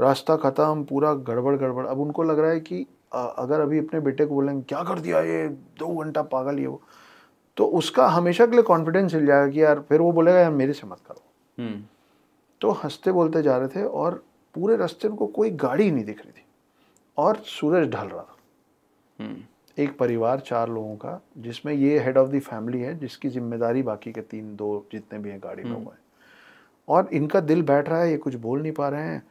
रास्ता ख़त्म पूरा गड़बड़ गड़बड़ अब उनको लग रहा है कि अगर अभी अपने बेटे को बोलेंगे क्या कर दिया ये दो घंटा पागल ये वो तो उसका हमेशा के लिए कॉन्फिडेंस मिल जाएगा कि यार फिर वो बोलेगा यार मेरे से मत करो हम्म। तो हंसते बोलते जा रहे थे और पूरे रास्ते उनको कोई गाड़ी नहीं दिख रही थी और सूरज ढल रहा था हम्म। एक परिवार चार लोगों का जिसमें ये हेड ऑफ दी फैमिली है जिसकी जिम्मेदारी बाकी के तीन दो जितने भी हैं गाड़ी में हम्म। हुए और इनका दिल बैठ रहा है ये कुछ बोल नहीं पा रहे हैं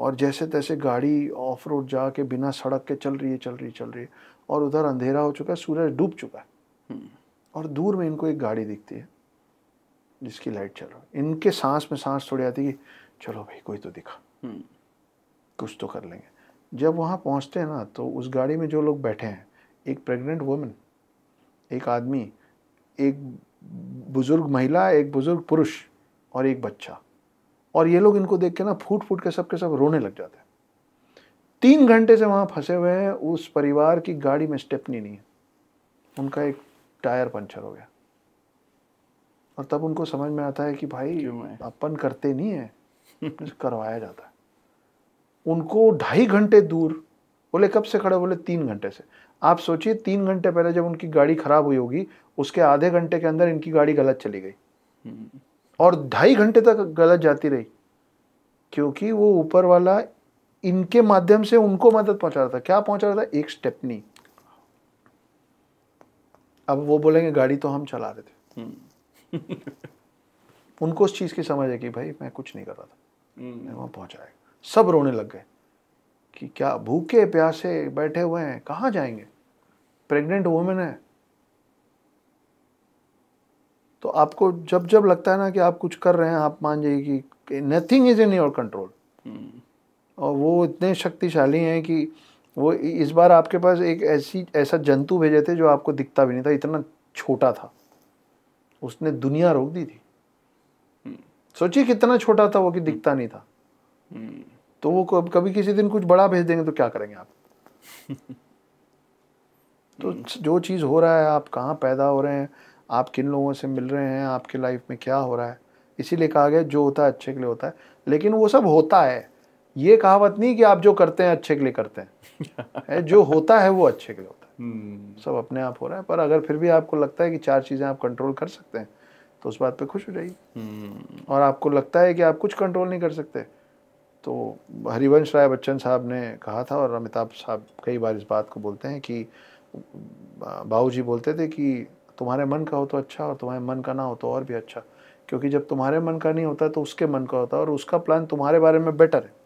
और जैसे तैसे गाड़ी ऑफ रोड जा के बिना सड़क के चल रही है चल रही है, चल रही है और उधर अंधेरा हो चुका है सूरज डूब चुका है हम्म। और दूर में इनको एक गाड़ी दिखती है जिसकी लाइट चल रही इनके सांस में सांस थोड़ी आती है चलो भाई कोई तो दिखा हम्म। कुछ तो कर लेंगे जब वहाँ पहुँचते हैं ना तो उस गाड़ी में जो लोग बैठे हैं एक प्रेग्नेंट वुमेन एक आदमी एक बुज़ुर्ग महिला एक बुज़ुर्ग पुरुष और एक बच्चा और ये लोग इनको देख के ना फूट फूट के सब के सब रोने लग जाते हैं तीन घंटे से वहाँ फंसे हुए हैं उस परिवार की गाड़ी में स्टेपनी नहीं है उनका एक टायर पंचर हो गया और तब उनको समझ में आता है कि भाई अपन करते नहीं है करवाया जाता है उनको ढाई घंटे दूर बोले कब से खड़े बोले तीन घंटे से आप सोचिए तीन घंटे पहले जब उनकी गाड़ी खराब हुई होगी उसके आधे घंटे के अंदर इनकी गाड़ी गलत चली गई हम्म। और ढाई घंटे तक गलत जाती रही क्योंकि वो ऊपर वाला इनके माध्यम से उनको मदद पहुंचा रहा था क्या पहुंचा रहा था एक स्टेप नहीं अब वो बोलेंगे गाड़ी तो हम चला रहे थे हम्म। उनको उस चीज़ की समझ है कि भाई मैं कुछ नहीं कर रहा था हम्म। मैं वहाँ पहुँचा सब रोने लग गए कि क्या भूखे प्यासे बैठे हुए हैं कहाँ जाएंगे प्रेग्नेंट वुमेन है तो आपको जब जब लगता है ना कि आप कुछ कर रहे हैं आप मान जाइए कि nothing is in your control और वो इतने शक्तिशाली हैं कि वो इस बार आपके पास एक ऐसी ऐसा जंतु भेजे थे जो आपको दिखता भी नहीं था इतना छोटा था उसने दुनिया रोक दी थी सोचिए कितना छोटा था वो कि दिखता नहीं था तो वो कभी किसी दिन कुछ बड़ा भेज देंगे तो क्या करेंगे आप तो जो चीज़ हो रहा है आप कहाँ पैदा हो रहे हैं आप किन लोगों से मिल रहे हैं आपके लाइफ में क्या हो रहा है इसीलिए कहा गया जो होता है अच्छे के लिए होता है लेकिन वो सब होता है ये कहावत नहीं कि आप जो करते हैं अच्छे के लिए करते हैं जो होता है वो अच्छे के लिए होता है हम्म। सब अपने आप हो रहा है पर अगर फिर भी आपको लगता है कि चार चीज़ें आप कंट्रोल कर सकते हैं तो उस बात पे खुश हो जाइए हम्म। और आपको लगता है कि आप कुछ कंट्रोल नहीं कर सकते तो हरिवंश राय बच्चन साहब ने कहा था और अमिताभ साहब कई बार इस बात को बोलते हैं कि बाबू जी बोलते थे कि तुम्हारे मन का हो तो अच्छा और तुम्हारे मन का ना हो तो और भी अच्छा क्योंकि जब तुम्हारे मन का नहीं होता तो उसके मन का होता और उसका प्लान तुम्हारे बारे में बेटर है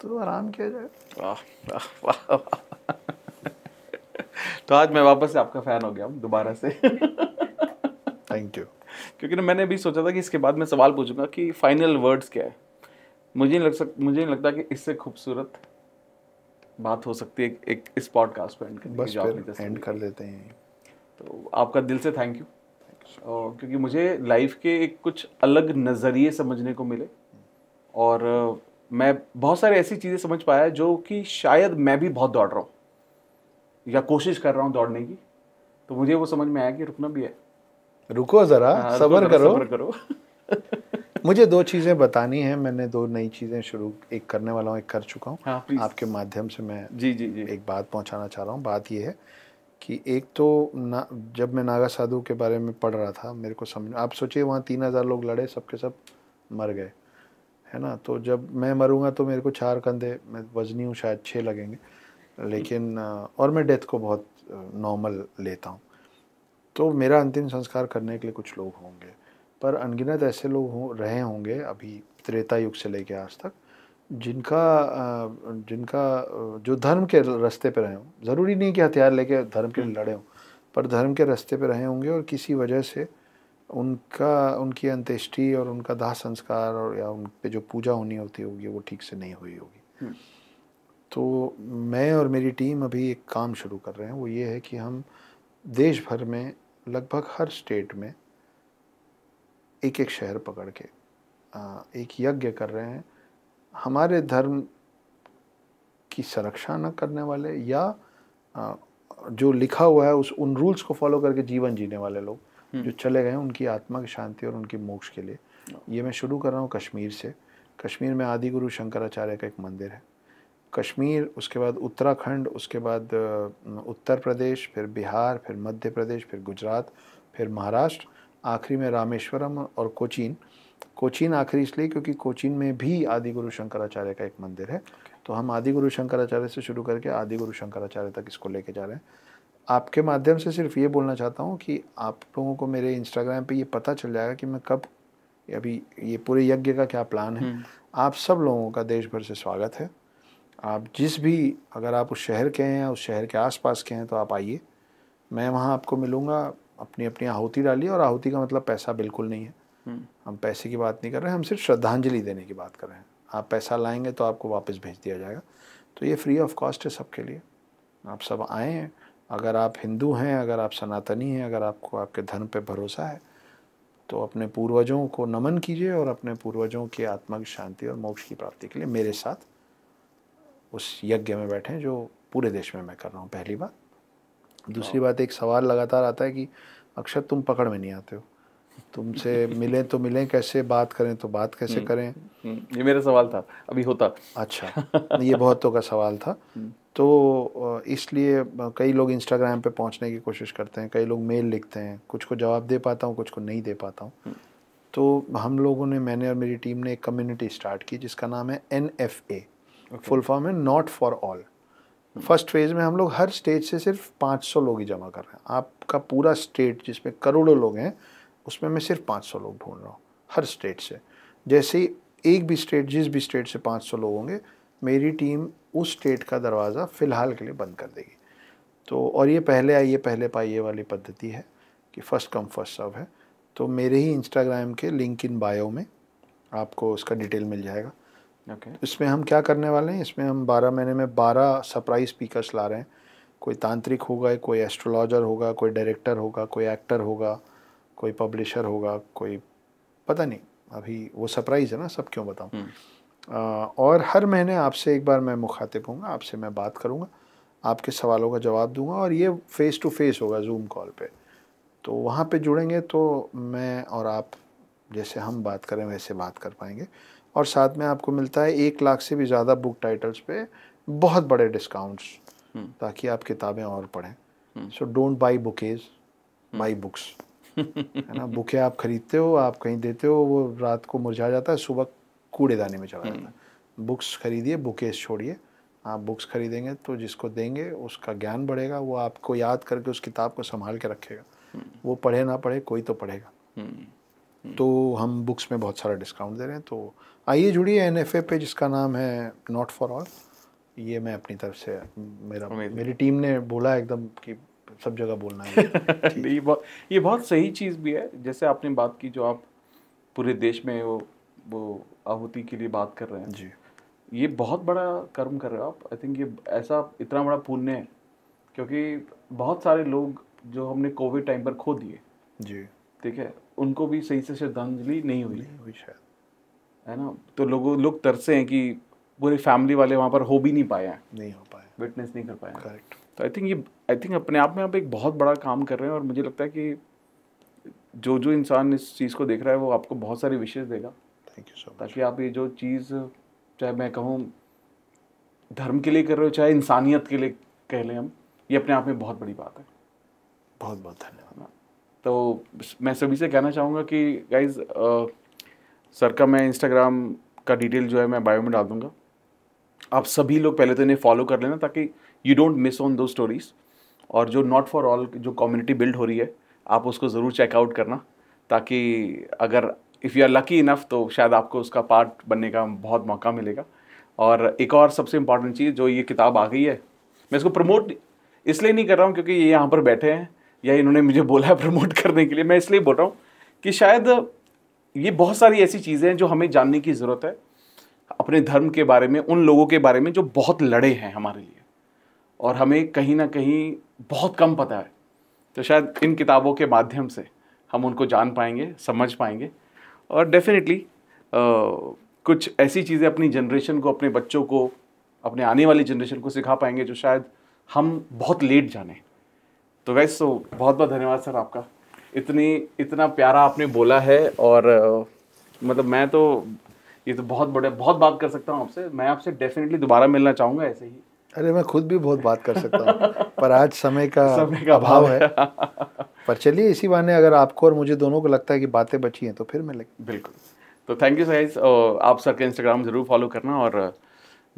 तो आराम किया जाए वाह वाह वाह तो आज मैं वापस से आपका फ़ैन हो गया हूँ दोबारा से थैंक यू क्योंकि ना मैंने भी सोचा था कि इसके बाद मैं सवाल पूछूंगा कि फाइनल वर्ड्स क्या है मुझे नहीं लग सक मुझे नहीं लगता कि इससे खूबसूरत बात हो सकती है एक इस पॉडकास्ट पर एंड करने बस फिर एंड कर लेते हैं तो आपका दिल से थैंक यू और क्योंकि मुझे लाइफ के एक कुछ अलग नज़रिए समझने को मिले और मैं बहुत सारी ऐसी चीज़ें समझ पाया जो कि शायद मैं भी बहुत दौड़ रहा हूँ या कोशिश कर रहा हूँ दौड़ने की तो मुझे वो समझ में आया कि रुकना भी है रुको ज़रा हाँ, सबर करो सबर करो मुझे दो चीज़ें बतानी है मैंने दो नई चीज़ें शुरू एक करने वाला हूँ एक कर चुका हूँ हाँ, आपके माध्यम से मैं जी जी जी एक बात पहुँचाना चाह रहा हूँ बात यह है कि एक तो ना जब मैं नागा साधु के बारे में पढ़ रहा था मेरे को समझ आप सोचिए वहाँ तीन हज़ार लोग लड़े सबके सब मर गए है ना तो जब मैं मरूंगा तो मेरे को चार कंधे मैं वजनी हूँ शायद छः लगेंगे लेकिन और मैं डेथ को बहुत नॉर्मल लेता हूँ तो मेरा अंतिम संस्कार करने के लिए कुछ लोग होंगे पर अनगिनत ऐसे लोग हो रहे होंगे अभी त्रेता युग से लेकर आज तक जिनका जिनका जो धर्म के रास्ते पर रहे हों ज़रूरी नहीं कि हथियार लेके धर्म के लिए हम्म। लड़े हों पर धर्म के रास्ते पर रहे होंगे और किसी वजह से उनका उनकी अंत्येष्टि और उनका दाह संस्कार और या उन पर जो पूजा होनी होती होगी वो ठीक से नहीं हुई होगी हम्म। तो मैं और मेरी टीम अभी एक काम शुरू कर रहे हैं वो ये है कि हम देश भर में लगभग हर स्टेट में एक एक शहर पकड़ के एक यज्ञ कर रहे हैं हमारे धर्म की संरक्षा न करने वाले या जो लिखा हुआ है उस उन रूल्स को फॉलो करके जीवन जीने वाले लोग हम्म। जो चले गए हैं उनकी आत्मा की शांति और उनकी मोक्ष के लिए हाँ। ये मैं शुरू कर रहा हूँ कश्मीर से कश्मीर में आदि गुरु शंकराचार्य का एक मंदिर है कश्मीर उसके बाद उत्तराखंड उसके बाद उत्तर प्रदेश फिर बिहार फिर मध्य प्रदेश फिर गुजरात फिर महाराष्ट्र आखिरी में रामेश्वरम और कोचीन कोचीन आखिरी इसलिए क्योंकि कोचीन में भी आदि गुरु शंकराचार्य का एक मंदिर है okay. तो हम आदि गुरु शंकराचार्य से शुरू करके आदि गुरु शंकराचार्य तक इसको लेके जा रहे हैं आपके माध्यम से सिर्फ ये बोलना चाहता हूँ कि आप लोगों को मेरे इंस्टाग्राम पे ये पता चल जाएगा कि मैं कब अभी ये पूरे यज्ञ का क्या प्लान है हम्म। आप सब लोगों का देश भर से स्वागत है आप जिस भी अगर आप उस शहर के हैं या उस शहर के आसपास के हैं तो आप आइए मैं वहाँ आपको मिलूँगा अपनी अपनी आहुति डालिए और आहुति का मतलब पैसा बिल्कुल नहीं है हम्म। हम पैसे की बात नहीं कर रहे हैं हम सिर्फ श्रद्धांजलि देने की बात कर रहे हैं आप पैसा लाएंगे तो आपको वापस भेज दिया जाएगा तो ये फ्री ऑफ कॉस्ट है सबके लिए आप सब आए हैं अगर आप हिंदू हैं अगर आप सनातनी हैं अगर आपको आपके धर्म पे भरोसा है तो अपने पूर्वजों को नमन कीजिए और अपने पूर्वजों की आत्मा की शांति और मोक्ष की प्राप्ति के लिए मेरे साथ उस यज्ञ में बैठे हैं जो पूरे देश में मैं कर रहा हूँ पहली बात दूसरी बात एक सवाल लगातार आता है कि अक्षर तुम पकड़ में नहीं आते हो तुमसे मिलें तो मिलें कैसे बात करें तो बात कैसे हम्म, करें हम्म, हम्म, ये मेरा सवाल था अभी होता अच्छा ये बहुतों का सवाल था तो इसलिए कई लोग इंस्टाग्राम पे पहुंचने की कोशिश करते हैं कई लोग मेल लिखते हैं कुछ को जवाब दे पाता हूँ कुछ को नहीं दे पाता हूँ तो हम लोगों ने मैंने और मेरी टीम ने एक कम्युनिटी स्टार्ट की जिसका नाम है N F A full form है not for all first phase में हम लोग हर स्टेट से सिर्फ 500 लोग ही जमा कर रहे हैं आपका पूरा स्टेट जिसमें करोड़ों लोग हैं उसमें मैं सिर्फ 500 लोग ढूंढ रहा हूँ हर स्टेट से जैसे ही एक भी स्टेट जिस भी स्टेट से 500 लोग होंगे मेरी टीम उस स्टेट का दरवाज़ा फ़िलहाल के लिए बंद कर देगी तो और ये पहले आइए पहले पाइए वाली पद्धति है कि फ़र्स्ट कम फर्स्ट सर्व है तो मेरे ही इंस्टाग्राम के लिंक इन बायो में आपको उसका डिटेल मिल जाएगा okay. इसमें हम क्या करने वाले हैं इसमें हम 12 महीने में 12 सरप्राइज स्पीकर्स ला रहे हैं कोई तांत्रिक होगा कोई एस्ट्रोलॉजर होगा कोई डायरेक्टर होगा कोई एक्टर होगा कोई पब्लिशर होगा कोई पता नहीं अभी वो सरप्राइज़ है ना सब क्यों बताऊँ हम्म। और हर महीने आपसे एक बार मैं मुखातिब हूँ आपसे मैं बात करूँगा आपके सवालों का जवाब दूंगा और ये फ़ेस टू फेस होगा जूम कॉल पे तो वहाँ पे जुड़ेंगे तो मैं और आप जैसे हम बात करें वैसे बात कर पाएंगे और साथ में आपको मिलता है एक लाख से भी ज़्यादा बुक टाइटल्स पे बहुत बड़े डिस्काउंट्स हम्म। ताकि आप किताबें और पढ़ें so don't buy bouquets buy books है ना बुके आप खरीदते हो आप कहीं देते हो वो रात को मुरझा जाता है सुबह कूड़ेदाने में चला जाता है बुक्स हम्म। खरीदिए बुकेज छोड़िए आप बुक्स खरीदेंगे तो जिसको देंगे उसका ज्ञान बढ़ेगा वो आपको याद करके उस किताब को संभाल के रखेगा हम्म। वो पढ़े ना पढ़े कोई तो पढ़ेगा तो हम बुक्स में बहुत सारा डिस्काउंट दे रहे हैं तो आइए जुड़िए एन एफ पे जिसका नाम है नॉट फॉर ऑल ये मैं अपनी तरफ से मेरा मेरी टीम ने बोला एकदम कि सब जगह बोलना है ये बहुत ये बहुत सही चीज़ भी है जैसे आपने बात की जो आप पूरे देश में वो वो आहुति के लिए बात कर रहे हैं जी ये बहुत बड़ा कर्म कर रहे हो आप आई थिंक ये ऐसा इतना बड़ा पुण्य है क्योंकि बहुत सारे लोग जो हमने कोविड टाइम पर खो दिए जी ठीक है उनको भी सही से श्रद्धांजलि नहीं हुई नहीं हुई शायद है ना तो लोगों लोग तरसे हैं कि पूरी फैमिली वाले वहाँ पर हो भी नहीं पाए हैं नहीं हो पाए विटनेस नहीं कर पाए करेक्ट तो आई थिंक ये आई थिंक अपने आप में आप एक बहुत बड़ा काम कर रहे हैं और मुझे लगता है कि जो जो इंसान इस चीज़ को देख रहा है वो आपको बहुत सारी विशेष देगा थैंक यू सो मच ताकि आप ये जो चीज़ चाहे मैं कहूँ धर्म के लिए कर रहे हो चाहे इंसानियत के लिए कह लें हम ये अपने आप में बहुत बड़ी बात है बहुत बहुत धन्यवाद तो मैं सभी से कहना चाहूँगा कि गाइज सर का मैं इंस्टाग्राम का डिटेल जो है मैं बायो में डाल दूँगा आप सभी लोग पहले तो इन्हें फॉलो कर लेना ताकि यू डोंट मिस ऑन दो स्टोरीज़ और जो नॉट फॉर ऑल जो कम्युनिटी बिल्ड हो रही है आप उसको ज़रूर चेकआउट करना ताकि अगर if you are lucky enough तो शायद आपको उसका पार्ट बनने का बहुत मौका मिलेगा और एक और सबसे इम्पॉर्टेंट चीज़ जो ये किताब आ गई है मैं इसको प्रमोट इसलिए नहीं कर रहा हूँ क्योंकि ये यहाँ पर बैठे हैं या इन्होंने मुझे बोला है प्रमोट करने के लिए मैं इसलिए बोल रहा हूँ कि शायद ये बहुत सारी ऐसी चीज़ें हैं जो हमें जानने की ज़रूरत है अपने धर्म के बारे में उन लोगों के बारे में जो बहुत लड़े हैं हमारे लिए और हमें कहीं ना कहीं बहुत कम पता है तो शायद इन किताबों के माध्यम से हम उनको जान पाएंगे समझ पाएंगे और डेफिनेटली कुछ ऐसी चीज़ें अपनी जनरेशन को अपने बच्चों को अपने आने वाली जनरेशन को सिखा पाएंगे जो शायद हम बहुत लेट जाने तो वैसे सो बहुत बहुत धन्यवाद सर आपका इतनी इतना प्यारा आपने बोला है और मतलब मैं तो ये तो बहुत बड़े बहुत बात कर सकता हूँ आपसे मैं आपसे डेफिनेटली दोबारा मिलना चाहूँगा ऐसे ही अरे मैं खुद भी बहुत बात कर सकता हूँ पर आज समय का समय का अभाव है पर चलिए इसी बहाने अगर आपको और मुझे दोनों को लगता है कि बातें बची हैं तो फिर मैं बिल्कुल तो थैंक यू सहीज आप सर के इंस्टाग्राम ज़रूर फॉलो करना और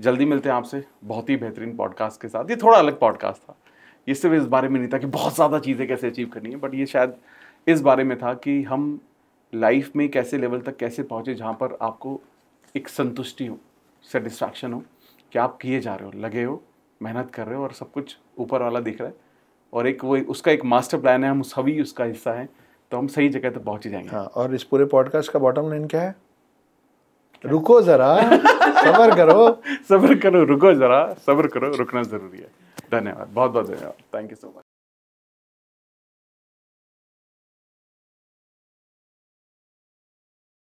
जल्दी मिलते हैं आपसे बहुत ही बेहतरीन पॉडकास्ट के साथ ये थोड़ा अलग पॉडकास्ट था ये सिर्फ इस बारे में नहीं था कि बहुत ज़्यादा चीज़ें कैसे अचीव करनी है बट ये शायद इस बारे में था कि हम लाइफ में कैसे लेवल तक कैसे पहुँचे जहाँ पर आपको एक संतुष्टि हो सेटिस्फैक्शन हो कि आप किए जा रहे हो लगे हो मेहनत कर रहे हो और सब कुछ ऊपर वाला दिख रहा है और एक वो उसका एक मास्टर प्लान है हम सभी उसका हिस्सा है तो हम सही जगह तक तो ही जाएंगे हाँ और इस पूरे पॉडकास्ट का बॉटम लाइन क्या है रुको जरा सबर करो सबर करो रुको जरा सबर करो रुकना जरूरी है धन्यवाद बहुत बहुत धन्यवाद थैंक यू सो मच